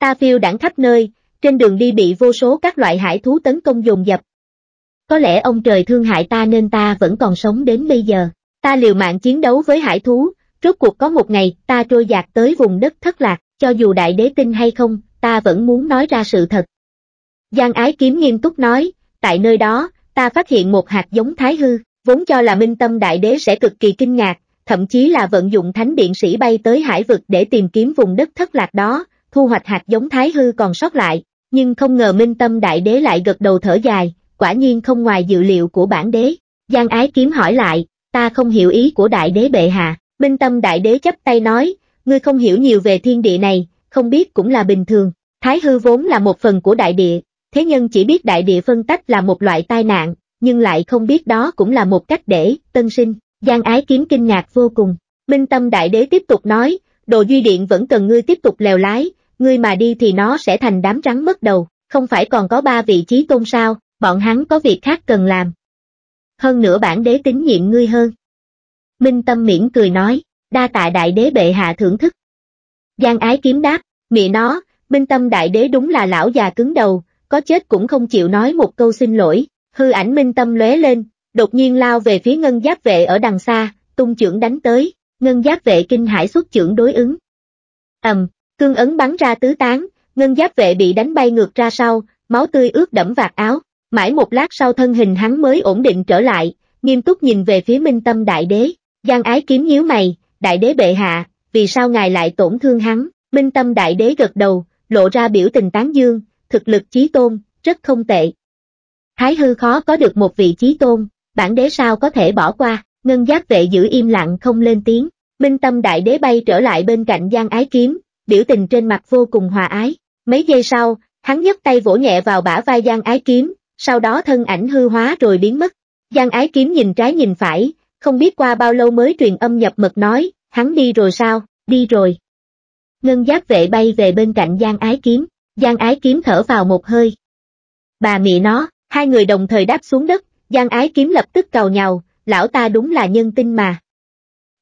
Ta phiêu đảng khắp nơi, trên đường đi bị vô số các loại hải thú tấn công dồn dập. Có lẽ ông trời thương hại ta nên ta vẫn còn sống đến bây giờ. Ta liều mạng chiến đấu với hải thú, rốt cuộc có một ngày ta trôi dạt tới vùng đất thất lạc, cho dù đại đế tin hay không, ta vẫn muốn nói ra sự thật. Giang Ái Kiếm nghiêm túc nói, tại nơi đó, ta phát hiện một hạt giống thái hư, vốn cho là minh tâm đại đế sẽ cực kỳ kinh ngạc, thậm chí là vận dụng thánh điện sĩ bay tới hải vực để tìm kiếm vùng đất thất lạc đó, thu hoạch hạt giống thái hư còn sót lại, nhưng không ngờ minh tâm đại đế lại gật đầu thở dài, quả nhiên không ngoài dự liệu của bản đế. Giang Ái Kiếm hỏi lại, ta không hiểu ý của đại đế bệ hạ, minh tâm đại đế chấp tay nói, ngươi không hiểu nhiều về thiên địa này, không biết cũng là bình thường. Thái hư vốn là một phần của đại địa, thế nhân chỉ biết đại địa phân tách là một loại tai nạn, nhưng lại không biết đó cũng là một cách để, tân sinh, gian Ái Kiếm kinh ngạc vô cùng. Minh Tâm Đại Đế tiếp tục nói, đồ duy điện vẫn cần ngươi tiếp tục lèo lái, ngươi mà đi thì nó sẽ thành đám rắn mất đầu, không phải còn có ba vị trí tôn sao, bọn hắn có việc khác cần làm. Hơn nữa bản đế tín nhiệm ngươi hơn. Minh Tâm miễn cười nói, đa tạ đại đế bệ hạ thưởng thức. Giang ái kiếm đáp, mị nó, minh tâm đại đế đúng là lão già cứng đầu, có chết cũng không chịu nói một câu xin lỗi, hư ảnh minh tâm lóe lên, đột nhiên lao về phía ngân giáp vệ ở đằng xa, tung trưởng đánh tới, ngân giáp vệ kinh hải xuất trưởng đối ứng. ầm, um, cương ấn bắn ra tứ tán, ngân giáp vệ bị đánh bay ngược ra sau, máu tươi ướt đẫm vạt áo, mãi một lát sau thân hình hắn mới ổn định trở lại, nghiêm túc nhìn về phía minh tâm đại đế, giang ái kiếm nhíu mày, đại đế bệ hạ, vì sao ngài lại tổn thương hắn, minh tâm đại đế gật đầu, lộ ra biểu tình tán dương, thực lực chí tôn, rất không tệ. Thái hư khó có được một vị chí tôn, bản đế sao có thể bỏ qua, ngân giác vệ giữ im lặng không lên tiếng, minh tâm đại đế bay trở lại bên cạnh giang ái kiếm, biểu tình trên mặt vô cùng hòa ái, mấy giây sau, hắn nhấc tay vỗ nhẹ vào bả vai giang ái kiếm, sau đó thân ảnh hư hóa rồi biến mất, giang ái kiếm nhìn trái nhìn phải, không biết qua bao lâu mới truyền âm nhập mật nói, Hắn đi rồi sao, đi rồi. Ngân giáp vệ bay về bên cạnh Giang Ái Kiếm, Giang Ái Kiếm thở vào một hơi. Bà mị nó, hai người đồng thời đáp xuống đất, Giang Ái Kiếm lập tức cầu nhào, lão ta đúng là nhân tinh mà.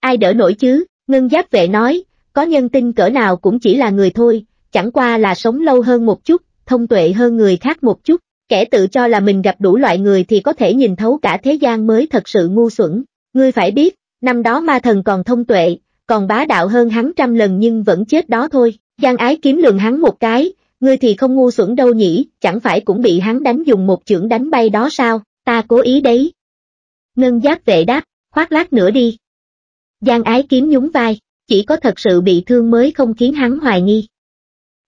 Ai đỡ nổi chứ, Ngân giáp vệ nói, có nhân tinh cỡ nào cũng chỉ là người thôi, chẳng qua là sống lâu hơn một chút, thông tuệ hơn người khác một chút, kẻ tự cho là mình gặp đủ loại người thì có thể nhìn thấu cả thế gian mới thật sự ngu xuẩn. Ngươi phải biết, Năm đó ma thần còn thông tuệ, còn bá đạo hơn hắn trăm lần nhưng vẫn chết đó thôi. Giang ái kiếm lường hắn một cái, ngươi thì không ngu xuẩn đâu nhỉ, chẳng phải cũng bị hắn đánh dùng một chưởng đánh bay đó sao, ta cố ý đấy. Ngân giác vệ đáp, khoác lát nữa đi. Giang ái kiếm nhún vai, chỉ có thật sự bị thương mới không khiến hắn hoài nghi.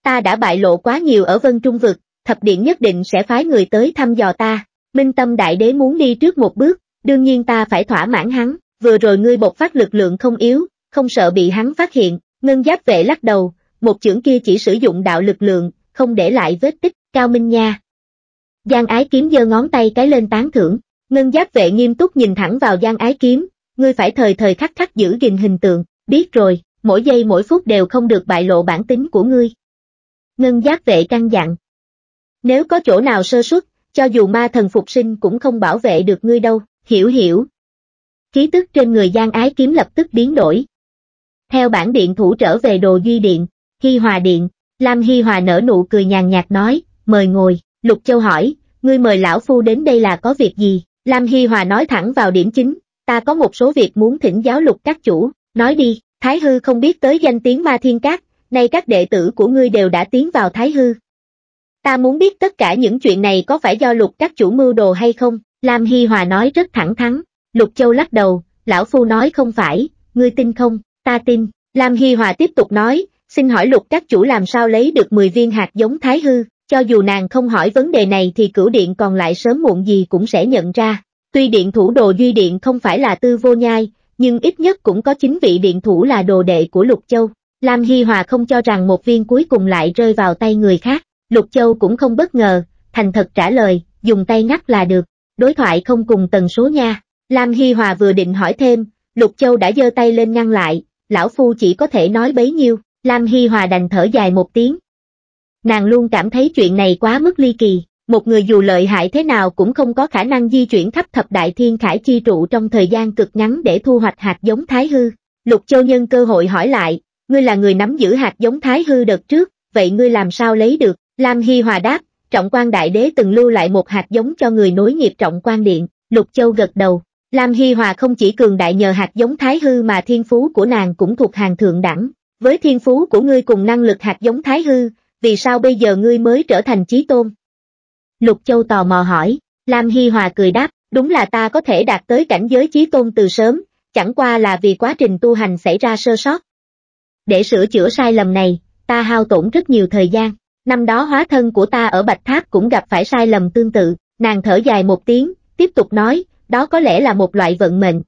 Ta đã bại lộ quá nhiều ở vân trung vực, thập điện nhất định sẽ phái người tới thăm dò ta, minh tâm đại đế muốn đi trước một bước, đương nhiên ta phải thỏa mãn hắn vừa rồi ngươi bộc phát lực lượng không yếu, không sợ bị hắn phát hiện, ngân giáp vệ lắc đầu, một trưởng kia chỉ sử dụng đạo lực lượng, không để lại vết tích, cao minh nha. Giang ái kiếm giơ ngón tay cái lên tán thưởng, ngân giáp vệ nghiêm túc nhìn thẳng vào giang ái kiếm, ngươi phải thời thời khắc khắc giữ gìn hình tượng, biết rồi, mỗi giây mỗi phút đều không được bại lộ bản tính của ngươi. Ngân giáp vệ căng dặn. Nếu có chỗ nào sơ suất, cho dù ma thần phục sinh cũng không bảo vệ được ngươi đâu, hiểu hiểu, khí tức trên người Giang Ái Kiếm lập tức biến đổi. Theo bản điện thủ trở về đồ duy điện, Hi Hòa điện, Lam Hi Hòa nở nụ cười nhàn nhạt nói, mời ngồi, Lục Châu hỏi, ngươi mời lão phu đến đây là có việc gì? Lam Hi Hòa nói thẳng vào điểm chính, ta có một số việc muốn thỉnh giáo lục các chủ, nói đi, Thái Hư không biết tới danh tiếng ma thiên các, nay các đệ tử của ngươi đều đã tiến vào Thái Hư. Ta muốn biết tất cả những chuyện này có phải do lục các chủ mưu đồ hay không, Lam Hi Hòa nói rất thẳng thắn, Lục Châu lắc đầu, lão phu nói không phải, ngươi tin không, ta tin. Lam Hi Hòa tiếp tục nói, xin hỏi lục các chủ làm sao lấy được 10 viên hạt giống thái hư, cho dù nàng không hỏi vấn đề này thì cửu điện còn lại sớm muộn gì cũng sẽ nhận ra. Tuy điện thủ đồ duy điện không phải là tư vô nhai, nhưng ít nhất cũng có chính vị điện thủ là đồ đệ của Lục Châu. Lam Hi Hòa không cho rằng một viên cuối cùng lại rơi vào tay người khác, Lục Châu cũng không bất ngờ, thành thật trả lời, dùng tay ngắt là được, đối thoại không cùng tần số nha. Lam Hi Hòa vừa định hỏi thêm, Lục Châu đã giơ tay lên ngăn lại, lão phu chỉ có thể nói bấy nhiêu, Lam Hi Hòa đành thở dài một tiếng. Nàng luôn cảm thấy chuyện này quá mức ly kỳ, một người dù lợi hại thế nào cũng không có khả năng di chuyển khắp thập đại thiên khải chi trụ trong thời gian cực ngắn để thu hoạch hạt giống thái hư. Lục Châu nhân cơ hội hỏi lại, ngươi là người nắm giữ hạt giống thái hư đợt trước, vậy ngươi làm sao lấy được? Lam Hi Hòa đáp, trọng quan đại đế từng lưu lại một hạt giống cho người nối nghiệp trọng quan điện, Lục Châu gật đầu, Lam Hy Hòa không chỉ cường đại nhờ hạt giống thái hư mà thiên phú của nàng cũng thuộc hàng thượng đẳng. Với thiên phú của ngươi cùng năng lực hạt giống thái hư, vì sao bây giờ ngươi mới trở thành trí tôn? Lục Châu tò mò hỏi, Lam Hy Hòa cười đáp, đúng là ta có thể đạt tới cảnh giới trí tôn từ sớm, chẳng qua là vì quá trình tu hành xảy ra sơ sót. Để sửa chữa sai lầm này, ta hao tổn rất nhiều thời gian, năm đó hóa thân của ta ở Bạch Tháp cũng gặp phải sai lầm tương tự, nàng thở dài một tiếng, tiếp tục nói, đó có lẽ là một loại vận mệnh.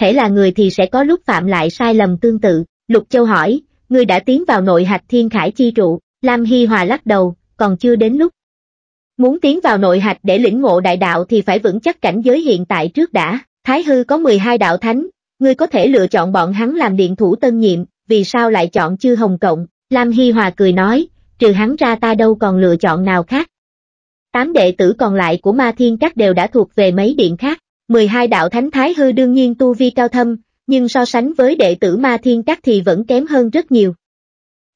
Thể là người thì sẽ có lúc phạm lại sai lầm tương tự, Lục Châu hỏi, ngươi đã tiến vào nội hạch thiên khải chi trụ, Lam Hy Hòa lắc đầu, còn chưa đến lúc. Muốn tiến vào nội hạch để lĩnh ngộ đại đạo thì phải vững chắc cảnh giới hiện tại trước đã, Thái Hư có 12 đạo thánh, ngươi có thể lựa chọn bọn hắn làm điện thủ tân nhiệm, vì sao lại chọn chư Hồng Cộng, Lam Hy Hòa cười nói, trừ hắn ra ta đâu còn lựa chọn nào khác. Tám đệ tử còn lại của ma thiên các đều đã thuộc về mấy điện khác. 12 đạo thánh thái hư đương nhiên tu vi cao thâm, nhưng so sánh với đệ tử ma thiên các thì vẫn kém hơn rất nhiều.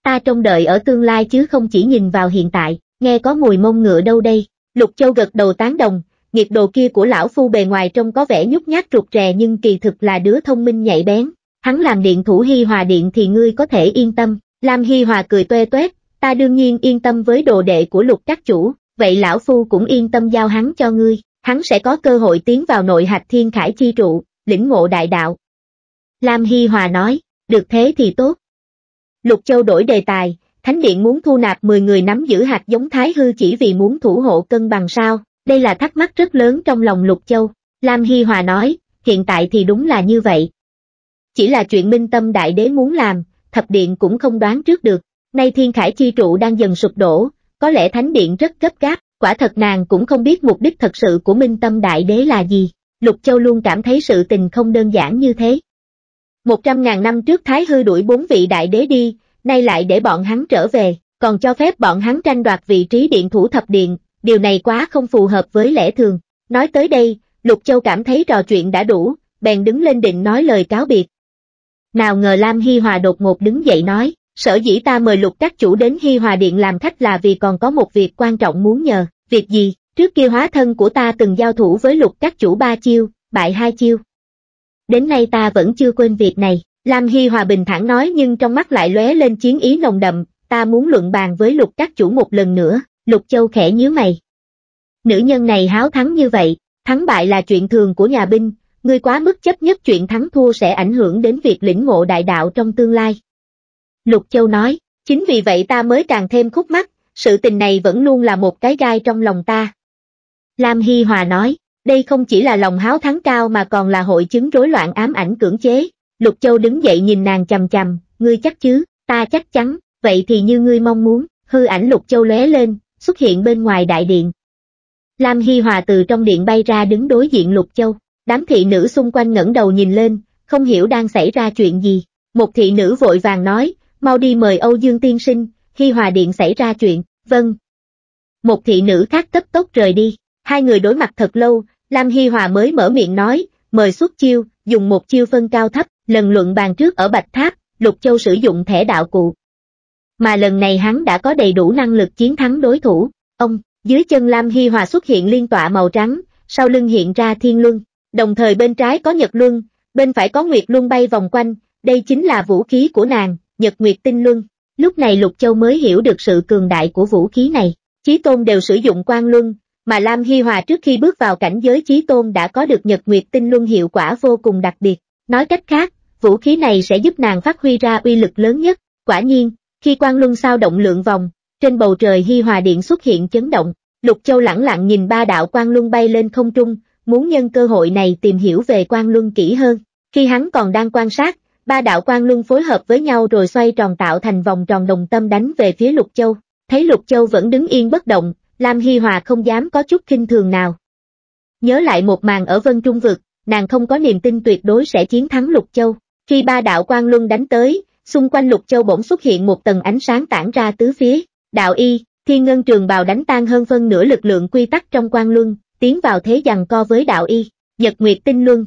Ta trông đợi ở tương lai chứ không chỉ nhìn vào hiện tại, nghe có mùi mông ngựa đâu đây. Lục Châu gật đầu tán đồng, nghiệp đồ kia của lão phu bề ngoài trông có vẻ nhút nhát rụt rè nhưng kỳ thực là đứa thông minh nhạy bén. Hắn làm điện thủ Hi Hòa Điện thì ngươi có thể yên tâm. Lam Hi Hòa cười tuê tuét ta đương nhiên yên tâm với đồ đệ của lục các chủ, vậy lão phu cũng yên tâm giao hắn cho ngươi, hắn sẽ có cơ hội tiến vào nội hạch thiên khải chi trụ, lĩnh ngộ đại đạo. Lam Hy Hòa nói, được thế thì tốt. Lục Châu đổi đề tài, Thánh Điện muốn thu nạp 10 người nắm giữ hạt giống Thái Hư chỉ vì muốn thủ hộ cân bằng sao, đây là thắc mắc rất lớn trong lòng Lục Châu. Lam Hy Hòa nói, hiện tại thì đúng là như vậy. Chỉ là chuyện minh tâm đại đế muốn làm, thập điện cũng không đoán trước được. Nay thiên khải chi trụ đang dần sụp đổ, có lẽ Thánh Điện rất gấp gáp, quả thật nàng cũng không biết mục đích thật sự của Minh Tâm Đại Đế là gì, Lục Châu luôn cảm thấy sự tình không đơn giản như thế. Một trăm ngàn năm trước Thái Hư đuổi bốn vị Đại Đế đi, nay lại để bọn hắn trở về, còn cho phép bọn hắn tranh đoạt vị trí điện thủ thập điện, điều này quá không phù hợp với lẽ thường. Nói tới đây, Lục Châu cảm thấy trò chuyện đã đủ, bèn đứng lên định nói lời cáo biệt. Nào ngờ Lam hy Hòa đột ngột đứng dậy nói, Sở dĩ ta mời lục các chủ đến Hy Hòa Điện làm khách là vì còn có một việc quan trọng muốn nhờ, việc gì, trước kia hóa thân của ta từng giao thủ với lục các chủ ba chiêu, bại hai chiêu. Đến nay ta vẫn chưa quên việc này, Lam Hy Hòa bình thản nói nhưng trong mắt lại lóe lên chiến ý nồng đậm, ta muốn luận bàn với lục các chủ một lần nữa, lục châu khẽ nhíu mày. Nữ nhân này háo thắng như vậy, thắng bại là chuyện thường của nhà binh, ngươi quá mức chấp nhất chuyện thắng thua sẽ ảnh hưởng đến việc lĩnh ngộ đại đạo trong tương lai. Lục Châu nói, chính vì vậy ta mới càng thêm khúc mắt, sự tình này vẫn luôn là một cái gai trong lòng ta. Lam Hy Hòa nói, đây không chỉ là lòng háo thắng cao mà còn là hội chứng rối loạn ám ảnh cưỡng chế. Lục Châu đứng dậy nhìn nàng chầm chầm, ngươi chắc chứ, ta chắc chắn, vậy thì như ngươi mong muốn, hư ảnh Lục Châu lóe lên, xuất hiện bên ngoài đại điện. Lam Hy Hòa từ trong điện bay ra đứng đối diện Lục Châu, đám thị nữ xung quanh ngẩng đầu nhìn lên, không hiểu đang xảy ra chuyện gì. Một thị nữ vội vàng nói, mau đi mời Âu Dương tiên sinh, khi hòa điện xảy ra chuyện, vâng. Một thị nữ khác tấp tốc rời đi, hai người đối mặt thật lâu, Lam Hy Hòa mới mở miệng nói, mời xuất chiêu, dùng một chiêu phân cao thấp, lần luận bàn trước ở Bạch Tháp, Lục Châu sử dụng thẻ đạo cụ. Mà lần này hắn đã có đầy đủ năng lực chiến thắng đối thủ, ông, dưới chân Lam Hy Hòa xuất hiện liên tọa màu trắng, sau lưng hiện ra thiên luân, đồng thời bên trái có nhật luân, bên phải có nguyệt luân bay vòng quanh, đây chính là vũ khí của nàng, Nhật Nguyệt Tinh Luân. Lúc này Lục Châu mới hiểu được sự cường đại của vũ khí này. Chí Tôn đều sử dụng quan luân, mà Lam Hy Hòa trước khi bước vào cảnh giới Chí Tôn đã có được Nhật Nguyệt Tinh Luân hiệu quả vô cùng đặc biệt. Nói cách khác, vũ khí này sẽ giúp nàng phát huy ra uy lực lớn nhất. Quả nhiên, khi quan luân sao động lượng vòng, trên bầu trời Hy Hòa Điện xuất hiện chấn động. Lục Châu lẳng lặng nhìn ba đạo quan luân bay lên không trung, muốn nhân cơ hội này tìm hiểu về quan luân kỹ hơn. Khi hắn còn đang quan sát, ba đạo quan luân phối hợp với nhau rồi xoay tròn tạo thành vòng tròn đồng tâm đánh về phía Lục Châu. Thấy Lục Châu vẫn đứng yên bất động, Lam Hy Hòa không dám có chút kinh thường nào. Nhớ lại một màn ở Vân Trung Vực, nàng không có niềm tin tuyệt đối sẽ chiến thắng Lục Châu. Khi ba đạo quan luân đánh tới, xung quanh Lục Châu bỗng xuất hiện một tầng ánh sáng tản ra tứ phía. Đạo y, Thiên Ngân Trường bào đánh tan hơn phân nửa lực lượng quy tắc trong quan luân, tiến vào thế giằng co với đạo y, Nhật Nguyệt Tinh Luân.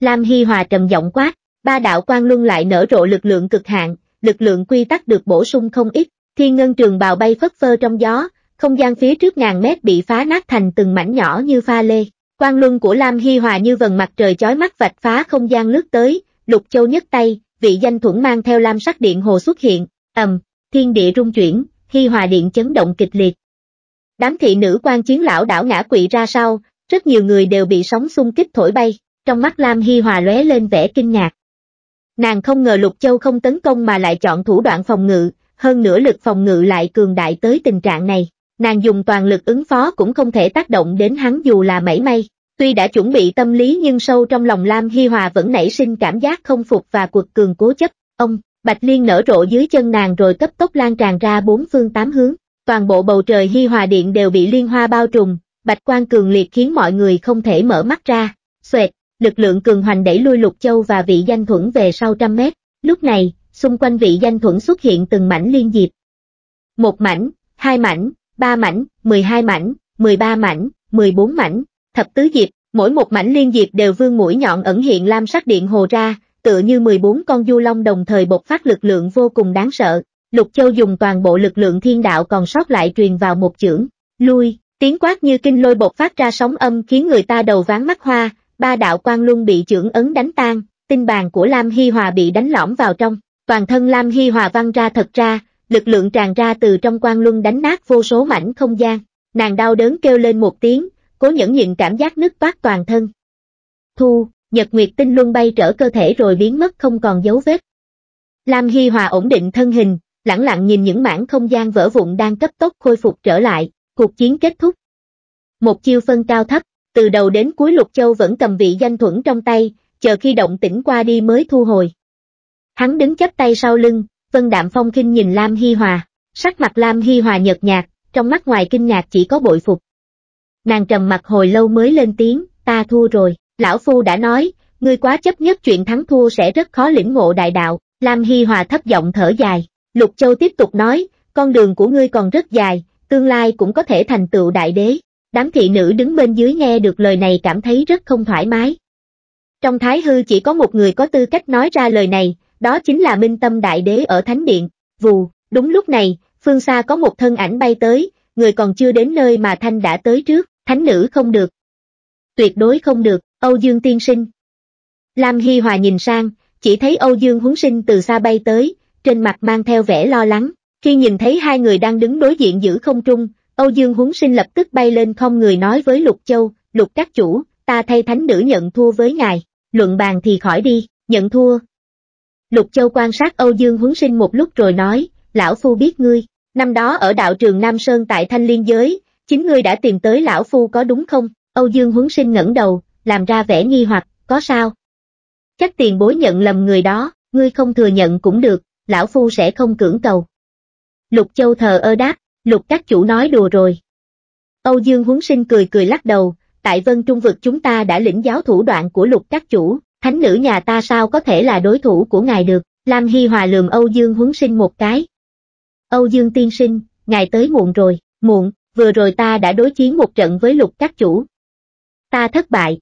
Lam Hy Hòa trầm giọng quát, ba đạo quan luân lại nở rộ lực lượng cực hạn, lực lượng quy tắc được bổ sung không ít, thiên ngân trường bào bay phất phơ trong gió, không gian phía trước ngàn mét bị phá nát thành từng mảnh nhỏ như pha lê. quan luân của Lam Hy Hòa như vần mặt trời chói mắt vạch phá không gian lướt tới, lục châu nhất tay, vị danh thuẫn mang theo lam sắc điện hồ xuất hiện, ầm, thiên địa rung chuyển, Hy Hòa điện chấn động kịch liệt. Đám thị nữ quan chiến lão đảo ngã quỵ ra sau, rất nhiều người đều bị sóng xung kích thổi bay, trong mắt Lam Hy Hòa lóe lên vẻ kinh ngạc. Nàng không ngờ Lục Châu không tấn công mà lại chọn thủ đoạn phòng ngự, hơn nữa lực phòng ngự lại cường đại tới tình trạng này. Nàng dùng toàn lực ứng phó cũng không thể tác động đến hắn dù là mảy may. Tuy đã chuẩn bị tâm lý nhưng sâu trong lòng Lam Hi Hòa vẫn nảy sinh cảm giác không phục và cuột cường cố chấp. Ông, Bạch Liên nở rộ dưới chân nàng rồi cấp tốc lan tràn ra bốn phương tám hướng. Toàn bộ bầu trời Hi Hòa Điện đều bị liên hoa bao trùm, Bạch Quang cường liệt khiến mọi người không thể mở mắt ra. Xoẹt, lực lượng cường hoành đẩy lui Lục Châu và vị danh thuẫn về sau trăm mét, lúc này, xung quanh vị danh thuẫn xuất hiện từng mảnh liên diệp. Một mảnh, hai mảnh, ba mảnh, mười hai mảnh, mười ba mảnh, mười bốn mảnh, thập tứ diệp, mỗi một mảnh liên diệp đều vương mũi nhọn ẩn hiện lam sắc điện hồ ra, tựa như mười bốn con du long đồng thời bộc phát lực lượng vô cùng đáng sợ. Lục Châu dùng toàn bộ lực lượng thiên đạo còn sót lại truyền vào một chưởng, lui, tiếng quát như kinh lôi bộc phát ra sóng âm khiến người ta đầu ván mắt hoa, ba đạo quan luân bị trưởng ấn đánh tan, tinh bàn của Lam Hy Hòa bị đánh lõm vào trong, toàn thân Lam Hy Hòa văng ra thật ra, lực lượng tràn ra từ trong quan luân đánh nát vô số mảnh không gian, nàng đau đớn kêu lên một tiếng, cố nhẫn nhịn cảm giác nứt toát toàn thân. Thu, Nhật Nguyệt Tinh Luân bay trở cơ thể rồi biến mất không còn dấu vết. Lam Hy Hòa ổn định thân hình, lẳng lặng nhìn những mảng không gian vỡ vụn đang cấp tốc khôi phục trở lại, cuộc chiến kết thúc. Một chiêu phân cao thấp, từ đầu đến cuối Lục Châu vẫn cầm vị danh thuẫn trong tay, chờ khi động tĩnh qua đi mới thu hồi. Hắn đứng chắp tay sau lưng, Vân Đạm Phong kinh nhìn Lam hy Hòa, sắc mặt Lam hy Hòa nhợt nhạt, trong mắt ngoài kinh ngạc chỉ có bội phục. Nàng trầm mặt hồi lâu mới lên tiếng, ta thua rồi, lão phu đã nói, ngươi quá chấp nhất chuyện thắng thua sẽ rất khó lĩnh ngộ đại đạo, Lam hy Hòa thấp giọng thở dài, Lục Châu tiếp tục nói, con đường của ngươi còn rất dài, tương lai cũng có thể thành tựu đại đế, Đám thị nữ đứng bên dưới nghe được lời này cảm thấy rất không thoải mái. Trong Thái Hư chỉ có một người có tư cách nói ra lời này, đó chính là Minh Tâm Đại Đế ở Thánh Điện, vù, đúng lúc này, phương xa có một thân ảnh bay tới, người còn chưa đến nơi mà Thanh đã tới trước, Thánh Nữ không được. Tuyệt đối không được, Âu Dương tiên sinh. Lam Hy Hòa nhìn sang, chỉ thấy Âu Dương huấn sinh từ xa bay tới, trên mặt mang theo vẻ lo lắng, khi nhìn thấy hai người đang đứng đối diện giữ không trung, Âu Dương huống sinh lập tức bay lên không người nói với Lục Châu, Lục các chủ, ta thay thánh nữ nhận thua với ngài, luận bàn thì khỏi đi, nhận thua. Lục Châu quan sát Âu Dương huống sinh một lúc rồi nói, lão phu biết ngươi, năm đó ở đạo trường Nam Sơn tại Thanh Liên Giới, chính ngươi đã tìm tới lão phu có đúng không? Âu Dương huống sinh ngẩng đầu, làm ra vẻ nghi hoặc, có sao? Chắc tiền bối nhận lầm người đó, ngươi không thừa nhận cũng được, lão phu sẽ không cưỡng cầu. Lục Châu thờ ơ đáp, Lục các chủ nói đùa rồi. Âu Dương huấn sinh cười cười lắc đầu, tại vân trung vực chúng ta đã lĩnh giáo thủ đoạn của lục các chủ, thánh nữ nhà ta sao có thể là đối thủ của ngài được, Lam Hy Hòa lườm Âu Dương huấn sinh một cái. Âu Dương tiên sinh, ngài tới muộn rồi, muộn, vừa rồi ta đã đối chiến một trận với lục các chủ. Ta thất bại.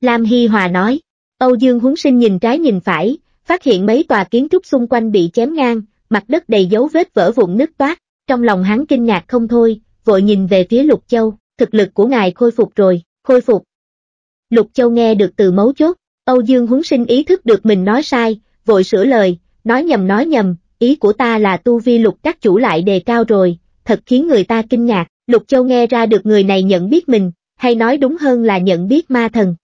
Lam Hy Hòa nói, Âu Dương huấn sinh nhìn trái nhìn phải, phát hiện mấy tòa kiến trúc xung quanh bị chém ngang, mặt đất đầy dấu vết vỡ vụn nứt toát, trong lòng hắn kinh ngạc không thôi, vội nhìn về phía Lục Châu, thực lực của ngài khôi phục rồi, khôi phục. Lục Châu nghe được từ mấu chốt, Âu Dương huấn sinh ý thức được mình nói sai, vội sửa lời, nói nhầm nói nhầm, ý của ta là tu vi lục các chủ lại đề cao rồi, thật khiến người ta kinh ngạc, Lục Châu nghe ra được người này nhận biết mình, hay nói đúng hơn là nhận biết ma thần.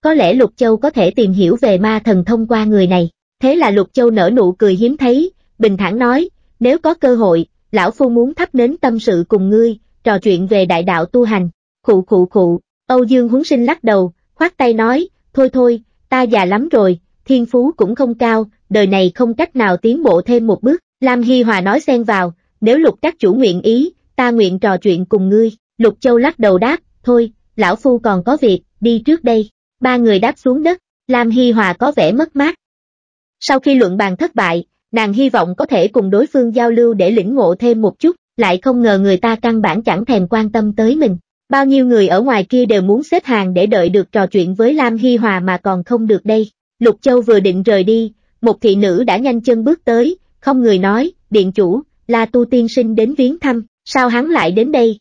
Có lẽ Lục Châu có thể tìm hiểu về ma thần thông qua người này, thế là Lục Châu nở nụ cười hiếm thấy, bình thản nói, nếu có cơ hội, lão phu muốn thắp nến tâm sự cùng ngươi, trò chuyện về đại đạo tu hành. Khụ khụ khụ, Âu Dương huống sinh lắc đầu, khoát tay nói, thôi thôi, ta già lắm rồi, thiên phú cũng không cao, đời này không cách nào tiến bộ thêm một bước. Lam Hy Hòa nói xen vào, nếu lục các chủ nguyện ý, ta nguyện trò chuyện cùng ngươi. Lục Châu lắc đầu đáp, thôi, lão phu còn có việc, đi trước đây. Ba người đáp xuống đất, Lam Hy Hòa có vẻ mất mát. Sau khi luận bàn thất bại, nàng hy vọng có thể cùng đối phương giao lưu để lĩnh ngộ thêm một chút, lại không ngờ người ta căn bản chẳng thèm quan tâm tới mình. Bao nhiêu người ở ngoài kia đều muốn xếp hàng để đợi được trò chuyện với Lam Hy Hòa mà còn không được đây. Lục Châu vừa định rời đi, một thị nữ đã nhanh chân bước tới, không người nói, điện chủ, là tu tiên sinh đến viếng thăm, sao hắn lại đến đây?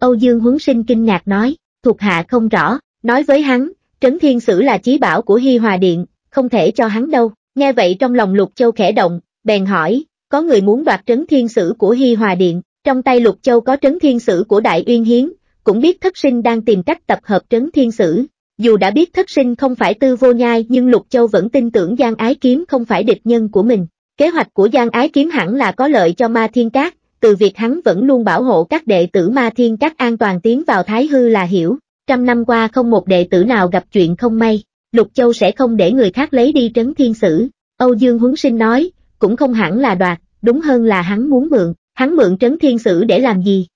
Âu Dương Huấn Sinh kinh ngạc nói, thuộc hạ không rõ, nói với hắn, Trấn Thiên Sử là chí bảo của Hy Hòa Điện, không thể cho hắn đâu. Nghe vậy trong lòng Lục Châu khẽ động, bèn hỏi, có người muốn đoạt trấn thiên sử của Hi Hòa Điện, trong tay Lục Châu có trấn thiên sử của Đại Uyên Hiến, cũng biết thất sinh đang tìm cách tập hợp trấn thiên sử. Dù đã biết thất sinh không phải tư vô nhai nhưng Lục Châu vẫn tin tưởng Giang Ái Kiếm không phải địch nhân của mình. Kế hoạch của Giang Ái Kiếm hẳn là có lợi cho Ma Thiên Cát, từ việc hắn vẫn luôn bảo hộ các đệ tử Ma Thiên Cát an toàn tiến vào Thái Hư là hiểu, trăm năm qua không một đệ tử nào gặp chuyện không may. Lục Châu sẽ không để người khác lấy đi trấn thiên sử. Âu Dương Huấn Sinh nói, cũng không hẳn là đoạt, đúng hơn là hắn muốn mượn, hắn mượn trấn thiên sử để làm gì?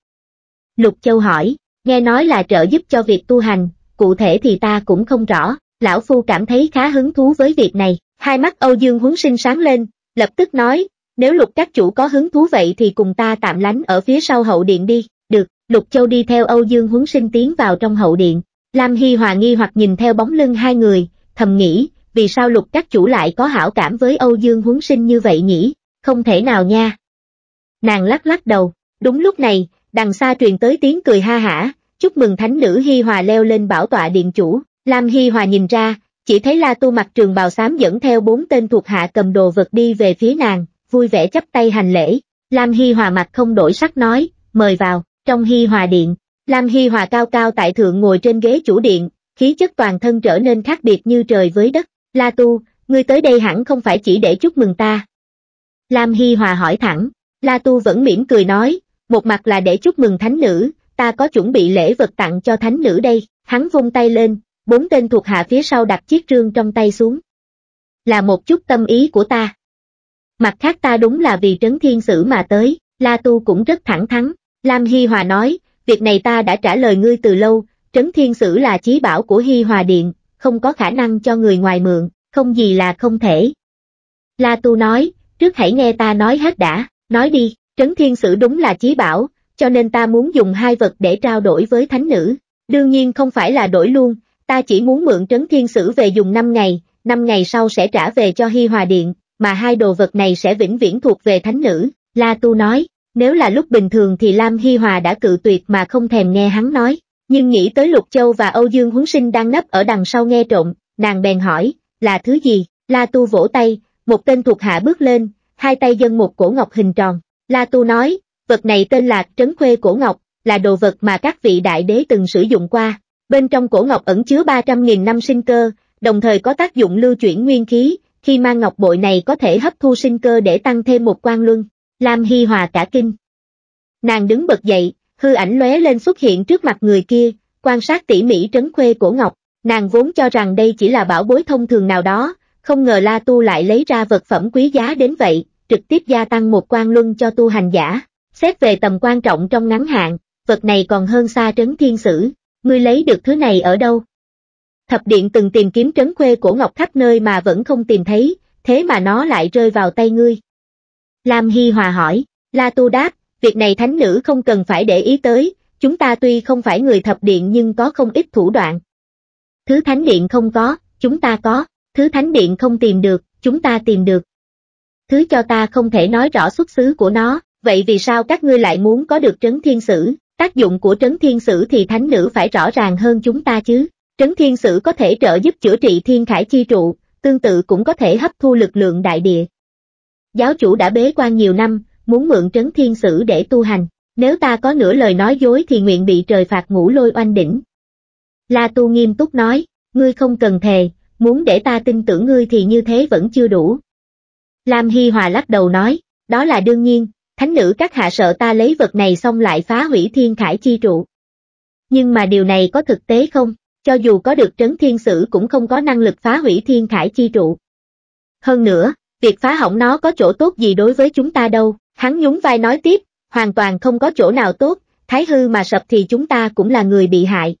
Lục Châu hỏi, nghe nói là trợ giúp cho việc tu hành, cụ thể thì ta cũng không rõ, lão phu cảm thấy khá hứng thú với việc này. Hai mắt Âu Dương Huấn Sinh sáng lên, lập tức nói, nếu lục các chủ có hứng thú vậy thì cùng ta tạm lánh ở phía sau hậu điện đi, được, Lục Châu đi theo Âu Dương Huấn Sinh tiến vào trong hậu điện, Lam Hy Hòa nghi hoặc nhìn theo bóng lưng hai người, thầm nghĩ, vì sao lục các chủ lại có hảo cảm với Âu Dương huấn sinh như vậy nhỉ? Không thể nào nha. Nàng lắc lắc đầu, đúng lúc này, đằng xa truyền tới tiếng cười ha hả, chúc mừng thánh nữ Hy Hòa leo lên bảo tọa điện chủ, Lam Hy Hòa nhìn ra, chỉ thấy La Tu mặt trường bào xám dẫn theo bốn tên thuộc hạ cầm đồ vật đi về phía nàng, vui vẻ chắp tay hành lễ, Lam Hy Hòa mặt không đổi sắc nói, mời vào, trong Hy Hòa điện, Lam Hy Hòa cao cao tại thượng ngồi trên ghế chủ điện, khí chất toàn thân trở nên khác biệt như trời với đất. La Tu, ngươi tới đây hẳn không phải chỉ để chúc mừng ta. Lam Hy Hòa hỏi thẳng, La Tu vẫn mỉm cười nói, một mặt là để chúc mừng thánh nữ, ta có chuẩn bị lễ vật tặng cho thánh nữ đây. Hắn vung tay lên, bốn tên thuộc hạ phía sau đặt chiếc rương trong tay xuống. Là một chút tâm ý của ta. Mặt khác ta đúng là vì trấn thiên sử mà tới, La Tu cũng rất thẳng thắn. Lam Hy Hòa nói, việc này ta đã trả lời ngươi từ lâu, Trấn Thiên Sử là chí bảo của Hy Hòa Điện, không có khả năng cho người ngoài mượn, không gì là không thể. La Tu nói, trước hãy nghe ta nói hết đã, nói đi, Trấn Thiên Sử đúng là chí bảo, cho nên ta muốn dùng hai vật để trao đổi với thánh nữ, đương nhiên không phải là đổi luôn, ta chỉ muốn mượn Trấn Thiên Sử về dùng 5 ngày, 5 ngày sau sẽ trả về cho Hy Hòa Điện, mà hai đồ vật này sẽ vĩnh viễn thuộc về thánh nữ, La Tu nói. Nếu là lúc bình thường thì Lam Hy Hòa đã cự tuyệt mà không thèm nghe hắn nói, nhưng nghĩ tới Lục Châu và Âu Dương Huấn Sinh đang nấp ở đằng sau nghe trộm, nàng bèn hỏi, là thứ gì? La Tu vỗ tay, một tên thuộc hạ bước lên, hai tay dâng một cổ ngọc hình tròn. La Tu nói, vật này tên là trấn khuê cổ ngọc, là đồ vật mà các vị đại đế từng sử dụng qua. Bên trong cổ ngọc ẩn chứa 300.000 năm sinh cơ, đồng thời có tác dụng lưu chuyển nguyên khí, khi mang ngọc bội này có thể hấp thu sinh cơ để tăng thêm một quan luân. Lam Hy Hòa cả kinh. Nàng đứng bật dậy, hư ảnh lóe lên xuất hiện trước mặt người kia, quan sát tỉ mỉ trấn khuê cổ ngọc, nàng vốn cho rằng đây chỉ là bảo bối thông thường nào đó, không ngờ La Tu lại lấy ra vật phẩm quý giá đến vậy, trực tiếp gia tăng một quan luân cho tu hành giả. Xét về tầm quan trọng trong ngắn hạn, vật này còn hơn xa trấn thiên sử, ngươi lấy được thứ này ở đâu? Thập điện từng tìm kiếm trấn khuê cổ ngọc khắp nơi mà vẫn không tìm thấy, thế mà nó lại rơi vào tay ngươi, Lam Hy Hòa hỏi, La Tu đáp, việc này thánh nữ không cần phải để ý tới, chúng ta tuy không phải người thập điện nhưng có không ít thủ đoạn. Thứ thánh điện không có, chúng ta có, thứ thánh điện không tìm được, chúng ta tìm được. Thứ cho ta không thể nói rõ xuất xứ của nó, vậy vì sao các ngươi lại muốn có được trấn thiên sử, tác dụng của trấn thiên sử thì thánh nữ phải rõ ràng hơn chúng ta chứ. Trấn thiên sử có thể trợ giúp chữa trị thiên khải chi trụ, tương tự cũng có thể hấp thu lực lượng đại địa. Giáo chủ đã bế quan nhiều năm, muốn mượn trấn thiên sử để tu hành, nếu ta có nửa lời nói dối thì nguyện bị trời phạt ngũ lôi oanh đỉnh. La Tu nghiêm túc nói, ngươi không cần thề, muốn để ta tin tưởng ngươi thì như thế vẫn chưa đủ. Lam Hy Hòa lắc đầu nói, đó là đương nhiên, thánh nữ các hạ sợ ta lấy vật này xong lại phá hủy thiên khải chi trụ. Nhưng mà điều này có thực tế không, cho dù có được trấn thiên sử cũng không có năng lực phá hủy thiên khải chi trụ. Hơn nữa, việc phá hỏng nó có chỗ tốt gì đối với chúng ta đâu, hắn nhún vai nói tiếp, hoàn toàn không có chỗ nào tốt, thái hư mà sập thì chúng ta cũng là người bị hại.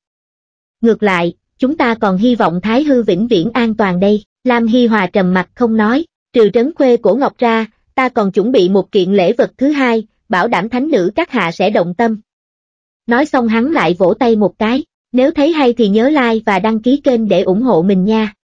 Ngược lại, chúng ta còn hy vọng thái hư vĩnh viễn an toàn đây, Lam Hy Hòa trầm mặt không nói, trừ trấn khuê cổ ngọc ra, ta còn chuẩn bị một kiện lễ vật thứ hai, bảo đảm thánh nữ các hạ sẽ động tâm. Nói xong hắn lại vỗ tay một cái, nếu thấy hay thì nhớ like và đăng ký kênh để ủng hộ mình nha.